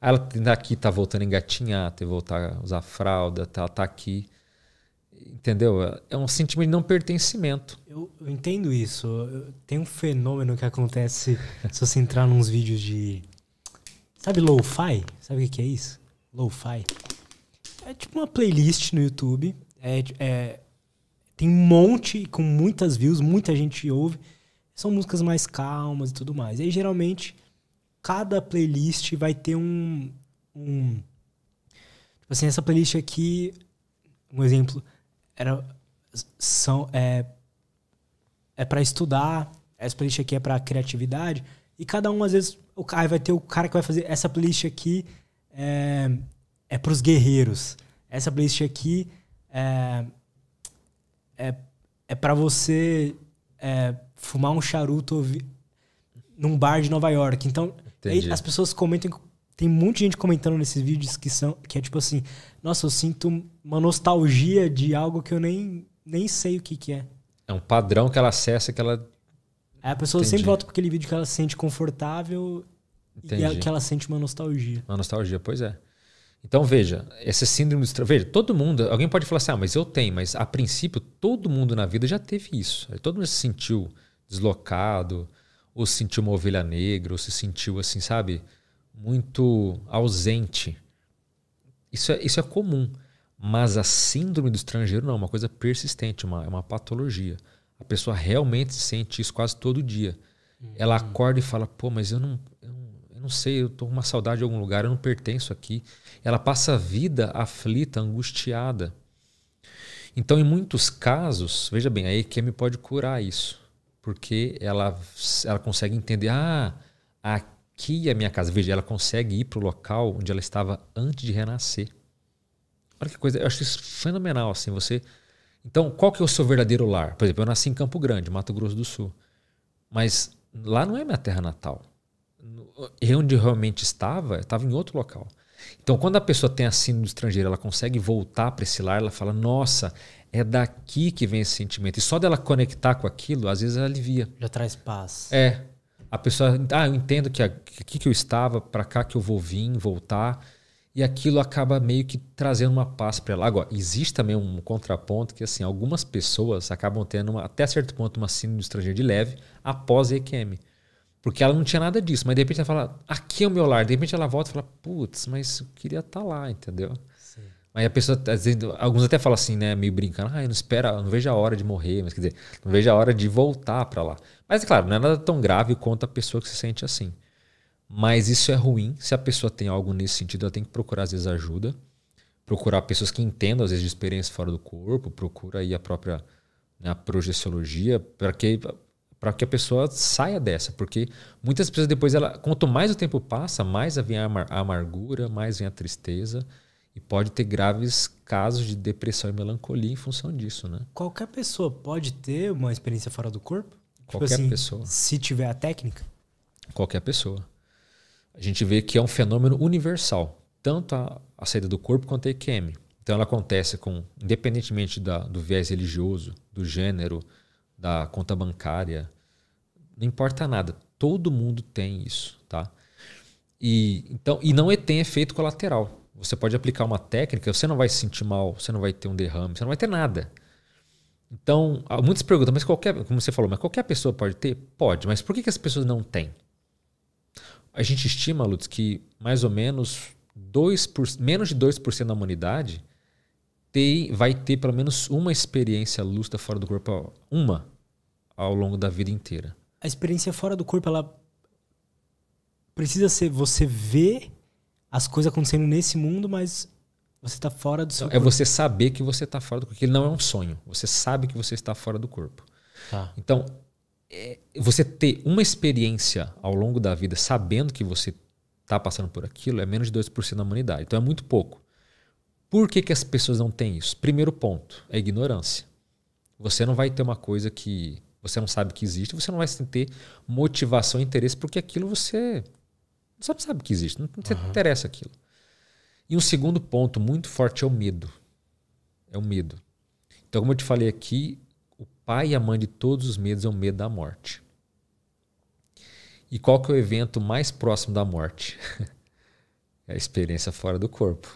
Aí ela aqui, tá voltando a engatinhar, tá voltar a usar fralda, tá, tá aqui. Entendeu? É um sentimento de não pertencimento. Eu, eu entendo isso. Eu, tem um fenômeno que acontece se você entrar nos vídeos de. Sabe lo-fi? Sabe o que, é isso? Lo-fi. É tipo uma playlist no YouTube. É, é, tem um monte com muitas views, muita gente ouve. São músicas mais calmas e tudo mais. E aí, geralmente, cada playlist vai ter um. um tipo assim, essa playlist aqui. Um exemplo era são é é para estudar, essa playlist aqui é para criatividade e cada um às vezes o cara vai ter o cara que vai fazer essa playlist aqui é é para os guerreiros. Essa playlist aqui é é, é para você é, fumar um charuto num bar de Nova York. Então, as pessoas comentam tem muita gente comentando nesses vídeos que são que é tipo assim, nossa, eu sinto uma nostalgia de algo que eu nem, nem sei o que, que é. É um padrão que ela acessa que ela. É, a pessoa Entendi. sempre volta para aquele vídeo que ela se sente confortável Entendi. e que ela sente uma nostalgia. Uma nostalgia, pois é. Então veja, essa síndrome do veja, todo mundo, alguém pode falar assim, ah, mas eu tenho, mas a princípio todo mundo na vida já teve isso. Todo mundo se sentiu deslocado, ou se sentiu uma ovelha negra, ou se sentiu assim, sabe? muito ausente. Isso é, isso é comum. Mas a síndrome do estrangeiro não, é uma coisa persistente, uma, é uma patologia. A pessoa realmente sente isso quase todo dia. Uhum. Ela acorda e fala: pô, mas eu não, eu não, eu não sei, eu tô com uma saudade de algum lugar, eu não pertenço aqui. Ela passa a vida aflita, angustiada. Então, em muitos casos, veja bem, a EQM pode curar isso, porque ela, ela consegue entender: ah, aqui que a minha casa. Veja, ela consegue ir para o local onde ela estava antes de renascer. Olha que coisa, eu acho isso fenomenal, assim, você... Então, qual que é o seu verdadeiro lar? Por exemplo, eu nasci em Campo Grande, Mato Grosso do Sul. Mas lá não é minha terra natal. E onde eu realmente estava, eu estava em outro local. Então, quando a pessoa tem a assim síndrome estrangeiro ela consegue voltar para esse lar, ela fala, nossa, é daqui que vem esse sentimento. E só dela conectar com aquilo, às vezes ela alivia. Já traz paz. É, a pessoa, ah, eu entendo que aqui que eu estava, para cá que eu vou vir, voltar. E aquilo acaba meio que trazendo uma paz para ela. Agora, existe também um contraponto que, assim, algumas pessoas acabam tendo, uma, até certo ponto, uma síndrome do estrangeiro de leve após a EQM. Porque ela não tinha nada disso, mas de repente ela fala, aqui é o meu lar. De repente ela volta e fala, putz, mas eu queria estar tá lá, entendeu? Aí a pessoa, alguns até falam assim, né, meio brincando, ah, eu não espera, não vejo a hora de morrer, mas quer dizer, não vejo a hora de voltar para lá. Mas, é claro, não é nada tão grave quanto a pessoa que se sente assim. Mas isso é ruim. Se a pessoa tem algo nesse sentido, ela tem que procurar, às vezes, ajuda. Procurar pessoas que entendam, às vezes, de experiência fora do corpo. Procura aí a própria né, a projeciologia para que para que a pessoa saia dessa, porque muitas pessoas depois ela, quanto mais o tempo passa, mais vem a, amar, a, amargura, mais vem a tristeza e pode ter graves casos de depressão e melancolia em função disso, né? Qualquer pessoa pode ter uma experiência fora do corpo? Tipo Qualquer tipo assim, pessoa. Se tiver a técnica? Qualquer pessoa. A gente vê que é um fenômeno universal, tanto a, a saída do corpo quanto a EQM. Então ela acontece com, independentemente da, do viés religioso, do gênero, da conta bancária, não importa nada. Todo mundo tem isso, tá? E, então, e não é, tem efeito colateral. Você pode aplicar uma técnica, você não vai se sentir mal, você não vai ter um derrame, você não vai ter nada. Então, ah, muitas perguntam, mas qualquer, como você falou, mas qualquer pessoa pode ter? Pode, mas por que, que as pessoas não têm? A gente estima, Lutz, que mais ou menos 2 por, menos de 2% da humanidade tem, vai ter pelo menos uma experiência lúcida fora do corpo, uma, ao longo da vida inteira. A experiência fora do corpo, ela precisa ser você ver as coisas acontecendo nesse mundo, mas você está fora do seu então, corpo. É você saber que você está fora do corpo. Que ele não é um sonho. Você sabe que você está fora do corpo. Tá. Então, é, você ter uma experiência ao longo da vida sabendo que você está passando por aquilo é menos de 2% da humanidade. Então, é muito pouco. Por que, que as pessoas não têm isso? Primeiro ponto é ignorância. Você não vai ter uma coisa que você não sabe que existe, você não vai ter motivação e interesse, porque aquilo você não sabe, que existe, não, uhum. interessa aquilo. E um segundo ponto muito forte é o medo. É o medo. Então, como eu te falei aqui, o pai e a mãe de todos os medos é o medo da morte. E qual que é o evento mais próximo da morte? é a experiência fora do corpo.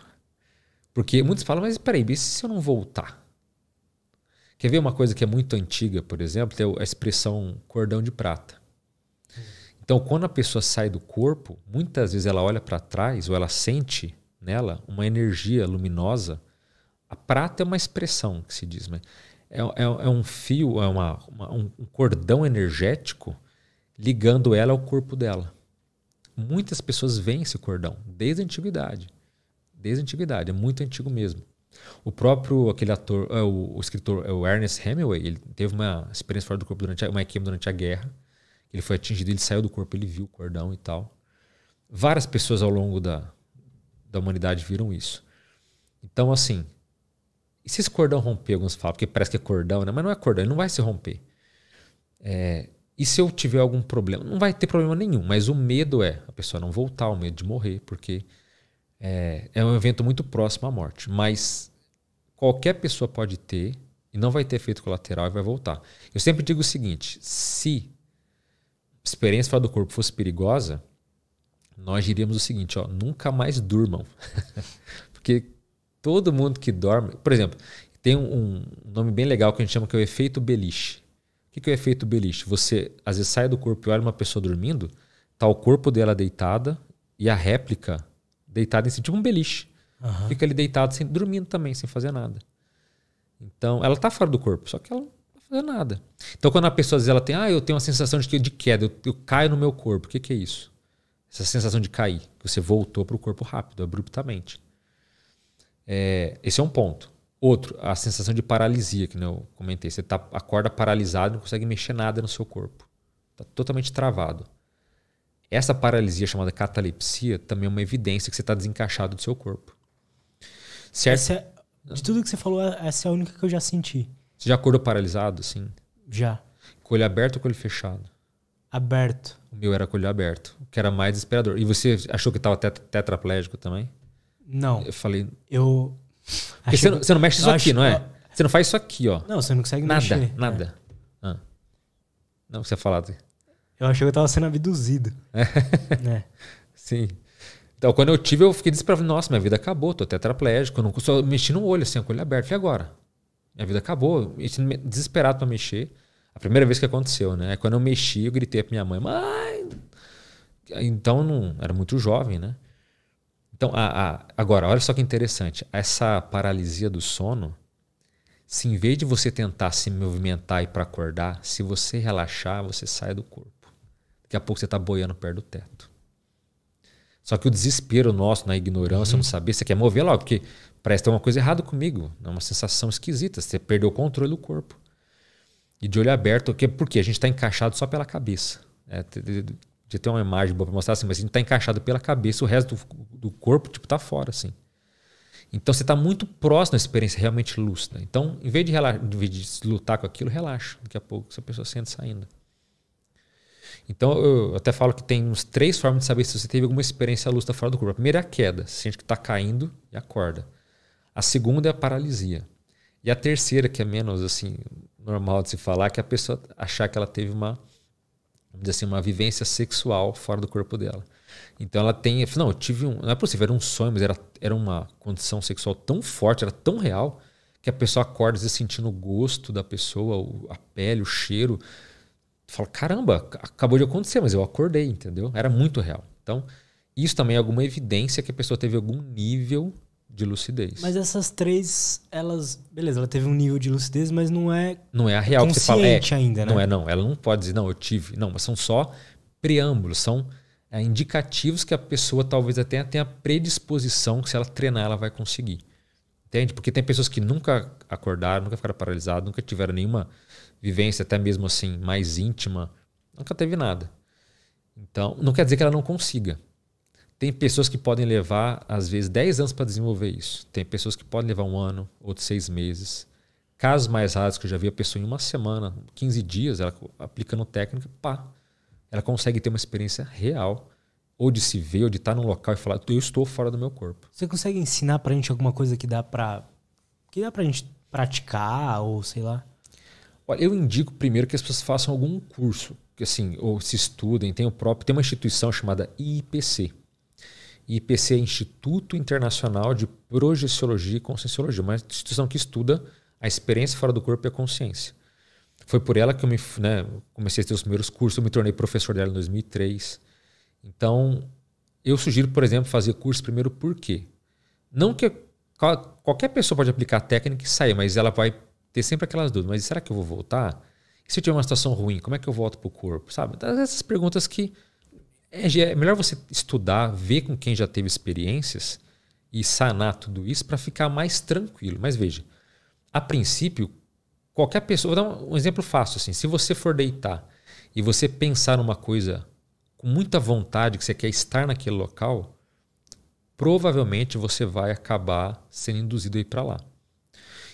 Porque muitos falam, mas peraí, e se eu não voltar? Quer ver uma coisa que é muito antiga, por exemplo, tem é a expressão cordão de prata. Então, quando a pessoa sai do corpo, muitas vezes ela olha para trás ou ela sente nela uma energia luminosa. A prata é uma expressão que se diz, mas é, é, é um fio, é uma, uma, um cordão energético ligando ela ao corpo dela. Muitas pessoas veem esse cordão desde a antiguidade. Desde a antiguidade, é muito antigo mesmo. O próprio aquele ator, é, o, o escritor, é o Ernest Hemingway, ele teve uma experiência fora do corpo durante a, uma queima durante a guerra. Ele foi atingido, ele saiu do corpo, ele viu o cordão e tal. Várias pessoas ao longo da, da humanidade viram isso. Então, assim, e se esse cordão romper, alguns falam, porque parece que é cordão, né? Mas não é cordão, ele não vai se romper. É, e se eu tiver algum problema? Não vai ter problema nenhum, mas o medo é a pessoa não voltar, o medo de morrer, porque é, é um evento muito próximo à morte. Mas qualquer pessoa pode ter e não vai ter efeito colateral e vai voltar. Eu sempre digo o seguinte: se a experiência fora do corpo fosse perigosa, nós diríamos o seguinte: ó, nunca mais durmam. Porque todo mundo que dorme. Por exemplo, tem um, nome bem legal que a gente chama que é o efeito beliche. O que é o efeito beliche? Você às vezes sai do corpo e olha uma pessoa dormindo, tá o corpo dela deitada e a réplica deitada em cima, tipo um beliche. Uhum. Fica ali deitado, sem, dormindo também, sem fazer nada. Então, ela tá fora do corpo, só que ela não tá fazendo nada. Então, quando a pessoa diz, ela tem, ah, eu tenho uma sensação de, de queda, eu, eu caio no meu corpo, o que, que é isso? essa sensação de cair, que você voltou para o corpo rápido, abruptamente. É, esse é um ponto. Outro, a sensação de paralisia, que eu comentei. Você tá, acorda paralisado, não consegue mexer nada no seu corpo. Está totalmente travado. Essa paralisia chamada catalepsia também é uma evidência que você está desencaixado do seu corpo. Certo? É, de tudo que você falou, essa é a única que eu já senti. Você já acordou paralisado, sim? Já. Com o olho aberto ou com o olho fechado? Aberto. O meu era com o olho aberto, que era mais desesperador. E você achou que estava tet tetraplégico também? Não. Eu falei. Eu. Porque você não, você não, mexe isso aqui, não é? Eu... Você não faz isso aqui, ó. Não, você não consegue nada, mexer. Nada, nada. É. Ah. Não, você falado. Eu achei que eu estava sendo abduzido. É. é. Sim. Então, quando eu tive, eu fiquei desesperado. Nossa, minha vida acabou, tô tetraplégico. Eu não, consigo mexer no olho, assim, com o olho aberto. E agora? Minha vida acabou. Desesperado para mexer. A primeira vez que aconteceu, né? É quando eu mexi, eu gritei pra minha mãe, mãe! Então não, era muito jovem, né? Então, a, a, agora, olha só que interessante. Essa paralisia do sono, se em vez de você tentar se movimentar e para acordar, se você relaxar, você sai do corpo. Daqui a pouco você tá boiando perto do teto. Só que o desespero nosso, na ignorância, uhum. não saber, você quer mover logo, porque parece que tem uma coisa errada comigo. É uma sensação esquisita, você perdeu o controle do corpo e de olho aberto, porque, é porque a gente está encaixado só pela cabeça. É, de ter uma imagem boa para mostrar assim, mas a gente está encaixado pela cabeça, o resto do, do corpo tipo tá fora assim. Então você está muito próximo à experiência realmente lúcida. Então, em vez de, em vez de lutar com aquilo, relaxa. Daqui a pouco essa pessoa sente saindo. Então, eu até falo que tem uns três formas de saber se você teve alguma experiência lúcida fora do corpo. A primeira é a queda, você sente que está caindo e acorda. A segunda é a paralisia. E a terceira, que é menos assim, normal de se falar que a pessoa achar que ela teve uma, vamos dizer assim, uma vivência sexual fora do corpo dela. Então ela tem, não, eu tive um, não é possível, era um sonho, mas era, era uma condição sexual tão forte, era tão real, que a pessoa acorda vezes, sentindo o gosto da pessoa, a pele, o cheiro. Fala, caramba, acabou de acontecer, mas eu acordei, entendeu? Era muito real. Então, isso também é alguma evidência que a pessoa teve algum nível de lucidez. Mas essas três, elas, beleza, ela teve um nível de lucidez, mas não é não é a real que você fala, é, ainda, né? Não é não, ela não pode dizer não, eu tive, não, mas são só preâmbulos, são é, indicativos que a pessoa talvez até tenha predisposição que se ela treinar ela vai conseguir. Entende? Porque tem pessoas que nunca acordaram, nunca ficaram paralisadas, nunca tiveram nenhuma vivência até mesmo assim mais íntima, nunca teve nada. Então, não quer dizer que ela não consiga. Tem pessoas que podem levar, às vezes, 10 anos para desenvolver isso. Tem pessoas que podem levar um ano, outros seis meses. Casos mais raros que eu já vi, a pessoa em uma semana, 15 dias, ela aplicando técnica, pá, ela consegue ter uma experiência real ou de se ver, ou de estar num local e falar, eu estou fora do meu corpo. Você consegue ensinar pra gente alguma coisa que dá pra. que dá pra gente praticar, ou sei lá? Olha, eu indico primeiro que as pessoas façam algum curso, que assim, ou se estudem, tem o próprio, tem uma instituição chamada IPC, IPC é Instituto Internacional de Projeciologia e Conscienciologia, uma instituição que estuda a experiência fora do corpo e a consciência. Foi por ela que eu me, né, comecei a ter os primeiros cursos, eu me tornei professor dela em 2003. Então, eu sugiro, por exemplo, fazer curso primeiro por quê? Não que qualquer pessoa pode aplicar a técnica e sair, mas ela vai ter sempre aquelas dúvidas. Mas será que eu vou voltar? E se eu tiver uma situação ruim, como é que eu volto para o corpo? Sabe? Essas perguntas que é, é melhor você estudar, ver com quem já teve experiências e sanar tudo isso para ficar mais tranquilo. Mas veja, a princípio, qualquer pessoa. Vou dar um exemplo fácil assim. Se você for deitar e você pensar numa coisa com muita vontade, que você quer estar naquele local, provavelmente você vai acabar sendo induzido a ir para lá.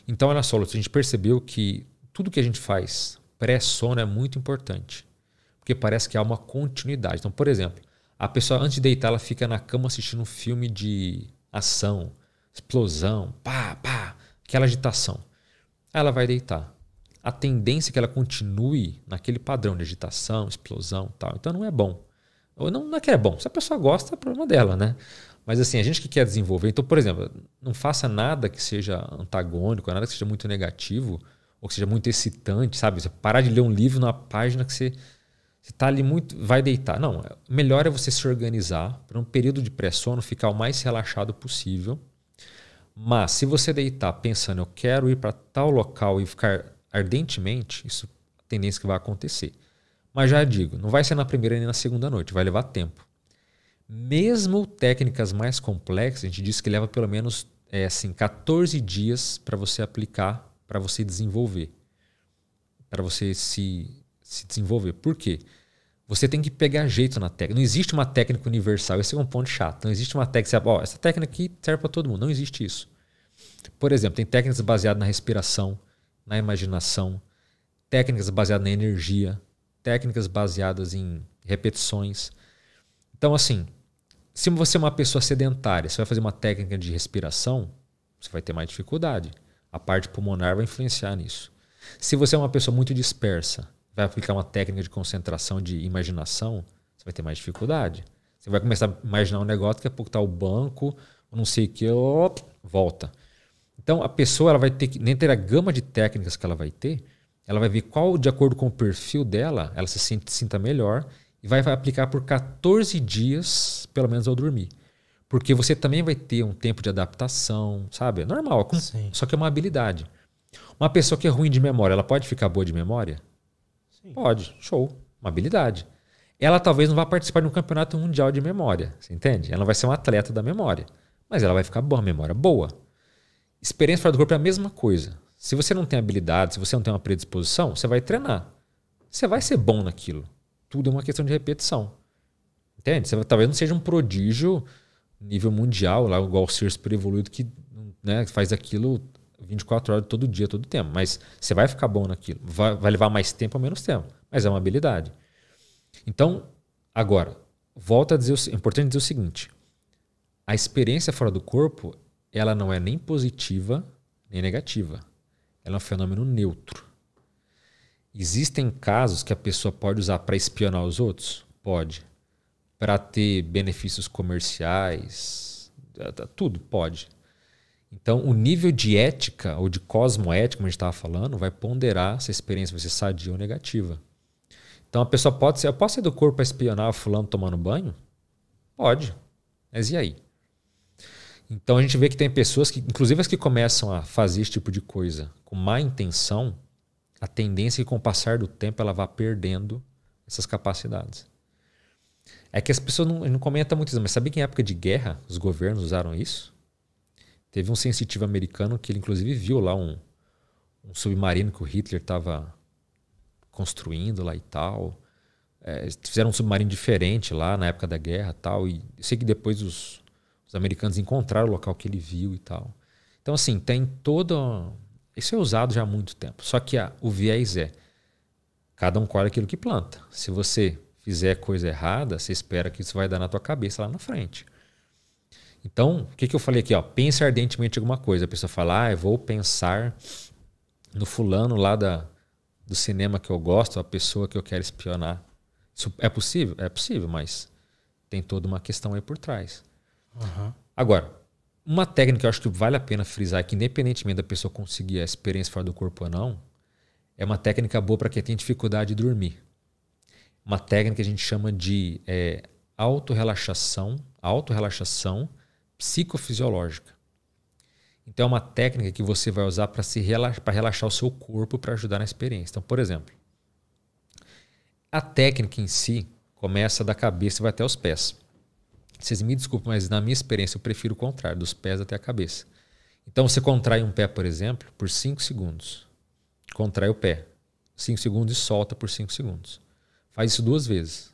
Então, olha só, a gente percebeu que tudo que a gente faz pré-sono é muito importante porque parece que há uma continuidade. Então, por exemplo, a pessoa antes de deitar, ela fica na cama assistindo um filme de ação, explosão, pá, pá, aquela agitação. Aí ela vai deitar. A tendência é que ela continue naquele padrão de agitação, explosão tal. Então não é bom. Ou não, não é que é bom. Se a pessoa gosta, é problema dela, né? Mas assim, a gente que quer desenvolver, então, por exemplo, não faça nada que seja antagônico, nada que seja muito negativo, ou que seja muito excitante, sabe? Você parar de ler um livro na página que você você está ali muito. Vai deitar. Não, é, melhor é você se organizar para um período de pré-sono ficar o mais relaxado possível. Mas se você deitar pensando, eu quero ir para tal local e ficar ardentemente, isso é tendência que vai acontecer. Mas já digo, não vai ser na primeira nem na segunda noite, vai levar tempo. Mesmo técnicas mais complexas, a gente diz que leva pelo menos é, assim, 14 dias para você aplicar, para você desenvolver, para você se se desenvolver. Por quê? Você tem que pegar jeito na técnica. Não existe uma técnica universal. Esse é um ponto chato. Não existe uma técnica. Ó, essa técnica aqui serve para todo mundo. Não existe isso. Por exemplo, tem técnicas baseadas na respiração, na imaginação, técnicas baseadas na energia, técnicas baseadas em repetições. Então, assim, se você é uma pessoa sedentária, você vai fazer uma técnica de respiração, você vai ter mais dificuldade. A parte pulmonar vai influenciar nisso. Se você é uma pessoa muito dispersa, vai aplicar uma técnica de concentração de imaginação, você vai ter mais dificuldade. Você vai começar a imaginar um negócio, daqui a pouco está o banco, não sei o que, op, volta. Então a pessoa ela vai ter que, ter a gama de técnicas que ela vai ter, ela vai ver qual, de acordo com o perfil dela, ela se sinta, sinta melhor e vai, vai aplicar por 14 dias, pelo menos ao dormir. Porque você também vai ter um tempo de adaptação, sabe? É normal, é com, só que é uma habilidade. Uma pessoa que é ruim de memória, ela pode ficar boa de memória? Sim. Pode, show, uma habilidade. Ela talvez não vá participar de um campeonato mundial de memória, você entende? Ela não vai ser um atleta da memória, mas ela vai ficar boa, memória boa. Experiência fora do corpo é a mesma coisa. Se você não tem habilidade, se você não tem uma predisposição, você vai treinar. Você vai ser bom naquilo. Tudo é uma questão de repetição. Entende? Você talvez não seja um prodígio nível mundial, lá igual o Circe por evoluído que né, faz aquilo 24 horas todo dia, todo tempo. Mas você vai ficar bom naquilo. Vai, vai levar mais tempo ou menos tempo. Mas é uma habilidade. Então, agora, volta a dizer, o, é importante dizer o seguinte. A experiência fora do corpo, ela não é nem positiva, nem negativa. Ela é um fenômeno neutro. Existem casos que a pessoa pode usar para espionar os outros? Pode. Para ter benefícios comerciais, tudo pode. Então, o nível de ética ou de cosmoética, como a gente estava falando, vai ponderar se a experiência vai ser sadia ou negativa. Então, a pessoa pode ser: eu posso sair do corpo para espionar fulano tomando banho? Pode. Mas e aí? Então, a gente vê que tem pessoas que, inclusive as que começam a fazer esse tipo de coisa com má intenção, a tendência é que, com o passar do tempo, ela vá perdendo essas capacidades. É que as pessoas não, não comentam muito isso, mas sabe que em época de guerra os governos usaram isso? Teve um sensitivo americano que ele, inclusive, viu lá um, um submarino que o Hitler estava construindo lá e tal. É, fizeram um submarino diferente lá na época da guerra tal. E eu sei que depois os, os americanos encontraram o local que ele viu e tal. Então, assim, tem todo. Isso é usado já há muito tempo. Só que a, o viés é: cada um colhe aquilo que planta. Se você fizer coisa errada, você espera que isso vai dar na tua cabeça lá na frente. Então, o que, que eu falei aqui? Ó? Pense ardentemente em alguma coisa. A pessoa fala, ah, eu vou pensar no fulano lá da, do cinema que eu gosto, a pessoa que eu quero espionar. Isso é possível? É possível, mas tem toda uma questão aí por trás. Uhum. Agora, uma técnica que eu acho que vale a pena frisar, que independentemente da pessoa conseguir a experiência fora do corpo ou não, é uma técnica boa para quem tem dificuldade de dormir. Uma técnica que a gente chama de é, autorrelaxação, autorrelaxação psicofisiológica. Então, é uma técnica que você vai usar para relaxar, relaxar o seu corpo para ajudar na experiência. Então, por exemplo, a técnica em si começa da cabeça e vai até os pés. Vocês me desculpem, mas na minha experiência eu prefiro o contrário, dos pés até a cabeça. Então, você contrai um pé, por exemplo, por 5 segundos. Contrai o pé. 5 segundos e solta por 5 segundos. Faz isso duas vezes.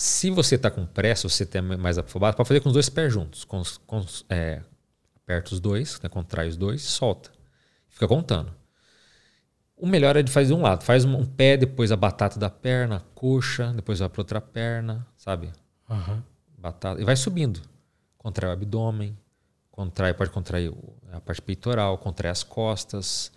Se você está com pressa, você tem mais afobado, pode fazer com os dois pés juntos. Com, com, é, aperta os dois, né, contrai os dois, solta. Fica contando. O melhor é de fazer um lado. Faz um pé, depois a batata da perna, a coxa, depois vai para outra perna, sabe? Uhum. Batata. E vai subindo. Contrai o abdômen, contrai, pode contrair a parte peitoral, contrai as costas,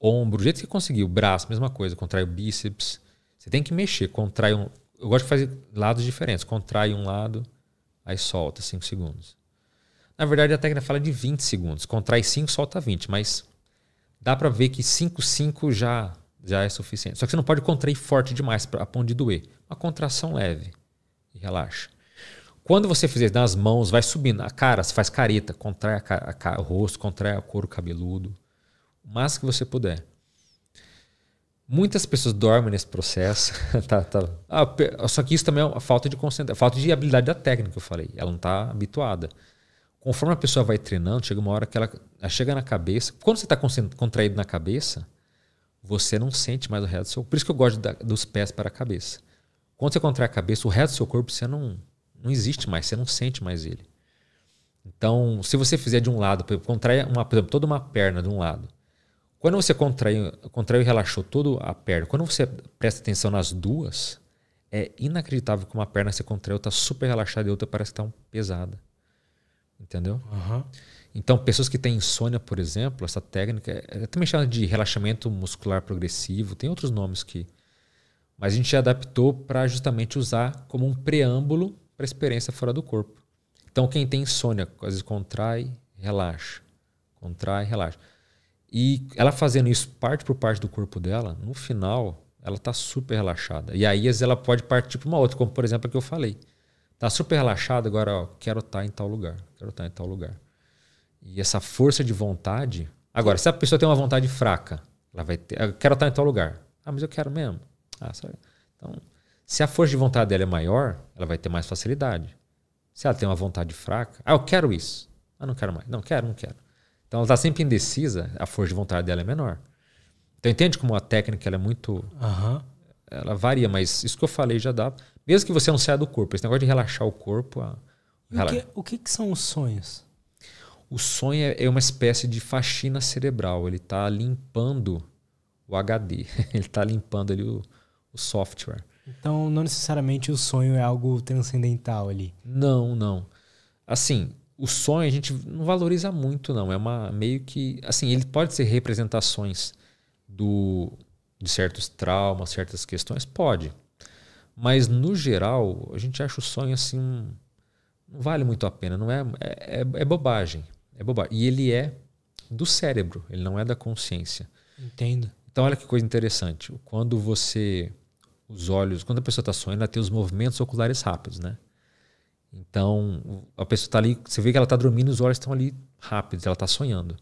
ombro, do jeito que conseguir, o braço, mesma coisa, contrai o bíceps. Você tem que mexer, contrai um, eu gosto de fazer lados diferentes. Contrai um lado, aí solta 5 segundos. Na verdade, a técnica fala de 20 segundos. Contrai 5, solta 20. Mas dá para ver que 5, 5 já, já é suficiente. Só que você não pode contrair forte demais a ponto de doer. Uma contração leve. E relaxa. Quando você fizer nas mãos, vai subindo. A cara, você faz careta. Contrai a cara, a cara, o rosto, contrai o couro cabeludo. O máximo que você puder. Muitas pessoas dormem nesse processo. tá, tá. Ah, só que isso também é uma falta de concentração, falta de habilidade da técnica, eu falei. Ela não está habituada. Conforme a pessoa vai treinando, chega uma hora que ela, ela chega na cabeça. Quando você está contraído na cabeça, você não sente mais o resto do seu Por isso que eu gosto da, dos pés para a cabeça. Quando você contrai a cabeça, o resto do seu corpo você não, não existe mais, você não sente mais ele. Então, se você fizer de um lado, por contrai uma, por exemplo, toda uma perna de um lado, quando você contraiu, contraiu e relaxou toda a perna, quando você presta atenção nas duas, é inacreditável que uma perna se contraiu, está super relaxada e outra parece que está um pesada. Entendeu? Uhum. Então, pessoas que têm insônia, por exemplo, essa técnica é também chamada de relaxamento muscular progressivo, tem outros nomes que. Mas a gente adaptou para justamente usar como um preâmbulo para a experiência fora do corpo. Então, quem tem insônia, às vezes contrai, relaxa. Contrai, relaxa. E ela fazendo isso parte por parte do corpo dela, no final, ela está super relaxada. E aí, às vezes, ela pode partir para uma outra, como por exemplo a que eu falei. Está super relaxada, agora, ó, quero estar tá em tal lugar, quero estar tá em tal lugar. E essa força de vontade. Agora, se a pessoa tem uma vontade fraca, ela vai ter. Eu quero estar tá em tal lugar. Ah, mas eu quero mesmo. Ah, sabe? Então, se a força de vontade dela é maior, ela vai ter mais facilidade. Se ela tem uma vontade fraca, ah, eu quero isso. Ah, não quero mais. Não, quero, não quero. Então ela está sempre indecisa, a força de vontade dela é menor. Então entende como a técnica ela é muito. Uhum. Ela varia, mas isso que eu falei já dá. Mesmo que você não saia do corpo, esse negócio de relaxar o corpo. A, o, que, o que, que, são os sonhos? O sonho é, é uma espécie de faxina cerebral. Ele está limpando o HD. Ele está limpando ali o, o software. Então, não necessariamente o sonho é algo transcendental ali. Não, não. Assim, o sonho a gente não valoriza muito, não. É uma meio que. Assim, ele pode ser representações do, de certos traumas, certas questões? Pode. Mas, no geral, a gente acha o sonho assim. não vale muito a pena. não é, é, é, é bobagem. É bobagem. E ele é do cérebro, ele não é da consciência. Entendo. Então, olha que coisa interessante. Quando você. Os olhos. Quando a pessoa está sonhando, ela tem os movimentos oculares rápidos, né? Então, a pessoa está ali, você vê que ela está dormindo, os olhos estão ali rápidos, ela está sonhando.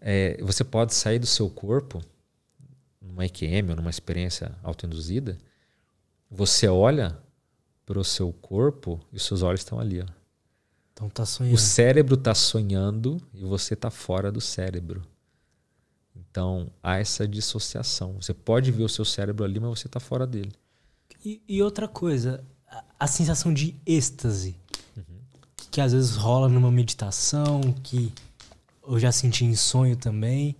É, você pode sair do seu corpo, numa EQM ou numa experiência autoinduzida, você olha para o seu corpo e os seus olhos estão ali. Ó. Então tá sonhando. O cérebro está sonhando e você está fora do cérebro. Então há essa dissociação. Você pode ver o seu cérebro ali, mas você está fora dele. E, e outra coisa, a, a sensação de êxtase uhum. que, às vezes rola numa meditação, que eu já senti em sonho também.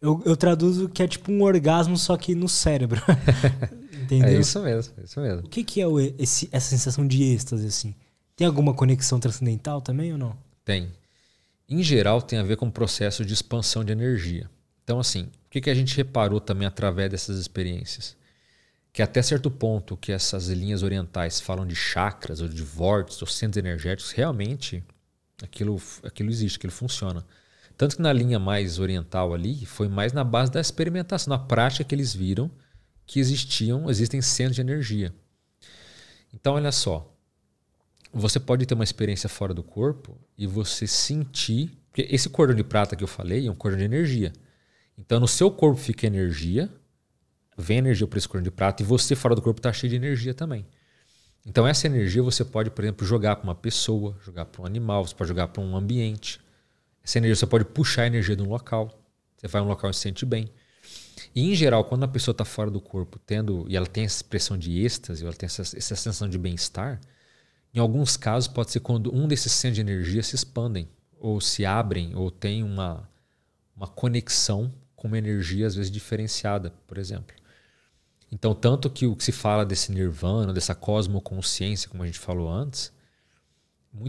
Eu, eu, traduzo que é tipo um orgasmo, só que no cérebro. É Entendeu? É isso mesmo, é isso mesmo. O que, que é o, esse, essa sensação de êxtase, assim? Tem alguma conexão transcendental também ou não? Tem. Em geral, tem a ver com o processo de expansão de energia. Então, assim, o que, que a gente reparou também através dessas experiências? que até certo ponto que essas linhas orientais falam de chakras ou de vórtices ou centros energéticos, realmente aquilo, aquilo existe, aquilo funciona. Tanto que na linha mais oriental ali, foi mais na base da experimentação, na prática que eles viram que existiam, existem centros de energia. Então, olha só. Você pode ter uma experiência fora do corpo e você sentir. Porque esse cordão de prata que eu falei é um cordão de energia. Então, no seu corpo fica energia, vem energia para esse corno de prata e você fora do corpo está cheio de energia também. Então essa energia você pode, por exemplo, jogar para uma pessoa, jogar para um animal, você pode jogar para um ambiente. Essa energia você pode puxar a energia de um local. Você vai a um local e se sente bem. E em geral, quando a pessoa está fora do corpo, tendo e ela tem essa expressão de êxtase, ela tem essa, essa sensação de bem-estar, em alguns casos pode ser quando um desses centros de energia se expandem ou se abrem ou tem uma uma conexão com uma energia às vezes diferenciada, por exemplo. Então, tanto que o que se fala desse nirvana, dessa cosmoconsciência, como a gente falou antes,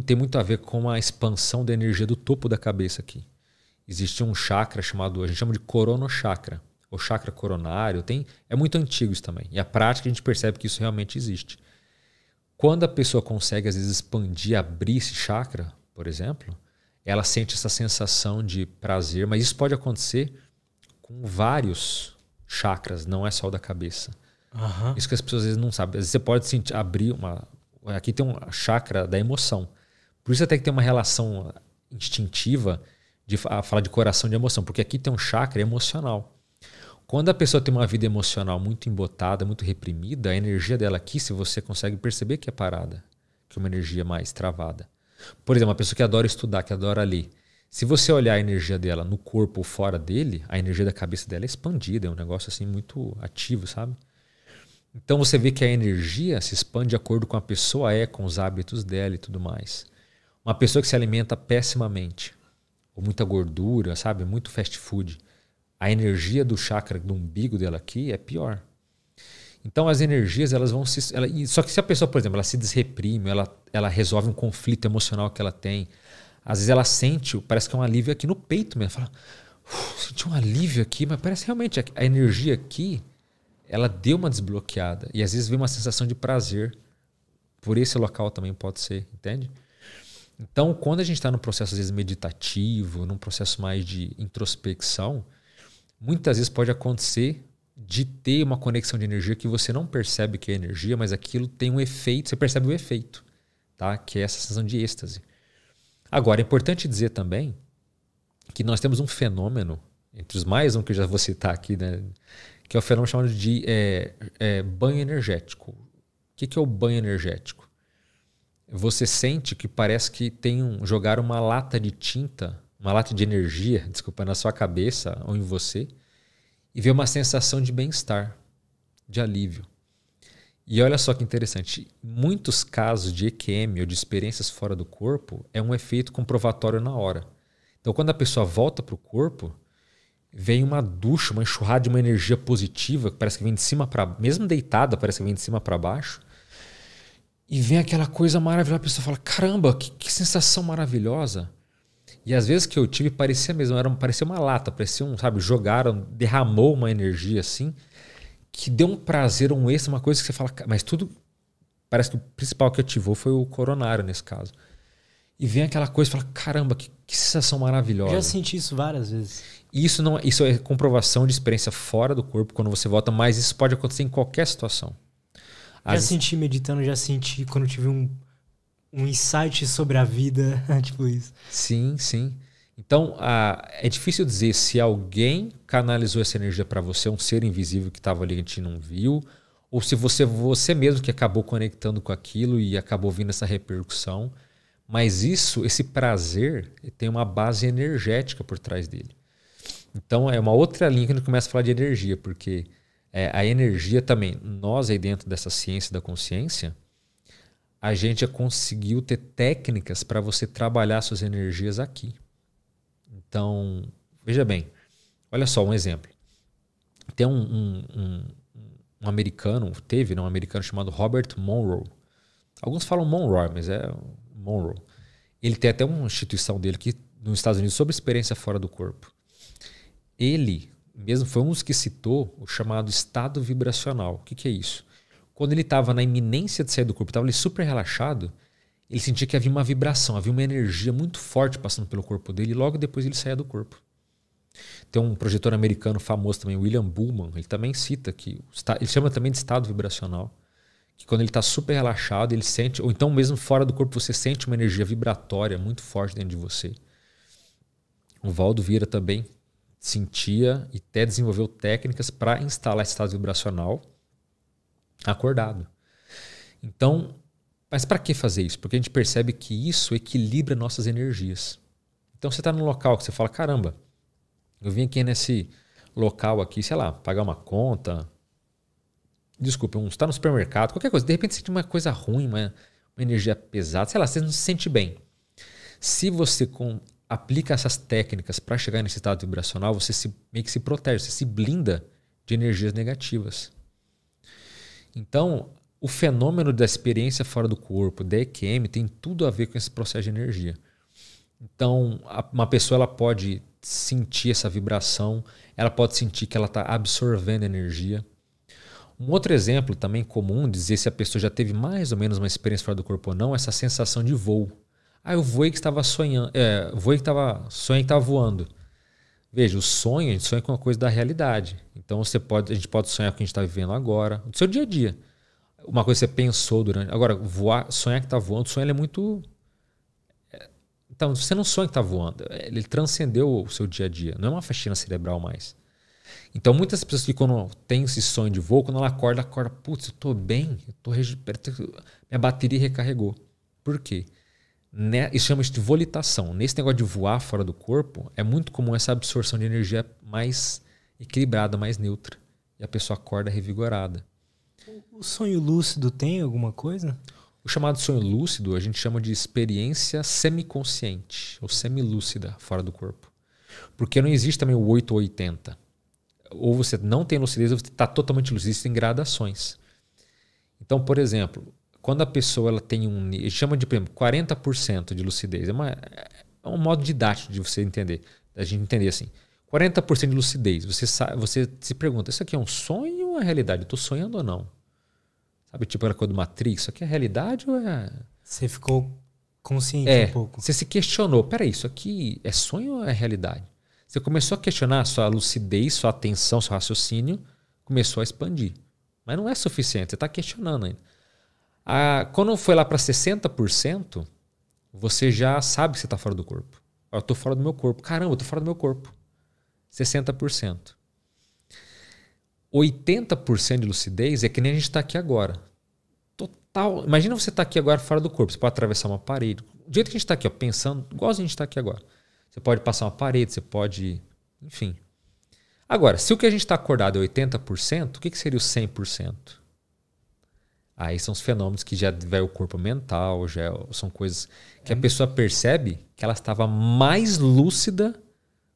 tem muito a ver com a expansão da energia do topo da cabeça aqui. Existe um chakra chamado, a gente chama de coronochakra, ou chakra coronário, tem, é muito antigo isso também. E a prática a gente percebe que isso realmente existe. Quando a pessoa consegue, às vezes, expandir, abrir esse chakra, por exemplo, ela sente essa sensação de prazer, mas isso pode acontecer com vários chakras, não é só o da cabeça. Uhum. Isso que as pessoas às vezes não sabem. Às vezes você pode sentir, abrir uma. Aqui tem uma chakra da emoção. Por isso até que tem uma relação instintiva de a, falar de coração de emoção, porque aqui tem um chakra emocional. Quando a pessoa tem uma vida emocional muito embotada, muito reprimida, a energia dela aqui, se você consegue perceber que é parada, que é uma energia mais travada. Por exemplo, uma pessoa que adora estudar, que adora ler, se você olhar a energia dela no corpo ou fora dele, a energia da cabeça dela é expandida, é um negócio assim muito ativo, sabe? Então você vê que a energia se expande de acordo com a pessoa é, com os hábitos dela e tudo mais. Uma pessoa que se alimenta pessimamente, ou muita gordura, sabe? Muito fast food. A energia do chakra do umbigo dela aqui é pior. Então as energias elas vão se. Ela, só que se a pessoa, por exemplo, ela se desreprime, ela, ela resolve um conflito emocional que ela tem, às vezes ela sente, parece que é um alívio aqui no peito mesmo. Fala, senti um alívio aqui, mas parece realmente a, a energia aqui, ela deu uma desbloqueada. E às vezes vem uma sensação de prazer. Por esse local também pode ser, entende? Então, quando a gente está num processo, às vezes, meditativo, num processo mais de introspecção, muitas vezes pode acontecer de ter uma conexão de energia que você não percebe que é energia, mas aquilo tem um efeito, você percebe o efeito, tá? Que é essa sensação de êxtase. Agora, é importante dizer também que nós temos um fenômeno, entre os mais um que eu já vou citar aqui, né, que é o fenômeno chamado de é, é, banho energético. O que, que é o banho energético? Você sente que parece que tem um, jogar uma lata de tinta, uma lata de energia, desculpa, na sua cabeça ou em você, e vê uma sensação de bem-estar, de alívio. E olha só que interessante, muitos casos de EQM ou de experiências fora do corpo é um efeito comprovatório na hora. Então, quando a pessoa volta para o corpo, vem uma ducha, uma enxurrada de uma energia positiva, que parece que vem de cima para mesmo deitada, parece que vem de cima para baixo. E vem aquela coisa maravilhosa, a pessoa fala: "Caramba, que, que sensação maravilhosa". E às vezes que eu tive parecia mesmo, era parecia uma lata, parecia um, sabe, jogaram, derramou uma energia assim que deu um prazer, um extra, uma coisa que você fala, mas tudo parece que o principal que ativou foi o coronário nesse caso. E vem aquela coisa e fala, caramba, que, que sensação maravilhosa. Eu já senti isso várias vezes. Isso não, isso é comprovação de experiência fora do corpo quando você volta, mas isso pode acontecer em qualquer situação. Já senti meditando, já senti quando tive um, um insight sobre a vida, tipo isso. Sim, sim. Então, a, é difícil dizer se alguém canalizou essa energia para você, um ser invisível que estava ali e a gente não viu, ou se você você mesmo que acabou conectando com aquilo e acabou vindo essa repercussão. Mas isso, esse prazer, tem uma base energética por trás dele. Então, é uma outra linha que a gente começa a falar de energia, porque é, a energia também, nós aí dentro dessa ciência da consciência, a gente já conseguiu ter técnicas para você trabalhar suas energias aqui. Então, veja bem, olha só um exemplo. Tem um, um, um, um americano, teve né, um americano chamado Robert Monroe. Alguns falam Monroe, mas é Monroe. Ele tem até uma instituição dele que nos Estados Unidos sobre experiência fora do corpo. Ele mesmo foi um dos que citou o chamado estado vibracional. O que, que é isso? Quando ele estava na iminência de sair do corpo, estava ele super relaxado, ele sentia que havia uma vibração, havia uma energia muito forte passando pelo corpo dele e logo depois ele saía do corpo. Tem um projetor americano famoso também, William Bullman, ele também cita que ele chama também de estado vibracional, que quando ele está super relaxado, ele sente, ou então mesmo fora do corpo, você sente uma energia vibratória muito forte dentro de você. O Valdo Vieira também sentia e até desenvolveu técnicas para instalar esse estado vibracional acordado. Então, mas para que fazer isso? Porque a gente percebe que isso equilibra nossas energias. Então você está num local que você fala: caramba, eu vim aqui nesse local aqui, sei lá, pagar uma conta. Desculpa, um, está no supermercado, qualquer coisa. De repente você tem uma coisa ruim, uma, uma energia pesada, sei lá, você não se sente bem. Se você com, aplica essas técnicas para chegar nesse estado vibracional, você se, meio que se protege, você se blinda de energias negativas. Então, o fenômeno da experiência fora do corpo, da EQM, tem tudo a ver com esse processo de energia. Então, a, uma pessoa ela pode sentir essa vibração, ela pode sentir que ela está absorvendo energia. Um outro exemplo também comum, dizer se a pessoa já teve mais ou menos uma experiência fora do corpo ou não, é essa sensação de voo. Ah, eu voei que estava sonhando, é, voei que estava, sonhando que estava voando. Veja, o sonho, a gente sonha com uma coisa da realidade. Então você pode, a gente pode sonhar com o que a gente está vivendo agora, do seu dia a dia uma coisa que você pensou durante. Agora, voar, sonhar que está voando, sonho é muito. É, então, você não sonha que está voando. É, ele transcendeu o seu dia a dia. Não é uma faxina cerebral mais. Então, muitas pessoas que quando tem esse sonho de voo, quando ela acorda, acorda, putz, eu tô bem, eu tô minha bateria recarregou. Por quê? Né? Isso chama-se de volitação. Nesse negócio de voar fora do corpo, é muito comum essa absorção de energia mais equilibrada, mais neutra. E a pessoa acorda revigorada. O sonho lúcido tem alguma coisa? O chamado sonho lúcido a gente chama de experiência semiconsciente ou semilúcida fora do corpo. Porque não existe também o 8 ou 80. Ou você não tem lucidez ou você está totalmente lucido, tem gradações. Então, por exemplo, quando a pessoa ela tem um. chama de, por exemplo, 40% de lucidez. É, uma, é um modo didático de você entender. A gente entender assim. 40% de lucidez. Você, sabe, você se pergunta: isso aqui é um sonho ou é realidade? Eu sonhando ou não? Sabe, tipo aquela coisa do Matrix: isso aqui é realidade ou é. Você ficou consciente é, um pouco. Você se questionou: peraí, isso aqui é sonho ou é realidade? Você começou a questionar a sua lucidez, sua atenção, seu raciocínio, começou a expandir. Mas não é suficiente, você está questionando ainda. A, quando foi lá para 60%, você já sabe que você está fora do corpo. Eu estou fora do meu corpo. Caramba, eu estou fora do meu corpo. 60%. 80% de lucidez é que nem a gente está aqui agora. Total. Imagina você estar tá aqui agora fora do corpo. Você pode atravessar uma parede. Do jeito que a gente está aqui, ó, pensando, igual a gente está aqui agora. Você pode passar uma parede, você pode. Enfim. Agora, se o que a gente está acordado é 80%, o que, que seria o 100%? Aí são os fenômenos que já vai o corpo mental, já é, são coisas que a é. pessoa percebe que ela estava mais lúcida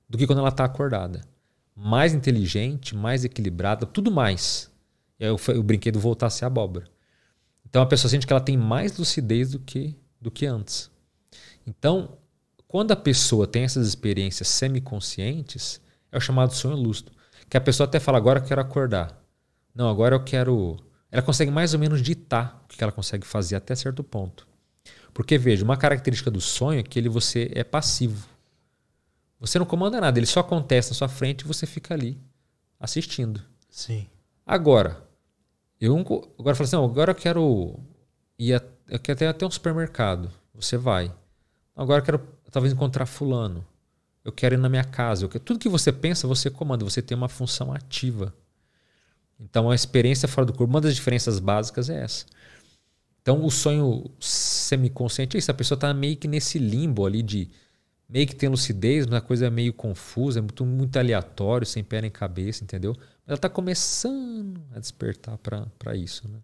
do que quando ela está acordada. Mais inteligente, mais equilibrada, tudo mais. Eu, eu brinquei do voltar a ser abóbora. Então a pessoa sente que ela tem mais lucidez do que, do que antes. Então, quando a pessoa tem essas experiências semiconscientes, é o chamado sonho lúcido. Que a pessoa até fala, agora eu quero acordar. Não, agora eu quero. Ela consegue mais ou menos ditar o que ela consegue fazer até certo ponto. Porque veja, uma característica do sonho é que ele você é passivo. Você não comanda nada, ele só acontece na sua frente e você fica ali assistindo. Sim. Agora, eu agora eu falo assim, não, agora eu quero ir a, eu quero até até um supermercado. Você vai. Agora eu quero talvez encontrar fulano. Eu quero ir na minha casa. Eu quero, tudo que você pensa, você comanda. Você tem uma função ativa. Então a experiência fora do corpo, uma das diferenças básicas é essa. Então o sonho semiconsciente é isso. A pessoa está meio que nesse limbo ali de meio que tem lucidez, mas a coisa é meio confusa, é muito, muito aleatório, sem pé nem cabeça, entendeu? Mas ela está começando a despertar para isso, né?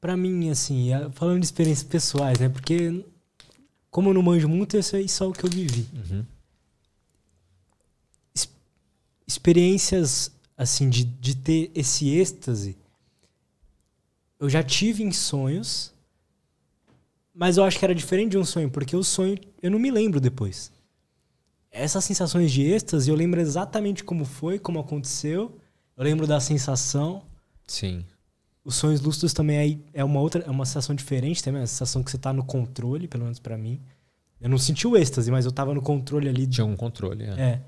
Para mim, assim, é, falando de experiências pessoais, né? Porque como eu não manjo muito, isso é só o que eu vivi. Uhum. Ex experiências, assim, de, de ter esse êxtase, eu já tive em sonhos mas eu acho que era diferente de um sonho, porque o sonho eu não me lembro depois. Essas sensações de êxtase, eu lembro exatamente como foi, como aconteceu. Eu lembro da sensação. Sim. Os sonhos lúcidos também é, é uma outra, é uma sensação diferente também, é uma sensação que você tá no controle, pelo menos para mim. Eu não senti o êxtase, mas eu tava no controle ali. Tinha um controle, é. é.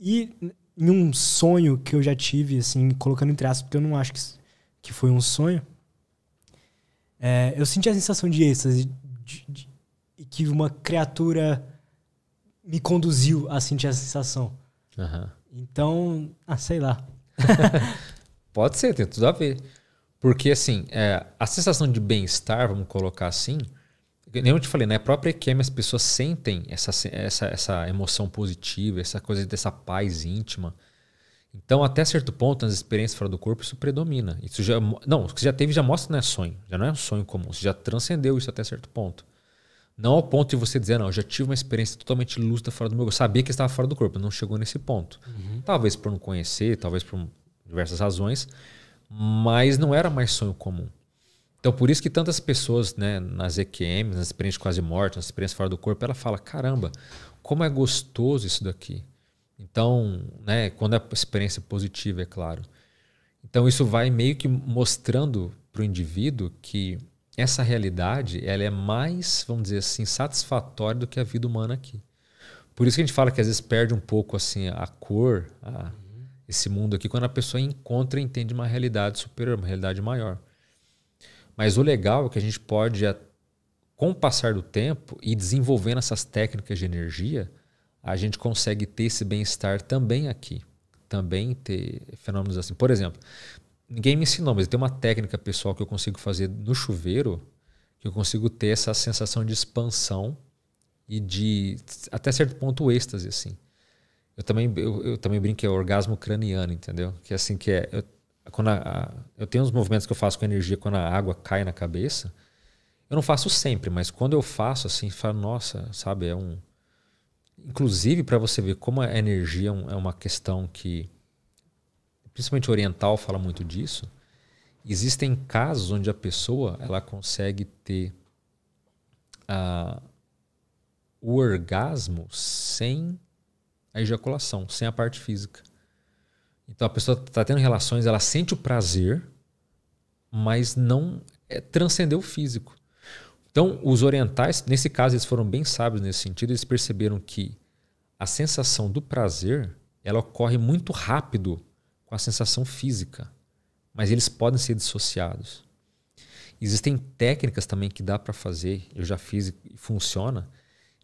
E em um sonho que eu já tive, assim, colocando entre aspas, porque eu não acho que, que foi um sonho, é, eu senti a sensação de êxtase, de, de, de, que uma criatura me conduziu a sentir essa sensação. Uhum. Então, ah, sei lá. Pode ser, tem tudo a ver. Porque, assim, é, a sensação de bem-estar, vamos colocar assim, nem eu te falei, na né? própria EQM as pessoas sentem essa, essa, essa emoção positiva, essa coisa dessa paz íntima. Então, até certo ponto, nas experiências fora do corpo, isso predomina. Isso já, não, o que você já teve já mostra que não é sonho. Já não é um sonho comum. Você já transcendeu isso até certo ponto. Não ao ponto de você dizer, não, eu já tive uma experiência totalmente lúcida fora do meu corpo. Sabia que estava fora do corpo, não chegou nesse ponto. Uhum. Talvez por não conhecer, talvez por diversas razões, mas não era mais sonho comum. Então, por isso que tantas pessoas né, nas EQMs, nas experiências quase mortas, nas experiências fora do corpo, ela fala: caramba, como é gostoso isso daqui. Então, né, quando a experiência é positiva, é claro. Então, isso vai meio que mostrando para o indivíduo que essa realidade ela é mais, vamos dizer assim, satisfatória do que a vida humana aqui. Por isso que a gente fala que às vezes perde um pouco assim a cor, a, uhum. esse mundo aqui, quando a pessoa encontra e entende uma realidade superior, uma realidade maior. Mas o legal é que a gente pode, com o passar do tempo e desenvolvendo essas técnicas de energia, a gente consegue ter esse bem-estar também aqui. Também ter fenômenos assim. Por exemplo, ninguém me ensinou, mas tem uma técnica pessoal que eu consigo fazer no chuveiro, que eu consigo ter essa sensação de expansão e de, até certo ponto, êxtase, assim. Eu também, eu, eu também brinco que é orgasmo craniano, entendeu? Que é assim que é... Eu, quando a, a, eu tenho uns movimentos que eu faço com energia quando a água cai na cabeça. Eu não faço sempre, mas quando eu faço, assim, falo, nossa, sabe, é um inclusive para você ver como a energia é, é uma questão que, principalmente oriental, fala muito disso. Existem casos onde a pessoa ela consegue ter a, o orgasmo sem a ejaculação, sem a parte física. Então a pessoa está tendo relações, ela sente o prazer, mas não é, transcendeu o físico. Então, os orientais, nesse caso, eles foram bem sábios nesse sentido, eles perceberam que a sensação do prazer ela ocorre muito rápido com a sensação física, mas eles podem ser dissociados. Existem técnicas também que dá para fazer, eu já fiz e funciona,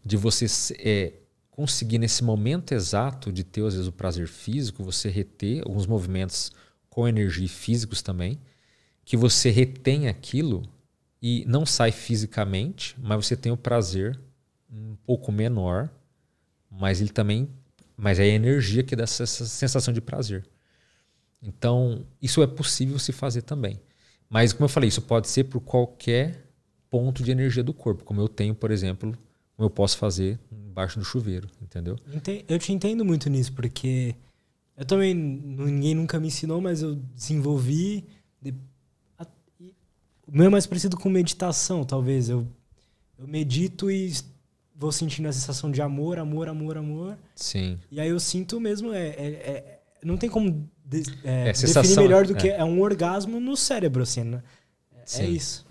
de você é, conseguir nesse momento exato de ter às vezes o prazer físico, você reter alguns movimentos com energia físicos também, que você retém aquilo e não sai fisicamente, mas você tem o prazer um pouco menor, mas ele também, mas é a energia que dá essa, sensação de prazer. Então, isso é possível se fazer também. Mas como eu falei, isso pode ser por qualquer ponto de energia do corpo, como eu tenho, por exemplo, como eu posso fazer embaixo do chuveiro, entendeu? Eu te entendo muito nisso, porque eu também ninguém nunca me ensinou, mas eu desenvolvi o meu é mais parecido com meditação, talvez. Eu, eu medito e vou sentindo a sensação de amor, amor, amor, amor. Sim. E aí eu sinto mesmo. É, é, é não tem como de, é, é sensação, definir melhor do é. que é. um orgasmo no cérebro, assim, né? É, Sim, é isso.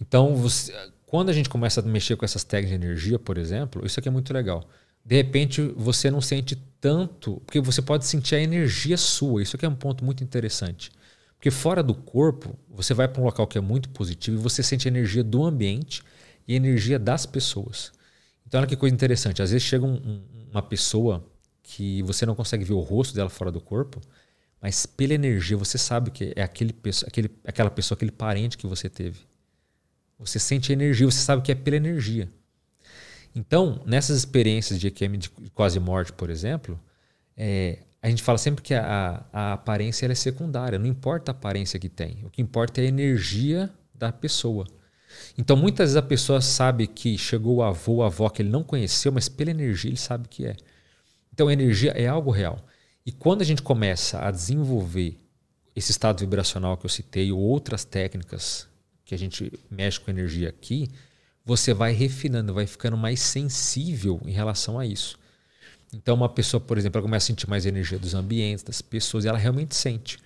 Então, você, quando a gente começa a mexer com essas tags de energia, por exemplo, isso aqui é muito legal. De repente, você não sente tanto, porque você pode sentir a energia sua. Isso aqui é um ponto muito interessante. Porque fora do corpo, você vai para um local que é muito positivo e você sente a energia do ambiente e a energia das pessoas. Então, olha que coisa interessante. Às vezes chega um, uma pessoa que você não consegue ver o rosto dela fora do corpo, mas pela energia você sabe que é aquele, aquele, aquela pessoa, aquele parente que você teve. Você sente a energia, você sabe que é pela energia. Então, nessas experiências de EQM de quase morte, por exemplo, é, a gente fala sempre que a, a aparência é secundária, não importa a aparência que tem, o que importa é a energia da pessoa. Então, muitas vezes a pessoa sabe que chegou o avô, ou avó que ele não conheceu, mas pela energia ele sabe que é. Então, a energia é algo real. E quando a gente começa a desenvolver esse estado vibracional que eu citei, ou outras técnicas que a gente mexe com energia aqui, você vai refinando, vai ficando mais sensível em relação a isso. Então, uma pessoa, por exemplo, ela começa a sentir mais energia dos ambientes, das pessoas, e ela realmente sente.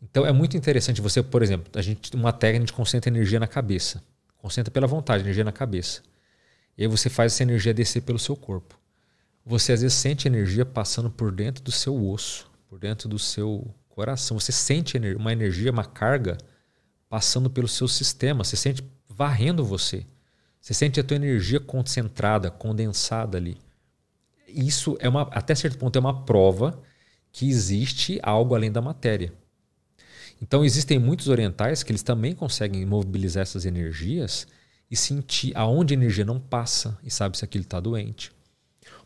Então, é muito interessante você, por exemplo, a gente uma técnica de concentra energia na cabeça. Concentra pela vontade, energia na cabeça. E aí você faz essa energia descer pelo seu corpo. Você às vezes sente energia passando por dentro do seu osso, por dentro do seu coração. Você sente uma energia, uma carga passando pelo seu sistema. Você sente varrendo você. Você sente a tua energia concentrada, condensada ali isso é uma, até certo ponto é uma prova que existe algo além da matéria. Então existem muitos orientais que eles também conseguem mobilizar essas energias e sentir aonde a energia não passa e sabe se aquilo está doente.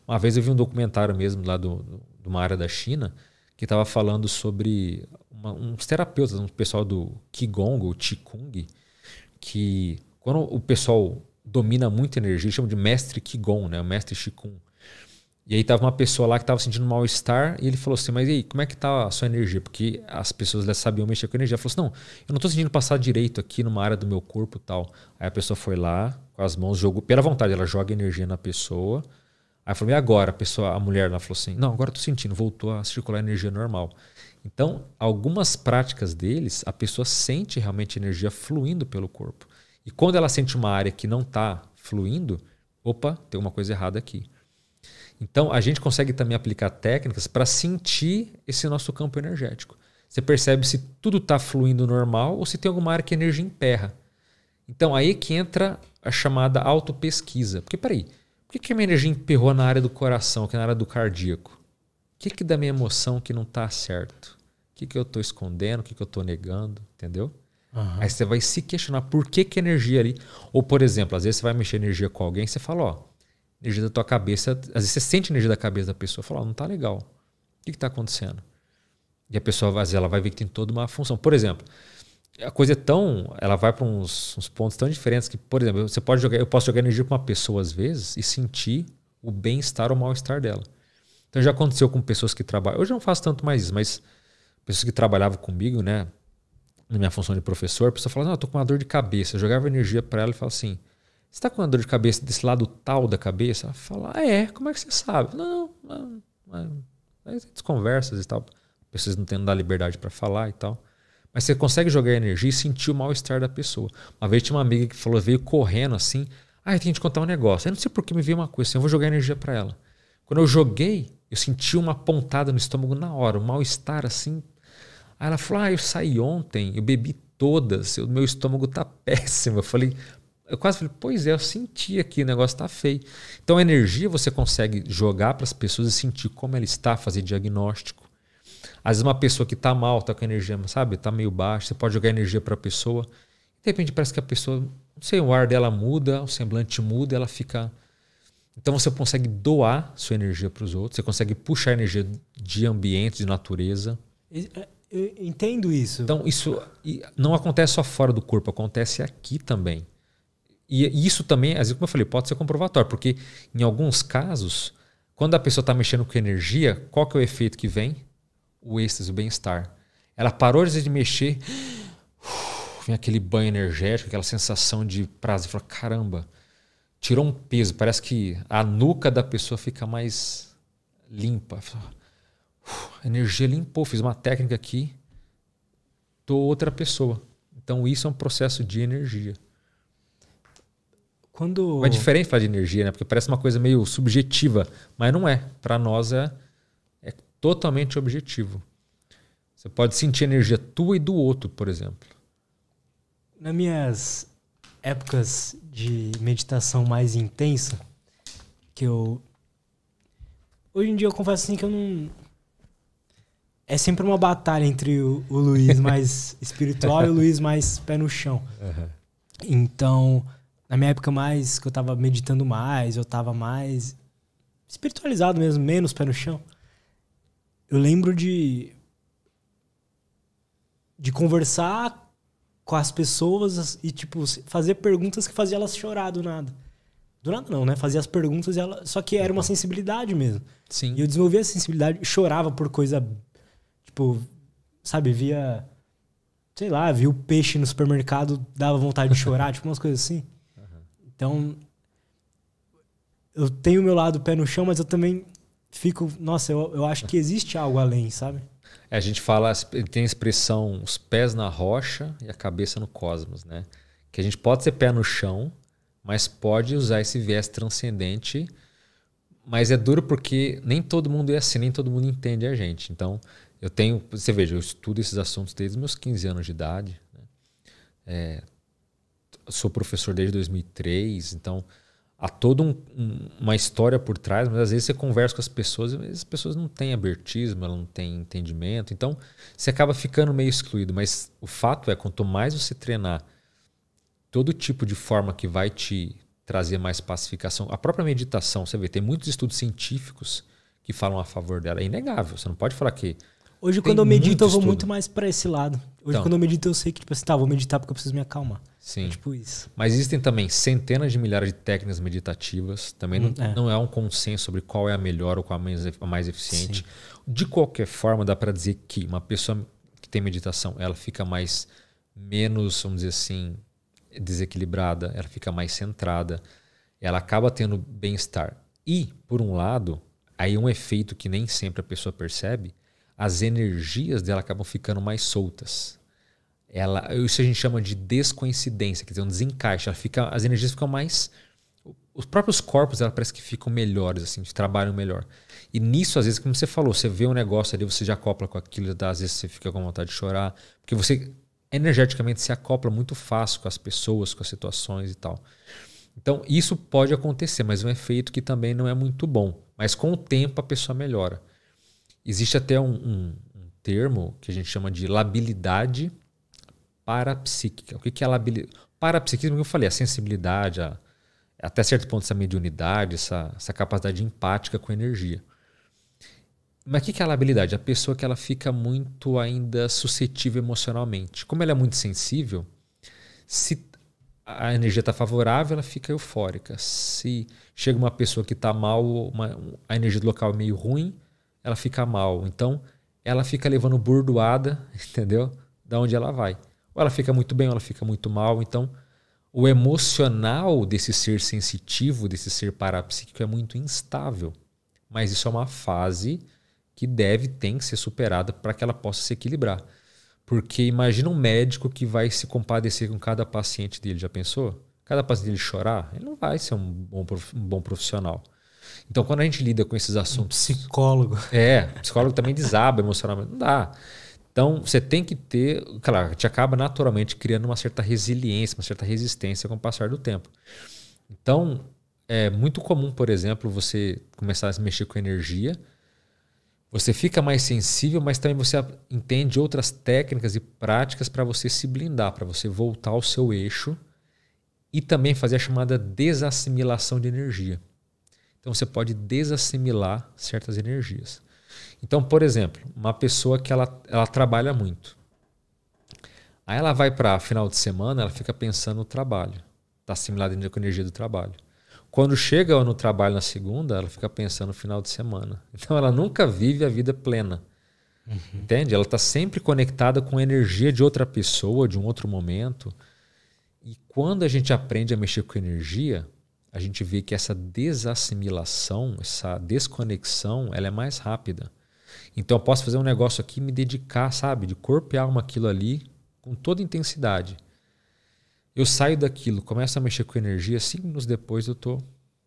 Uma vez eu vi um documentário mesmo lá do, do, de uma área da China que estava falando sobre uma, uns terapeutas, um pessoal do Qigong ou Qigong, que quando o pessoal domina muita energia, chama de mestre Qigong, né? o mestre Qigong, e aí tava uma pessoa lá que tava sentindo mal-estar e ele falou assim: Mas e aí, como é que tá a sua energia? Porque as pessoas já sabiam mexer com a energia. Ele falou assim: Não, eu não tô sentindo passar direito aqui numa área do meu corpo tal. Aí a pessoa foi lá, com as mãos, jogou, pela vontade, ela joga energia na pessoa. Aí falou: E agora? A, pessoa, a mulher lá falou assim: Não, agora eu tô sentindo, voltou a circular energia normal. Então, algumas práticas deles, a pessoa sente realmente energia fluindo pelo corpo. E quando ela sente uma área que não tá fluindo, opa, tem uma coisa errada aqui. Então, a gente consegue também aplicar técnicas para sentir esse nosso campo energético. Você percebe se tudo está fluindo normal ou se tem alguma área que a energia emperra. Então, aí que entra a chamada autopesquisa. Porque, peraí, por que, que a minha energia emperrou na área do coração, que é na área do cardíaco? O que, que da minha emoção que não está certo? O que, que eu estou escondendo? O que, que eu estou negando? Entendeu? Uhum. Aí você vai se questionar por que, que a energia ali. Ou, por exemplo, às vezes você vai mexer energia com alguém e você fala: ó, energia da tua cabeça. Às vezes você sente a energia da cabeça da pessoa. Fala, oh, não tá legal. O que, que tá acontecendo? E a pessoa vai, ela vai ver que tem toda uma função. Por exemplo, a coisa é tão. Ela vai para uns, uns, pontos tão diferentes que, por exemplo, você pode jogar, eu posso jogar energia para uma pessoa às vezes e sentir o bem-estar ou mal-estar dela. Então já aconteceu com pessoas que trabalham. Hoje não faço tanto mais isso, mas pessoas que trabalhavam comigo, né? Na minha função de professor, a pessoa falava, não, eu tô com uma dor de cabeça. Eu jogava energia para ela e falava assim: está com uma dor de cabeça desse lado tal da cabeça? Fala, ah, é, como é que você sabe? Não, mas não, não. conversas e tal. Pessoas não tendo a liberdade para falar e tal. Mas você consegue jogar energia e sentir o mal-estar da pessoa. Uma vez tinha uma amiga que falou, veio correndo assim, ah, eu tenho que te contar um negócio. Eu não sei por que me veio uma coisa assim, eu vou jogar energia para ela. Quando eu joguei, eu senti uma pontada no estômago na hora, um mal-estar assim. Aí ela falou, ah, eu saí ontem, eu bebi todas, o meu estômago tá péssimo. Eu falei, eu quase falei, pois é, eu senti aqui, o negócio está feio. Então a energia você consegue jogar para as pessoas e sentir como ela está, fazer diagnóstico. Às vezes uma pessoa que está mal, está com a energia, sabe, está meio baixa, você pode jogar energia para a pessoa. De repente parece que a pessoa, não sei, o ar dela muda, o semblante muda, ela fica. Então você consegue doar sua energia para os outros, você consegue puxar energia de ambiente, de natureza. É, eu entendo isso. Então isso não acontece só fora do corpo, acontece aqui também. E, isso também, às assim vezes, como eu falei, pode ser comprovatório, porque em alguns casos, quando a pessoa está mexendo com energia, qual que é o efeito que vem? O êxtase, o bem-estar. Ela parou de mexer, vem aquele banho energético, aquela sensação de prazer. Fala, caramba, tirou um peso. Parece que a nuca da pessoa fica mais limpa. energia limpou, fiz uma técnica aqui, tô outra pessoa. Então isso é um processo de energia. Quando... É diferente falar de energia, né? Porque parece uma coisa meio subjetiva, mas não é. Para nós é, é totalmente objetivo. Você pode sentir energia tua e do outro, por exemplo. Nas minhas épocas de meditação mais intensa, que eu. Hoje em dia eu confesso assim que eu não. É sempre uma batalha entre o, o Luiz mais espiritual e o Luiz mais pé no chão. Uhum. Então na minha época mais que eu tava meditando mais, eu tava mais espiritualizado mesmo, menos pé no chão. Eu lembro de de conversar com as pessoas e tipo fazer perguntas que fazia elas chorar do nada. Do nada não, né? Fazia as perguntas e ela, só que era uma sensibilidade mesmo. Sim. E eu desenvolvia a sensibilidade, chorava por coisa tipo, sabe, via sei lá, via o peixe no supermercado, dava vontade de chorar, tipo umas coisas assim. Então, eu tenho o meu lado pé no chão, mas eu também fico, nossa, eu, eu acho que existe algo além, sabe? É, a gente fala, tem a expressão os pés na rocha e a cabeça no cosmos, né? Que a gente pode ser pé no chão, mas pode usar esse viés transcendente. Mas é duro porque nem todo mundo é assim, nem todo mundo entende a gente. Então, eu tenho, você veja, eu estudo esses assuntos desde meus 15 anos de idade. Né? É, sou professor desde 2003, então há toda um, uma história por trás, mas às vezes você conversa com as pessoas e as pessoas não têm abertismo, elas não têm entendimento, então você acaba ficando meio excluído. Mas o fato é, quanto mais você treinar todo tipo de forma que vai te trazer mais pacificação, a própria meditação, você vê, tem muitos estudos científicos que falam a favor dela, é inegável, você não pode falar que. Hoje, quando eu medito, eu vou estudo. muito mais para esse lado. Hoje, então, quando eu medito, eu sei que, tipo assim, tá, vou meditar porque eu preciso me acalmar. Sim. É tipo isso. Mas existem também centenas de milhares de técnicas meditativas. Também hum, não, é. não é um consenso sobre qual é a melhor ou qual é a mais, mais eficiente. Sim. De qualquer forma, dá para dizer que uma pessoa que tem meditação, ela fica mais menos, vamos dizer assim, desequilibrada, ela fica mais centrada, ela acaba tendo bem-estar. E, por um lado, aí um efeito que nem sempre a pessoa percebe, as energias dela acabam ficando mais soltas ela, isso a gente chama de descoincidência, quer dizer, um desencaixe. Ela fica, as energias ficam mais. Os próprios corpos, ela parece que ficam melhores, assim, trabalham melhor. E nisso, às vezes, como você falou, você vê um negócio ali, você já acopla com aquilo, às vezes você fica com vontade de chorar, porque você energeticamente se acopla muito fácil com as pessoas, com as situações e tal. Então, isso pode acontecer, mas é um efeito que também não é muito bom. Mas com o tempo a pessoa melhora. Existe até um, um, um termo que a gente chama de labilidade parapsíquica. O que, que ela a Parapsiquismo, como eu falei, a sensibilidade, a, até certo ponto essa mediunidade, essa, essa capacidade empática com energia. Mas o que, que é a habilidade A pessoa que ela fica muito ainda suscetível emocionalmente. Como ela é muito sensível, se a energia está favorável, ela fica eufórica. Se chega uma pessoa que está mal, uma, a energia do local é meio ruim, ela fica mal. Então, ela fica levando burdoada, entendeu? Da onde ela vai. Ou ela fica muito bem, ou ela fica muito mal. Então, o emocional desse ser sensitivo, desse ser parapsíquico, é muito instável. Mas isso é uma fase que deve, tem que ser superada para que ela possa se equilibrar. Porque imagina um médico que vai se compadecer com cada paciente dele, já pensou? Cada paciente dele chorar, ele não vai ser um bom, um bom profissional. Então, quando a gente lida com esses assuntos. Um psicólogo. É, psicólogo também desaba emocionalmente. Não dá. Então, você tem que ter, claro, te acaba naturalmente criando uma certa resiliência, uma certa resistência com o passar do tempo. Então, é muito comum, por exemplo, você começar a se mexer com energia, você fica mais sensível, mas também você entende outras técnicas e práticas para você se blindar, para você voltar ao seu eixo e também fazer a chamada desassimilação de energia. Então, você pode desassimilar certas energias. Então, por exemplo, uma pessoa que ela, ela trabalha muito. Aí ela vai para final de semana, ela fica pensando no trabalho. Está assimilada ainda com a energia do trabalho. Quando chega no trabalho na segunda, ela fica pensando no final de semana. Então ela nunca vive a vida plena. Uhum. Entende? Ela está sempre conectada com a energia de outra pessoa, de um outro momento. E quando a gente aprende a mexer com energia, a gente vê que essa desassimilação, essa desconexão, ela é mais rápida. Então eu posso fazer um negócio aqui, me dedicar, sabe, de corpo e alma aquilo ali com toda intensidade. Eu saio daquilo, começo a mexer com energia, cinco minutos depois eu tô,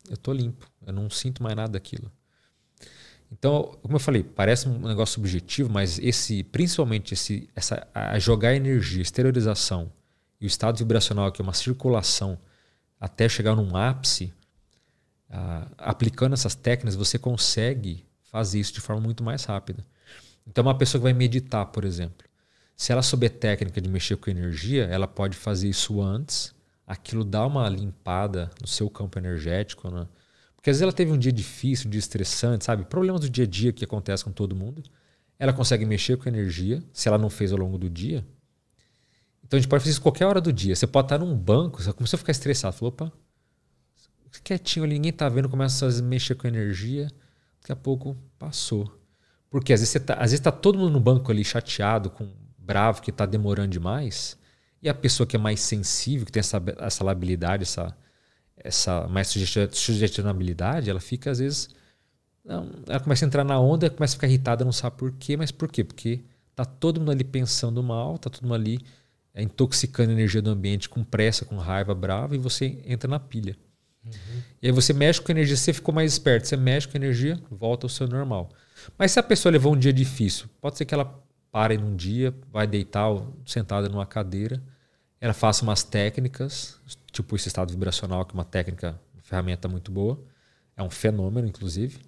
eu tô limpo, eu não sinto mais nada daquilo. Então, como eu falei, parece um negócio subjetivo, mas esse, principalmente esse, essa, a jogar energia, exteriorização e o estado vibracional que é uma circulação até chegar num ápice, ah, aplicando essas técnicas você consegue fazer isso de forma muito mais rápida. Então, uma pessoa que vai meditar, por exemplo, se ela souber técnica de mexer com energia, ela pode fazer isso antes. Aquilo dá uma limpada no seu campo energético, né? Porque às vezes ela teve um dia difícil, um dia estressante, sabe? Problemas do dia a dia que acontecem com todo mundo. Ela consegue mexer com energia, se ela não fez ao longo do dia. Então a gente pode fazer isso qualquer hora do dia. Você pode estar num banco, você começou a ficar estressado. Falou, opa, quietinho ali, ninguém tá vendo, começa a mexer com energia daqui a pouco passou. Porque às vezes está tá todo mundo no banco ali chateado, com bravo, que está demorando demais, e a pessoa que é mais sensível, que tem essa, essa labilidade, essa, essa mais sugestionabilidade, ela fica às vezes. Não, ela começa a entrar na onda, começa a ficar irritada, não sabe por quê, mas por quê? Porque tá todo mundo ali pensando mal, tá todo mundo ali é, intoxicando a energia do ambiente com pressa, com raiva, brava, e você entra na pilha. Uhum. E aí você mexe com a energia, você ficou mais esperto. Você mexe com a energia, volta ao seu normal. Mas se a pessoa levou um dia difícil, pode ser que ela pare num dia, vai deitar sentada numa cadeira, ela faça umas técnicas, tipo esse estado vibracional, que é uma técnica, uma ferramenta muito boa. É um fenômeno, inclusive.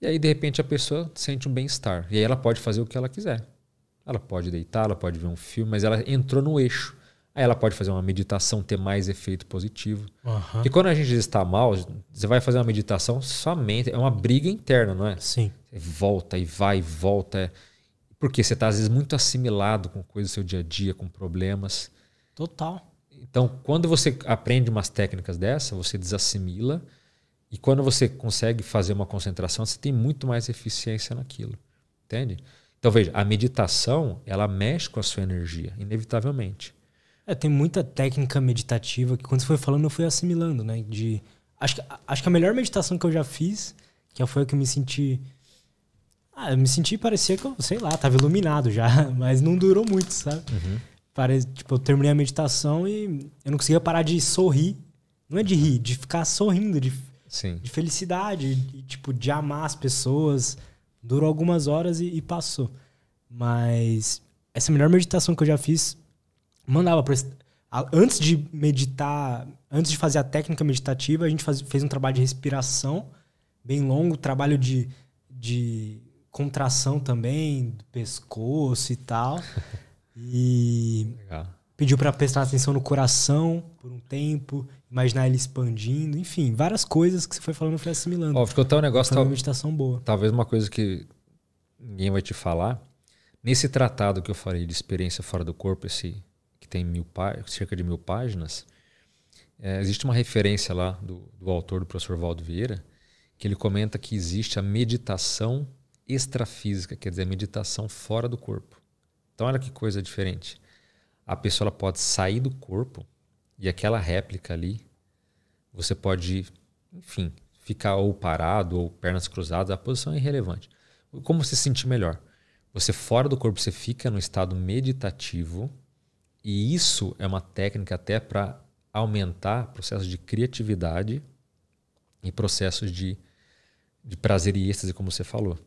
E aí, de repente, a pessoa sente um bem-estar. E aí ela pode fazer o que ela quiser. Ela pode deitar, ela pode ver um filme, mas ela entrou no eixo. Aí ela pode fazer uma meditação, ter mais efeito positivo. Uhum. E quando a gente está mal, você vai fazer uma meditação somente. É uma briga interna, não é? Sim. Você volta e vai e volta. É, porque você está, às vezes, muito assimilado com coisas do seu dia a dia, com problemas. Total. Então, quando você aprende umas técnicas dessa, você desassimila. E quando você consegue fazer uma concentração, você tem muito mais eficiência naquilo. Entende? Então, veja, a meditação, ela mexe com a sua energia, inevitavelmente. É, tem muita técnica meditativa que quando você foi falando eu fui assimilando, né? De, acho, que, acho que a melhor meditação que eu já fiz, que foi a que eu me senti... Ah, eu me senti, parecia que eu, sei lá, tava iluminado já, mas não durou muito, sabe? Uhum. tipo, eu terminei a meditação e eu não conseguia parar de sorrir. Não é de rir, de ficar sorrindo, de, Sim. de felicidade, tipo, de amar as pessoas. Durou algumas horas e, e passou. Mas essa é melhor meditação que eu já fiz mandava para antes de meditar, antes de fazer a técnica meditativa, a gente faz, fez um trabalho de respiração bem longo, trabalho de, de contração também do pescoço e tal. E Legal. pediu para prestar atenção no coração por um tempo, imaginar ele expandindo, enfim, várias coisas que você foi falando, eu fui assimilando. Ó, ficou até um negócio tal, uma meditação boa. Talvez uma coisa que ninguém vai te falar. Nesse tratado que eu falei de experiência fora do corpo, esse que tem mil cerca de mil páginas, é, existe uma referência lá do, do autor, do professor Valdo Vieira, que ele comenta que existe a meditação extrafísica, quer dizer, a meditação fora do corpo. Então, olha que coisa diferente. A pessoa pode sair do corpo e aquela réplica ali, você pode, enfim, ficar ou parado ou pernas cruzadas, a posição é irrelevante. Como se sentir melhor? Você fora do corpo, você fica no estado meditativo, e isso é uma técnica até para aumentar processos de criatividade e processos de, de prazer e êxtase, como você falou.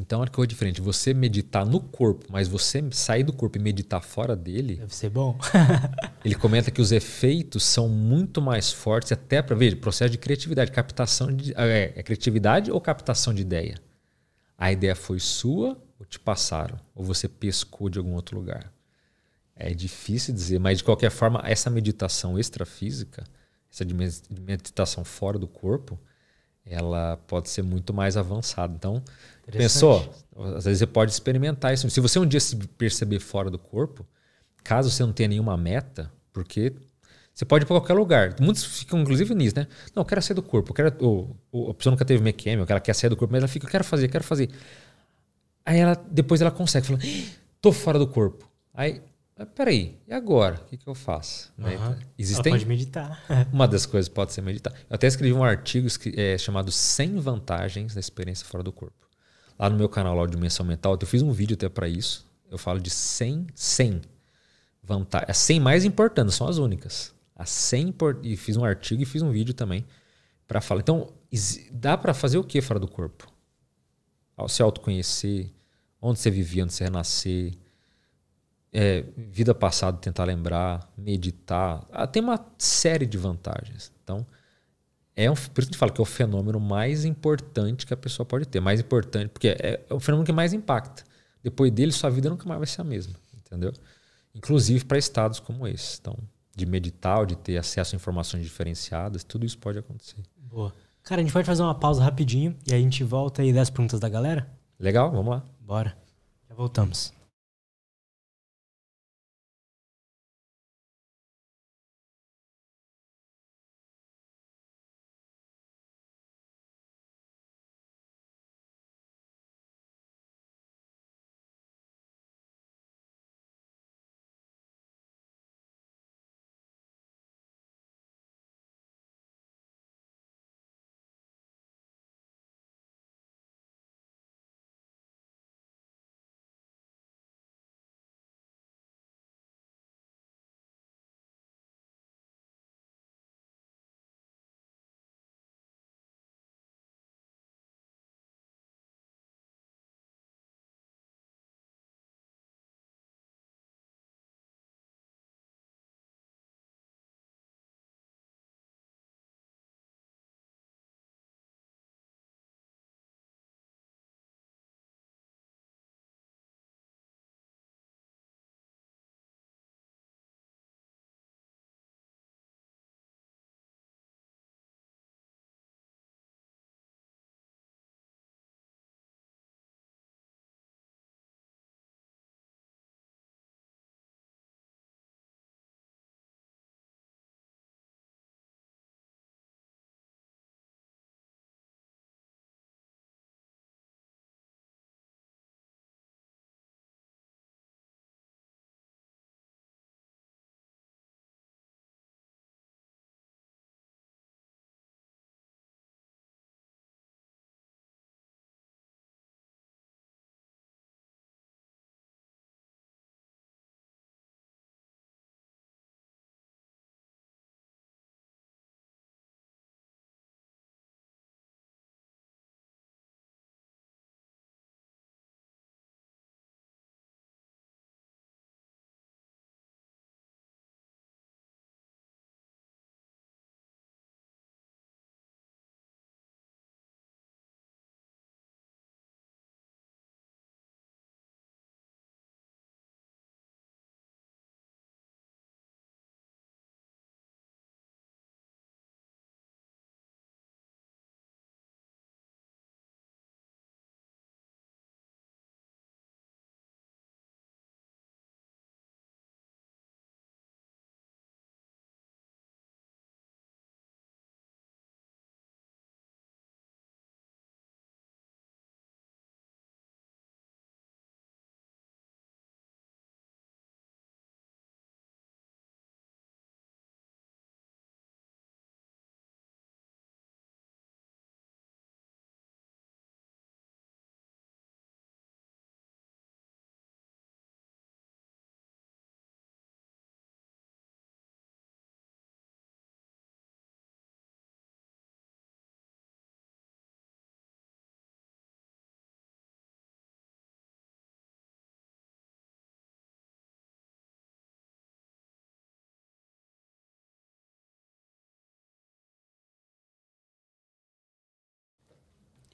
Então, olha que coisa diferente. Você meditar no corpo, mas você sair do corpo e meditar fora dele. Deve ser bom. ele comenta que os efeitos são muito mais fortes, até para ver processo de criatividade, captação de. É, é, é criatividade ou captação de ideia? A ideia foi sua ou te passaram? Ou você pescou de algum outro lugar? É difícil dizer, mas de qualquer forma, essa meditação extrafísica, essa meditação fora do corpo, ela pode ser muito mais avançada. Então, pensou? Às vezes você pode experimentar isso. Se você um dia se perceber fora do corpo, caso você não tenha nenhuma meta, porque você pode ir para qualquer lugar. Muitos ficam, inclusive, nisso, né? Não, eu quero sair do corpo. Eu quero, ou, ou, a pessoa nunca teve mequêmio, ela quer sair do corpo, mas ela fica, eu quero fazer, eu quero fazer. Aí ela, depois ela consegue, fala, estou tô fora do corpo. Aí ah, peraí, e agora? O que, que eu faço? Uhum. Né? Existem... pode meditar. uma das coisas pode ser meditar. Eu até escrevi um artigo é, chamado 100 vantagens da experiência fora do corpo. Lá no meu canal, lá, Dimensão Mental, eu fiz um vídeo até para isso. Eu falo de 100, 100 vantagens. As 100 mais importantes, são as únicas. As 100 import... E fiz um artigo e fiz um vídeo também para falar. Então, dá para fazer o que fora do corpo? se autoconhecer, onde você vivia, onde você renascer, é, vida passada tentar lembrar, meditar. Ah, tem uma série de vantagens. Então, é um, por isso que a gente fala que é o fenômeno mais importante que a pessoa pode ter. Mais importante, porque é, é o fenômeno que mais impacta. Depois dele, sua vida nunca mais vai ser a mesma, entendeu? Inclusive para estados como esse. Então, de meditar, de ter acesso a informações diferenciadas, tudo isso pode acontecer. Boa. Cara, a gente pode fazer uma pausa rapidinho e a gente volta e das as perguntas da galera? Legal, vamos lá. Bora. Já voltamos.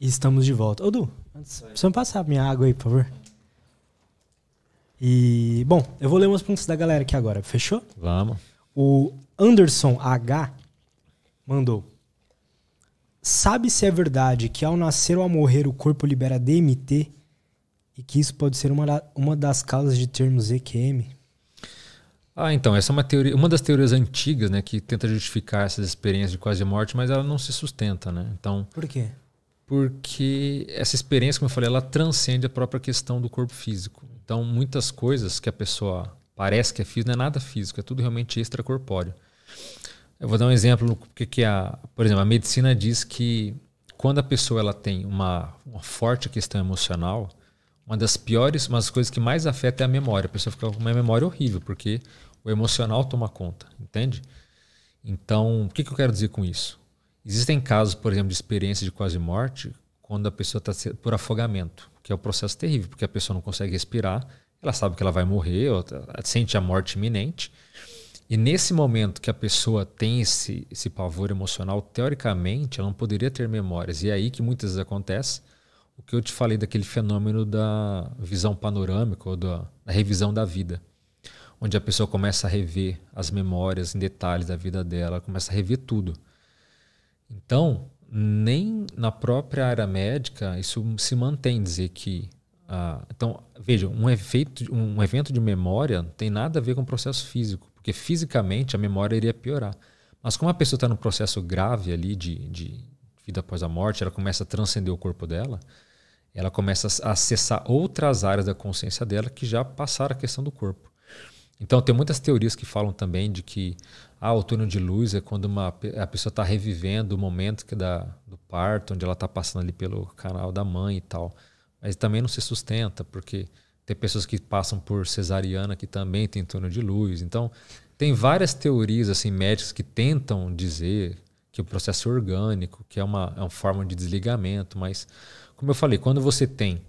E estamos de volta. Ô, Du, precisa me passar minha água aí, por favor. E, bom, eu vou ler umas perguntas da galera aqui agora, fechou? Vamos. O Anderson H mandou. Sabe se é verdade que ao nascer ou ao morrer o corpo libera DMT e que isso pode ser uma, uma das causas de termos EQM? Ah, então, essa é uma, teoria, uma das teorias antigas né, que tenta justificar essas experiências de quase morte, mas ela não se sustenta. Né? Então, Por quê? porque essa experiência, como eu falei, ela transcende a própria questão do corpo físico. Então, muitas coisas que a pessoa parece que é física não é nada físico, é tudo realmente extracorpóreo. Eu vou dar um exemplo, porque que é a, por exemplo, a medicina diz que quando a pessoa ela tem uma, uma forte questão emocional, uma das piores, uma das coisas que mais afeta é a memória. A pessoa fica com uma memória horrível, porque o emocional toma conta, entende? Então, o que, que eu quero dizer com isso? Existem casos, por exemplo, de experiência de quase morte, quando a pessoa está por afogamento, que é um processo terrível, porque a pessoa não consegue respirar, ela sabe que ela vai morrer, ou tá, sente a morte iminente. E nesse momento que a pessoa tem esse, esse pavor emocional, teoricamente, ela não poderia ter memórias. E é aí que muitas vezes acontece o que eu te falei daquele fenômeno da visão panorâmica, ou da, da revisão da vida, onde a pessoa começa a rever as memórias em detalhes da vida dela, começa a rever tudo. Então, nem na própria área médica isso se mantém dizer que ah, então veja um efeito um evento de memória não tem nada a ver com o processo físico porque fisicamente a memória iria piorar mas como a pessoa está num processo grave ali de, de vida após a morte ela começa a transcender o corpo dela ela começa a acessar outras áreas da consciência dela que já passaram a questão do corpo então, tem muitas teorias que falam também de que ah, o túnel de luz é quando uma, a pessoa está revivendo o momento que da, do parto, onde ela está passando ali pelo canal da mãe e tal. Mas também não se sustenta, porque tem pessoas que passam por cesariana que também tem túnel de luz. Então, tem várias teorias assim médicas que tentam dizer que o processo é orgânico, que é uma, é uma forma de desligamento, mas, como eu falei, quando você tem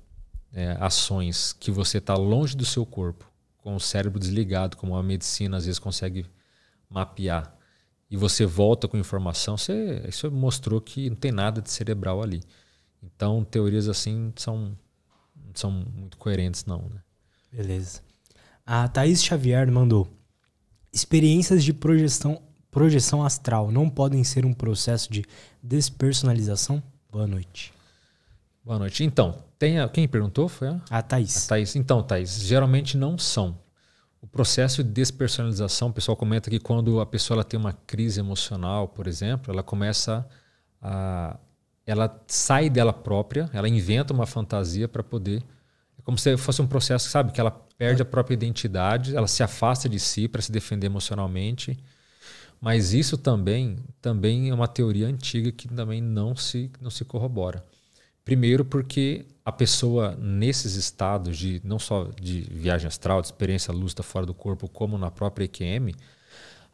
é, ações que você está longe do seu corpo, com o cérebro desligado, como a medicina às vezes consegue mapear, e você volta com informação, você, isso mostrou que não tem nada de cerebral ali. Então, teorias assim são, não são muito coerentes, não. Né? Beleza. A Thaís Xavier mandou: experiências de projeção, projeção astral não podem ser um processo de despersonalização? Boa noite. Boa noite. Então, tem a, quem perguntou foi a? A Thaís. A Thaís. Então, Thaís, geralmente não são. O processo de despersonalização, o pessoal comenta que quando a pessoa ela tem uma crise emocional, por exemplo, ela começa a. Ela sai dela própria, ela inventa uma fantasia para poder. É como se fosse um processo, sabe, que ela perde a própria identidade, ela se afasta de si para se defender emocionalmente. Mas isso também, também é uma teoria antiga que também não se, não se corrobora. Primeiro, porque a pessoa nesses estados de não só de viagem astral, de experiência lúcida tá fora do corpo, como na própria EQM,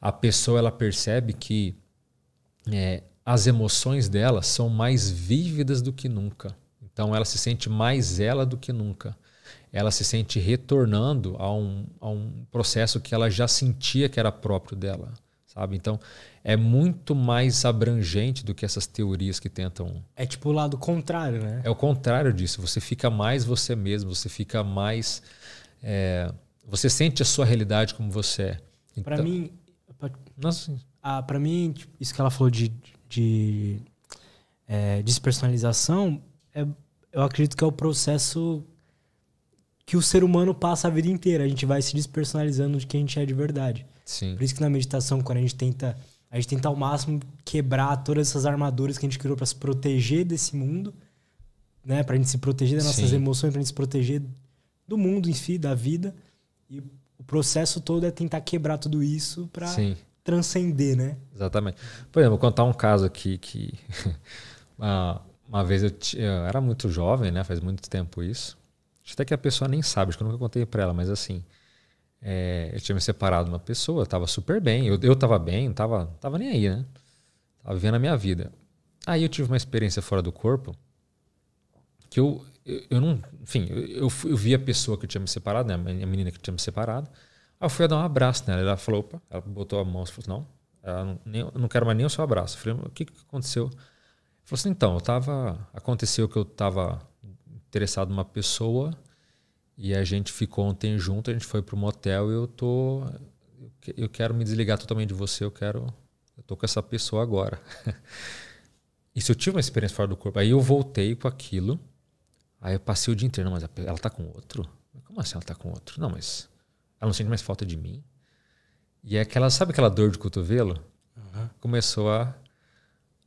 a pessoa ela percebe que é, as emoções dela são mais vívidas do que nunca. Então ela se sente mais ela do que nunca. Ela se sente retornando a um, a um processo que ela já sentia que era próprio dela sabe? Então, é muito mais abrangente do que essas teorias que tentam. É tipo o lado contrário, né? É o contrário disso. Você fica mais você mesmo, você fica mais. É, você sente a sua realidade como você é. Então, para mim. Pra, nossa. Ah, para mim, tipo, isso que ela falou de, de é, despersonalização, é, eu acredito que é o processo que o ser humano passa a vida inteira. A gente vai se despersonalizando de quem a gente é de verdade. Sim. Por isso que na meditação, quando a gente tenta, a gente tenta ao máximo quebrar todas essas armaduras que a gente criou para se proteger desse mundo, né? Para a gente se proteger das nossas Sim. emoções, para a gente se proteger do mundo em si, da vida. E o processo todo é tentar quebrar tudo isso para transcender, né? Exatamente. Por exemplo, vou contar um caso aqui que uma, uma vez eu, eu, era muito jovem, né? Faz muito tempo isso. Acho até que a pessoa nem sabe, acho que eu nunca contei para ela, mas assim, é, eu tinha me separado de uma pessoa, eu tava super bem, eu, eu tava bem, não tava, tava nem aí, né? Tava vivendo a minha vida. Aí eu tive uma experiência fora do corpo que eu, eu, eu não. Enfim, eu, eu, vi a pessoa que eu tinha me separado, né? A menina que tinha me separado. Aí eu fui dar um abraço nela. Ela falou, opa, ela botou a mão e falou, não, não, nem, eu não quero mais nem o seu abraço. Eu falei, o que, que aconteceu? eu falou assim, então, eu tava. Aconteceu que eu tava interessado numa pessoa e a gente ficou ontem junto, a gente foi pro motel e eu tô. Eu quero me desligar totalmente de você, eu quero. Eu tô com essa pessoa agora. Isso eu tive uma experiência fora do corpo. Aí eu voltei com aquilo. Aí eu passei o dia inteiro. Não, mas ela tá com outro? Como assim ela tá com outro? Não, mas ela não sente mais falta de mim. E é aquela, sabe aquela dor de cotovelo? Uhum. Começou a,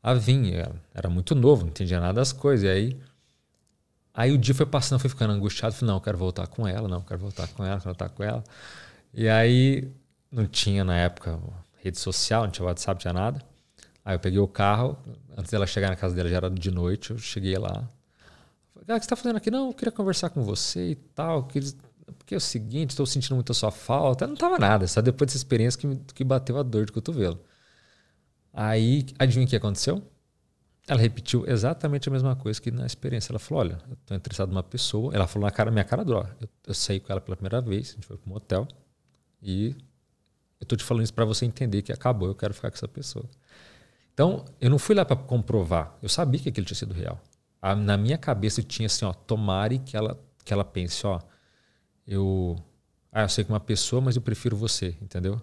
a vir. Era muito novo, não entendia nada das coisas. E aí Aí o dia foi passando, eu fui ficando angustiado. Falei, não, eu quero voltar com ela, não, eu quero voltar com ela, quero voltar com ela. E aí não tinha na época rede social, não tinha WhatsApp, não tinha nada. Aí eu peguei o carro, antes dela chegar na casa dela, já era de noite, eu cheguei lá. Falei, ah, o que você tá fazendo aqui? Não, eu queria conversar com você e tal. Queria... Porque é o seguinte, estou sentindo muito a sua falta. Não tava nada, só depois dessa experiência que, me, que bateu a dor de cotovelo. Aí, adivinha o que aconteceu? Ela repetiu exatamente a mesma coisa que na experiência. Ela falou: Olha, eu estou interessado numa pessoa. Ela falou na cara, minha cara dura. Eu, eu saí com ela pela primeira vez, a gente foi para um hotel. E eu estou te falando isso para você entender que acabou, eu quero ficar com essa pessoa. Então, eu não fui lá para comprovar. Eu sabia que aquilo tinha sido real. A, na minha cabeça tinha assim: ó, tomare que ela, que ela pense: Ó, eu. Ah, eu sei que é uma pessoa, mas eu prefiro você, entendeu?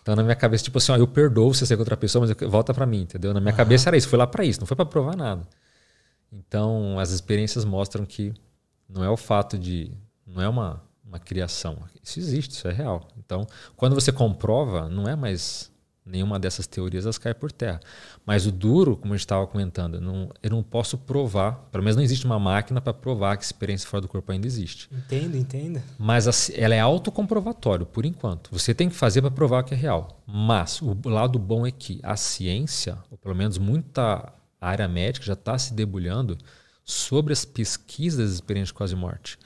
Então, na minha cabeça, tipo assim, ó, eu perdoo você ser com outra pessoa, mas eu, volta para mim, entendeu? Na minha uhum. cabeça era isso, foi lá para isso, não foi para provar nada. Então, as experiências mostram que não é o fato de. não é uma, uma criação. Isso existe, isso é real. Então, quando você comprova, não é mais Nenhuma dessas teorias as cai por terra. Mas o duro, como a gente estava comentando, eu não, eu não posso provar, pelo menos não existe uma máquina para provar que experiência fora do corpo ainda existe. Entendo, entendo. Mas a, assim, ela é autocomprovatório, por enquanto. Você tem que fazer para provar que é real. Mas o lado bom é que a ciência, ou pelo menos muita área médica, já está se debulhando sobre as pesquisas das experiências de quase morte.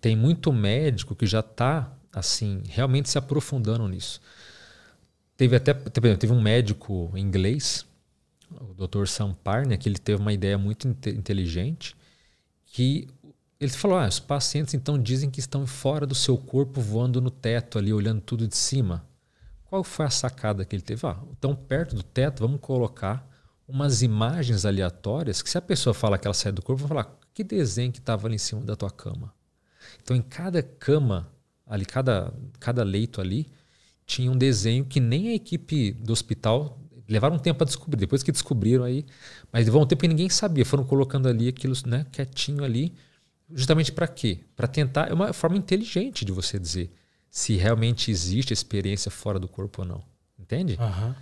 Tem muito médico que já está, assim, realmente se aprofundando nisso. Teve até teve um médico inglês, o Dr. Samparne, que ele teve uma ideia muito inteligente, que ele falou: ah, os pacientes então dizem que estão fora do seu corpo, voando no teto ali, olhando tudo de cima. Qual foi a sacada que ele teve? Ah, então perto do teto, vamos colocar umas imagens aleatórias que se a pessoa fala que ela sai do corpo, vai falar que desenho que estava ali em cima da tua cama. Então em cada cama ali, cada, cada leito ali, tinha um desenho que nem a equipe do hospital levaram um tempo para descobrir. Depois que descobriram aí, mas levou um tempo que ninguém sabia. Foram colocando ali aquilo, né, quietinho ali, justamente para quê? Para tentar é uma forma inteligente de você dizer se realmente existe experiência fora do corpo ou não. Entende? Uhum.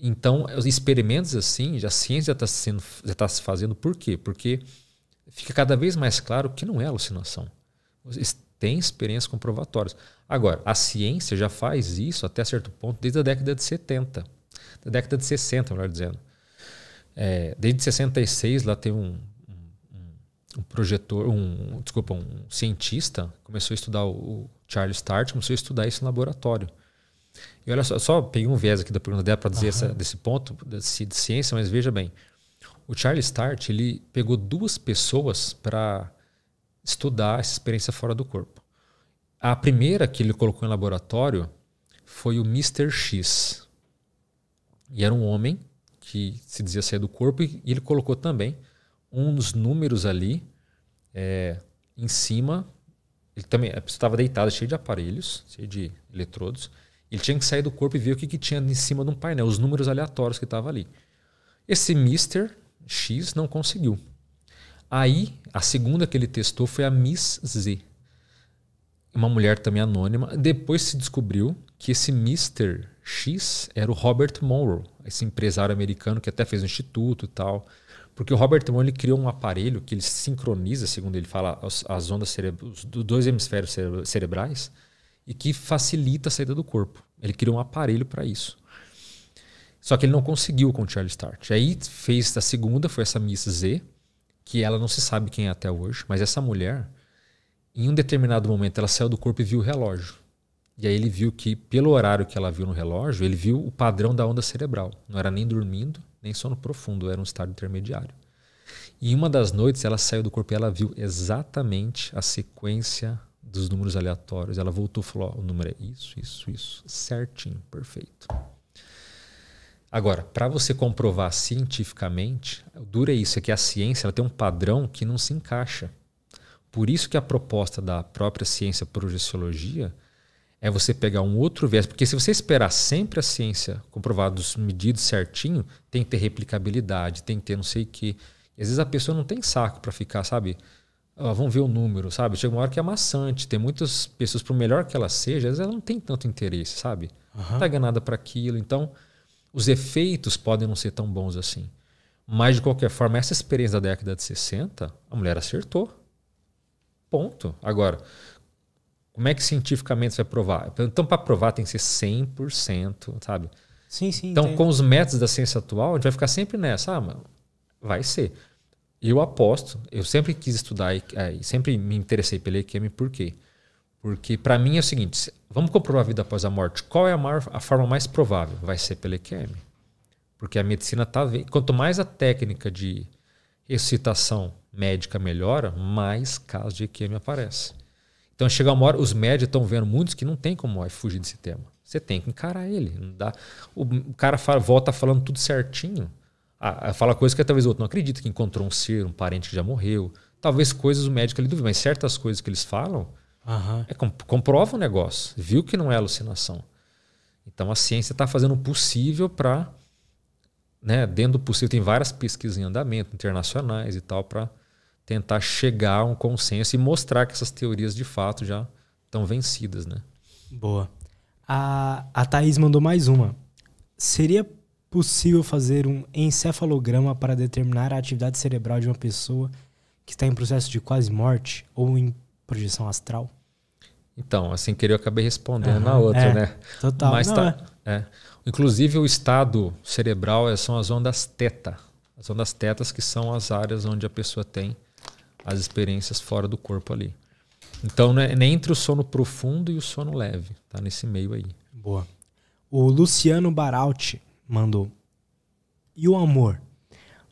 Então, os experimentos assim, a ciência já está tá se fazendo. Por quê? Porque fica cada vez mais claro que não é alucinação. Tem experiências comprovatórias. Agora, a ciência já faz isso até certo ponto desde a década de 70, da década de 60, melhor dizendo. É, desde 66 lá tem um, um, um projetor, um, desculpa, um cientista começou a estudar o, o Charles Tart, começou a estudar isso no laboratório. E olha só, só peguei um viés aqui da pergunta dela para dizer essa, desse ponto desse, de ciência, mas veja bem. O Charles Tart ele pegou duas pessoas para estudar essa experiência fora do corpo. A primeira que ele colocou em laboratório foi o Mr. X. E era um homem que se dizia sair do corpo, e ele colocou também uns números ali é, em cima. Ele também, é, estava deitado cheio de aparelhos, cheio de eletrodos. Ele tinha que sair do corpo e ver o que, que tinha em cima de um painel, os números aleatórios que estavam ali. Esse Mr. X não conseguiu. Aí, a segunda que ele testou foi a Miss Z uma mulher também anônima. Depois se descobriu que esse Mr. X era o Robert Monroe, esse empresário americano que até fez um instituto e tal. Porque o Robert Monroe ele criou um aparelho que ele sincroniza, segundo ele fala, as, as ondas cerebrais, dos dois hemisférios cere cerebrais e que facilita a saída do corpo. Ele criou um aparelho para isso. Só que ele não conseguiu com o Charles Start. Aí fez a segunda, foi essa Miss Z, que ela não se sabe quem é até hoje, mas essa mulher, em um determinado momento, ela saiu do corpo e viu o relógio. E aí ele viu que, pelo horário que ela viu no relógio, ele viu o padrão da onda cerebral. Não era nem dormindo, nem sono profundo, era um estado intermediário. E em uma das noites, ela saiu do corpo e ela viu exatamente a sequência dos números aleatórios. Ela voltou e falou: oh, o número é isso, isso, isso. Certinho, perfeito. Agora, para você comprovar cientificamente, dura é isso, é que a ciência ela tem um padrão que não se encaixa. Por isso que a proposta da própria ciência progestiologia é você pegar um outro viés, porque se você esperar sempre a ciência comprovada dos medidos certinho, tem que ter replicabilidade, tem que ter não sei o quê. E às vezes a pessoa não tem saco para ficar, sabe? Ah, vamos ver o número, sabe? Chega uma hora que é maçante. Tem muitas pessoas, por melhor que ela seja, às vezes ela não tem tanto interesse, sabe? Uhum. Não tá ganhada para aquilo. Então, os efeitos podem não ser tão bons assim. Mas, de qualquer forma, essa experiência da década de 60, a mulher acertou. Ponto. Agora, como é que cientificamente você vai provar? Então, para provar tem que ser 100%, sabe? Sim, sim. Então, entendo. com os métodos da ciência atual, a gente vai ficar sempre nessa. Ah, mano, vai ser. Eu aposto, eu sempre quis estudar é, e, sempre me interessei pela EQM, por quê? Porque para mim é o seguinte, vamos comprovar a vida após a morte. Qual é a, maior, a forma mais provável? Vai ser pela EQM. Porque a medicina está... Quanto mais a técnica de excitação médica melhora, mais casos de IQM aparece. Então chega uma hora, os médicos estão vendo muitos que não tem como fugir desse tema. Você tem que encarar ele. Não dá. O, cara fala, volta falando tudo certinho. Ah, fala coisas que talvez o outro não acredita, que encontrou um ser, um parente que já morreu. Talvez coisas o médico ele duvida, mas certas coisas que eles falam uhum. é, comprova o negócio. Viu que não é alucinação. Então a ciência está fazendo o possível para, né, dentro do possível, tem várias pesquisas em andamento internacionais e tal, para tentar chegar a um consenso e mostrar que essas teorias de fato já estão vencidas, né? Boa. A, a Thaís mandou mais uma. Seria possível fazer um encefalograma para determinar a atividade cerebral de uma pessoa que está em processo de quase morte ou em projeção astral? Então, assim que eu acabei respondendo uhum, na outra, é, né? Total. Mas Não, tá, é. É. Inclusive o estado cerebral é, são as ondas teta. As ondas tetas que são as áreas onde a pessoa tem as experiências fora do corpo ali. Então, né, nem entre o sono profundo e o sono leve, tá nesse meio aí. Boa. O Luciano Baralti mandou. E o amor?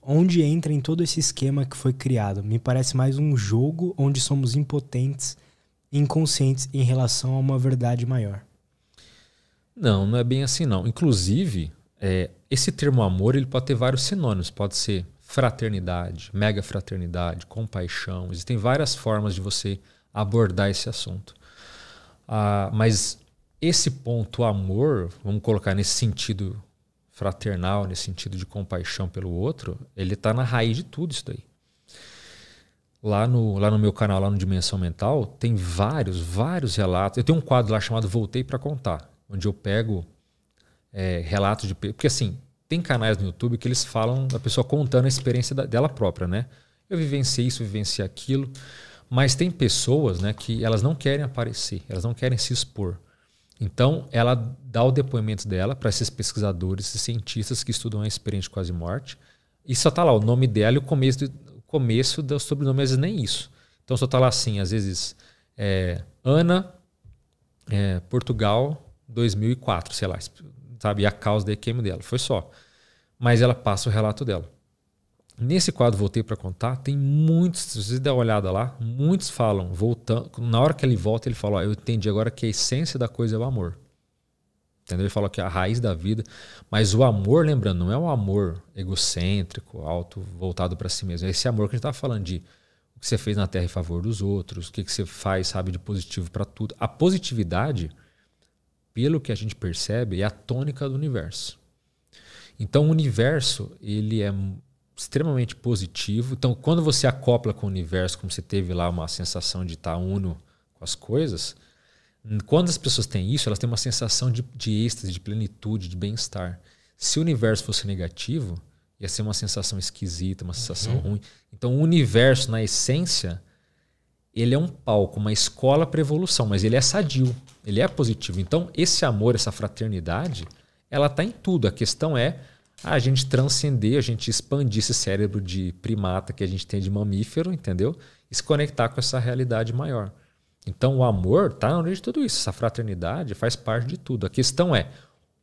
Onde entra em todo esse esquema que foi criado? Me parece mais um jogo onde somos impotentes, inconscientes em relação a uma verdade maior. Não, não é bem assim não. Inclusive, é, esse termo amor ele pode ter vários sinônimos. Pode ser fraternidade, mega fraternidade, compaixão. Existem várias formas de você abordar esse assunto. Ah, mas esse ponto amor, vamos colocar nesse sentido fraternal, nesse sentido de compaixão pelo outro, ele está na raiz de tudo isso daí. Lá no, lá no meu canal, lá no Dimensão Mental, tem vários, vários relatos. Eu tenho um quadro lá chamado Voltei para Contar, onde eu pego é, relatos de. Porque assim, tem canais no YouTube que eles falam da pessoa contando a experiência dela própria, né? Eu vivenciei isso, vivenciei aquilo. Mas tem pessoas, né, que elas não querem aparecer, elas não querem se expor. Então, ela dá o depoimento dela para esses pesquisadores, esses cientistas que estudam a experiência de quase morte. E só está lá o nome dela e o começo do, o começo do sobrenome, às vezes nem isso. Então, só está lá assim, às vezes, é, Ana, é, Portugal, 2004, sei lá, sabe? E a causa da EQM dela, foi só. Mas ela passa o relato dela. Nesse quadro Voltei para Contar, tem muitos, se você der uma olhada lá, muitos falam, voltando, na hora que ele volta, ele fala, ó, eu entendi agora que a essência da coisa é o amor. Entendeu? Ele fala que é a raiz da vida, mas o amor, lembrando, não é um amor egocêntrico, alto, voltado para si mesmo. É esse amor que a gente tá falando de o que você fez na terra em favor dos outros, o que, que você faz, sabe, de positivo para tudo. A positividade pelo que a gente percebe, é a tônica do universo. Então, o universo ele é extremamente positivo. Então, quando você acopla com o universo, como você teve lá uma sensação de estar uno com as coisas, quando as pessoas têm isso, elas têm uma sensação de, de êxtase, de plenitude, de bem-estar. Se o universo fosse negativo, ia ser uma sensação esquisita, uma sensação uhum. ruim. Então, o universo, na essência, ele é um palco, uma escola para evolução, mas ele é sadio, ele é positivo. Então, esse amor, essa fraternidade, ela está em tudo. A questão é ah, a gente transcender, a gente expandir esse cérebro de primata que a gente tem de mamífero, entendeu? E se conectar com essa realidade maior. Então, o amor está na origem de tudo isso. Essa fraternidade faz parte de tudo. A questão é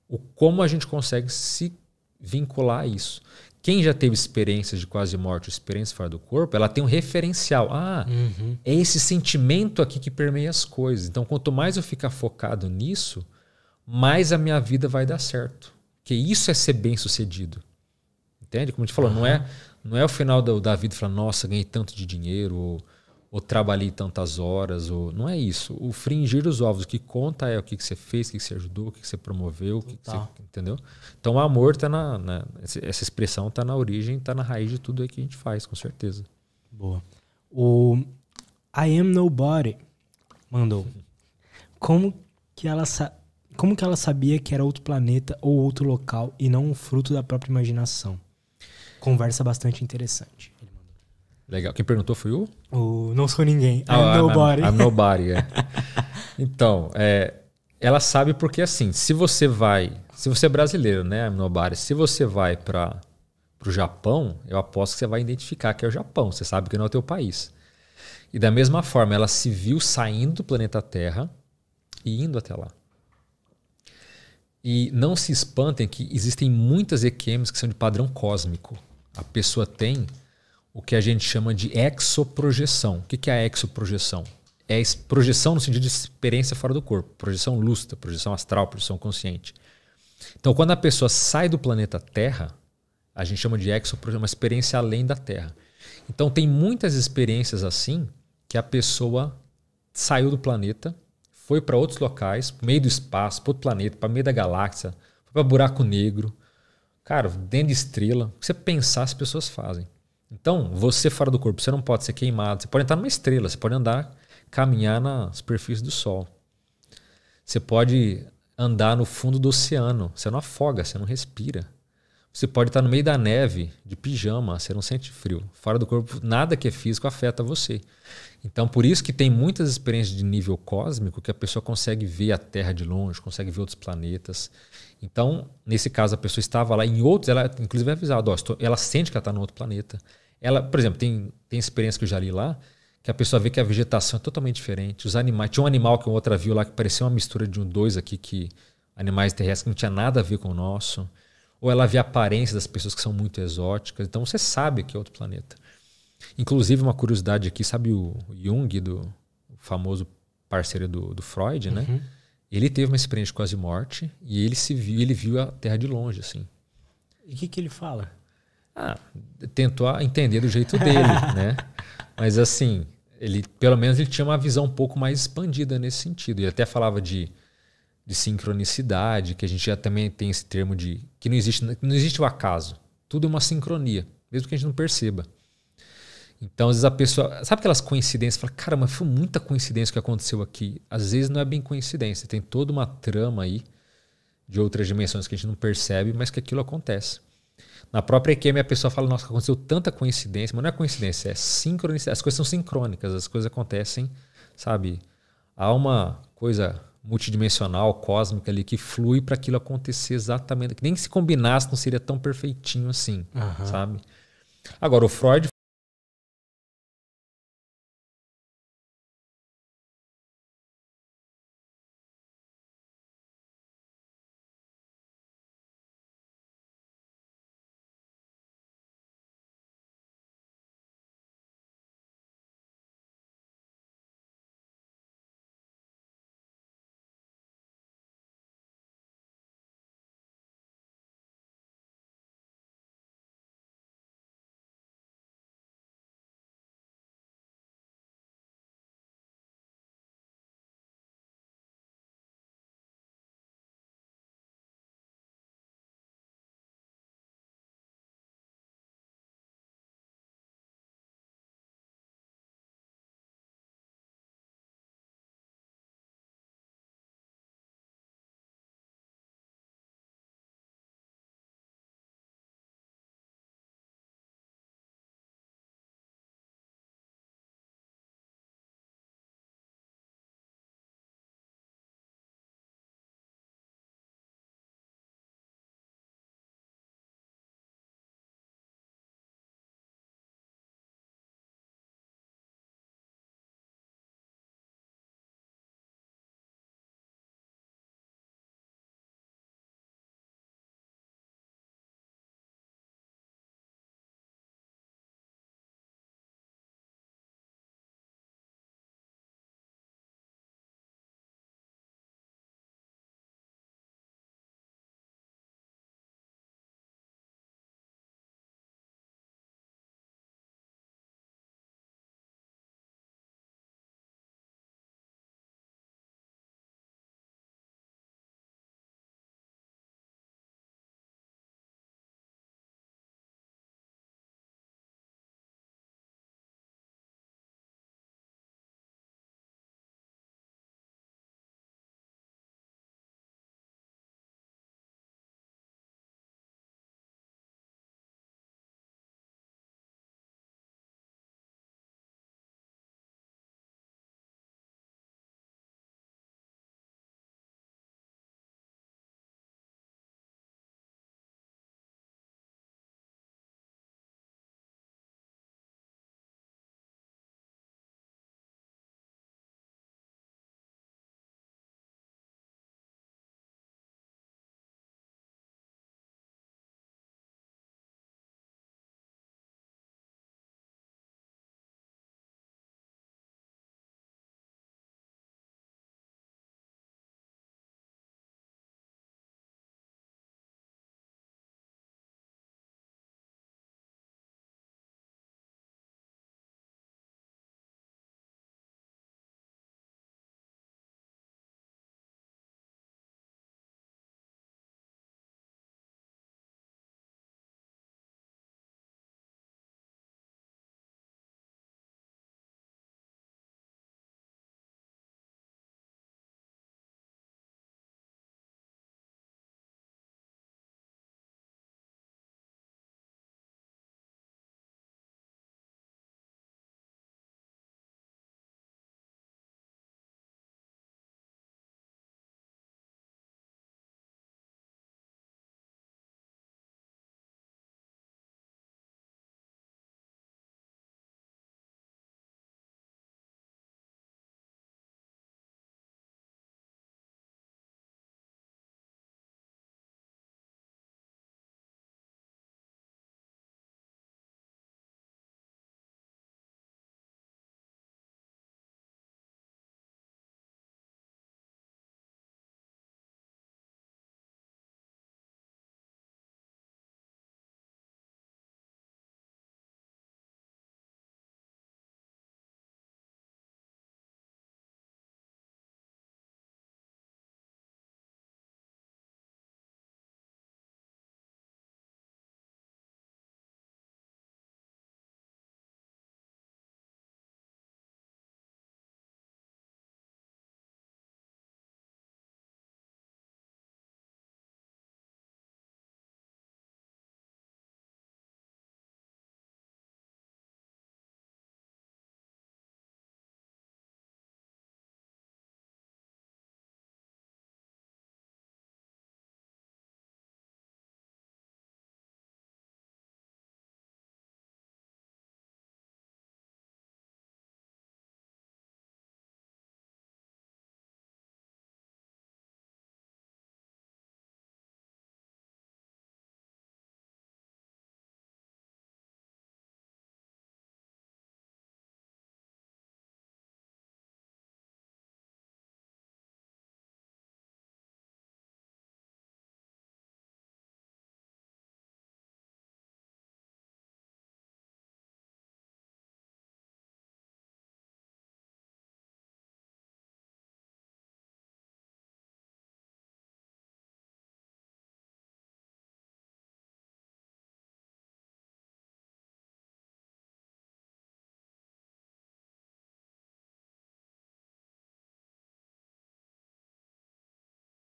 o como a gente consegue se vincular a isso. Quem já teve experiência de quase morte, experiência fora do corpo, ela tem um referencial. Ah, uhum. é esse sentimento aqui que permeia as coisas. Então, quanto mais eu ficar focado nisso, mais a minha vida vai dar certo. Porque isso é ser bem sucedido. Entende? Como a gente falou, uhum. não, é, não é o final da, da vida falar, nossa, ganhei tanto de dinheiro, ou ou trabalhei tantas horas, ou não é isso. O fringir os ovos, o que conta é o que, que você fez, o que, que você ajudou, o que, que você promoveu, que que você, entendeu? Então o amor tá na, na, essa expressão tá na origem, tá na raiz de tudo aí que a gente faz, com certeza. Boa. O I am nobody mandou. Como que ela como que ela sabia que era outro planeta ou outro local e não um fruto da própria imaginação? Conversa bastante interessante. Legal. Quem perguntou foi o? O Não Sou Ninguém. Ah, I'm Nobody. I'm, I'm Nobody, é. então, é, ela sabe porque, assim, se você vai... Se você é brasileiro, né, I'm Nobody? Se você vai para o Japão, eu aposto que você vai identificar que é o Japão. Você sabe que não é o teu país. E da mesma forma, ela se viu saindo do planeta Terra e indo até lá. E não se espantem que existem muitas EQMs que são de padrão cósmico. A pessoa tem o que a gente chama de exoprojeção. O que é a exoprojeção? É projeção no sentido de experiência fora do corpo, projeção lúcida, projeção astral, projeção consciente. Então, quando a pessoa sai do planeta Terra, a gente chama de exoprojeção, é uma experiência além da Terra. Então, tem muitas experiências assim que a pessoa saiu do planeta, foi para outros locais, para meio do espaço, para outro planeta, para meio da galáxia, foi para buraco negro, cara, dentro de estrela. O que você pensar, as pessoas fazem. Então, você fora do corpo, você não pode ser queimado. Você pode entrar numa estrela, você pode andar, caminhar na superfície do sol. Você pode andar no fundo do oceano, você não afoga, você não respira. Você pode estar no meio da neve, de pijama, você não sente frio. Fora do corpo, nada que é físico afeta você. Então, por isso que tem muitas experiências de nível cósmico que a pessoa consegue ver a Terra de longe, consegue ver outros planetas. Então, nesse caso, a pessoa estava lá, em outros, ela inclusive é avisada, ela sente que ela está no outro planeta. Ela, por exemplo, tem, tem experiência que eu já li lá, que a pessoa vê que a vegetação é totalmente diferente. Os animais. Tinha um animal que outra viu lá que parecia uma mistura de um dois aqui, que animais terrestres que não tinha nada a ver com o nosso. Ou ela vê a aparência das pessoas que são muito exóticas. Então você sabe que é outro planeta. Inclusive, uma curiosidade aqui, sabe o Jung, do o famoso parceiro do, do Freud, né? Uhum ele teve uma experiência de quase morte e ele se viu, ele viu a Terra de longe, assim. E o que, que ele fala? Ah, tentou entender do jeito dele, né? Mas assim, ele pelo menos ele tinha uma visão um pouco mais expandida nesse sentido. Ele até falava de, de sincronicidade, que a gente já também tem esse termo de que não existe não existe o acaso. Tudo é uma sincronia, mesmo que a gente não perceba. Então, às vezes a pessoa. Sabe aquelas coincidências? Fala, cara, mas foi muita coincidência que aconteceu aqui. Às vezes não é bem coincidência, tem toda uma trama aí de outras dimensões que a gente não percebe, mas que aquilo acontece. Na própria EQM a pessoa fala, nossa, aconteceu tanta coincidência, mas não é coincidência, é sincronicidade. As coisas são sincrônicas, as coisas acontecem, sabe? Há uma coisa multidimensional, cósmica ali, que flui para aquilo acontecer exatamente. Que nem se combinasse não seria tão perfeitinho assim, uhum. sabe? Agora, o Freud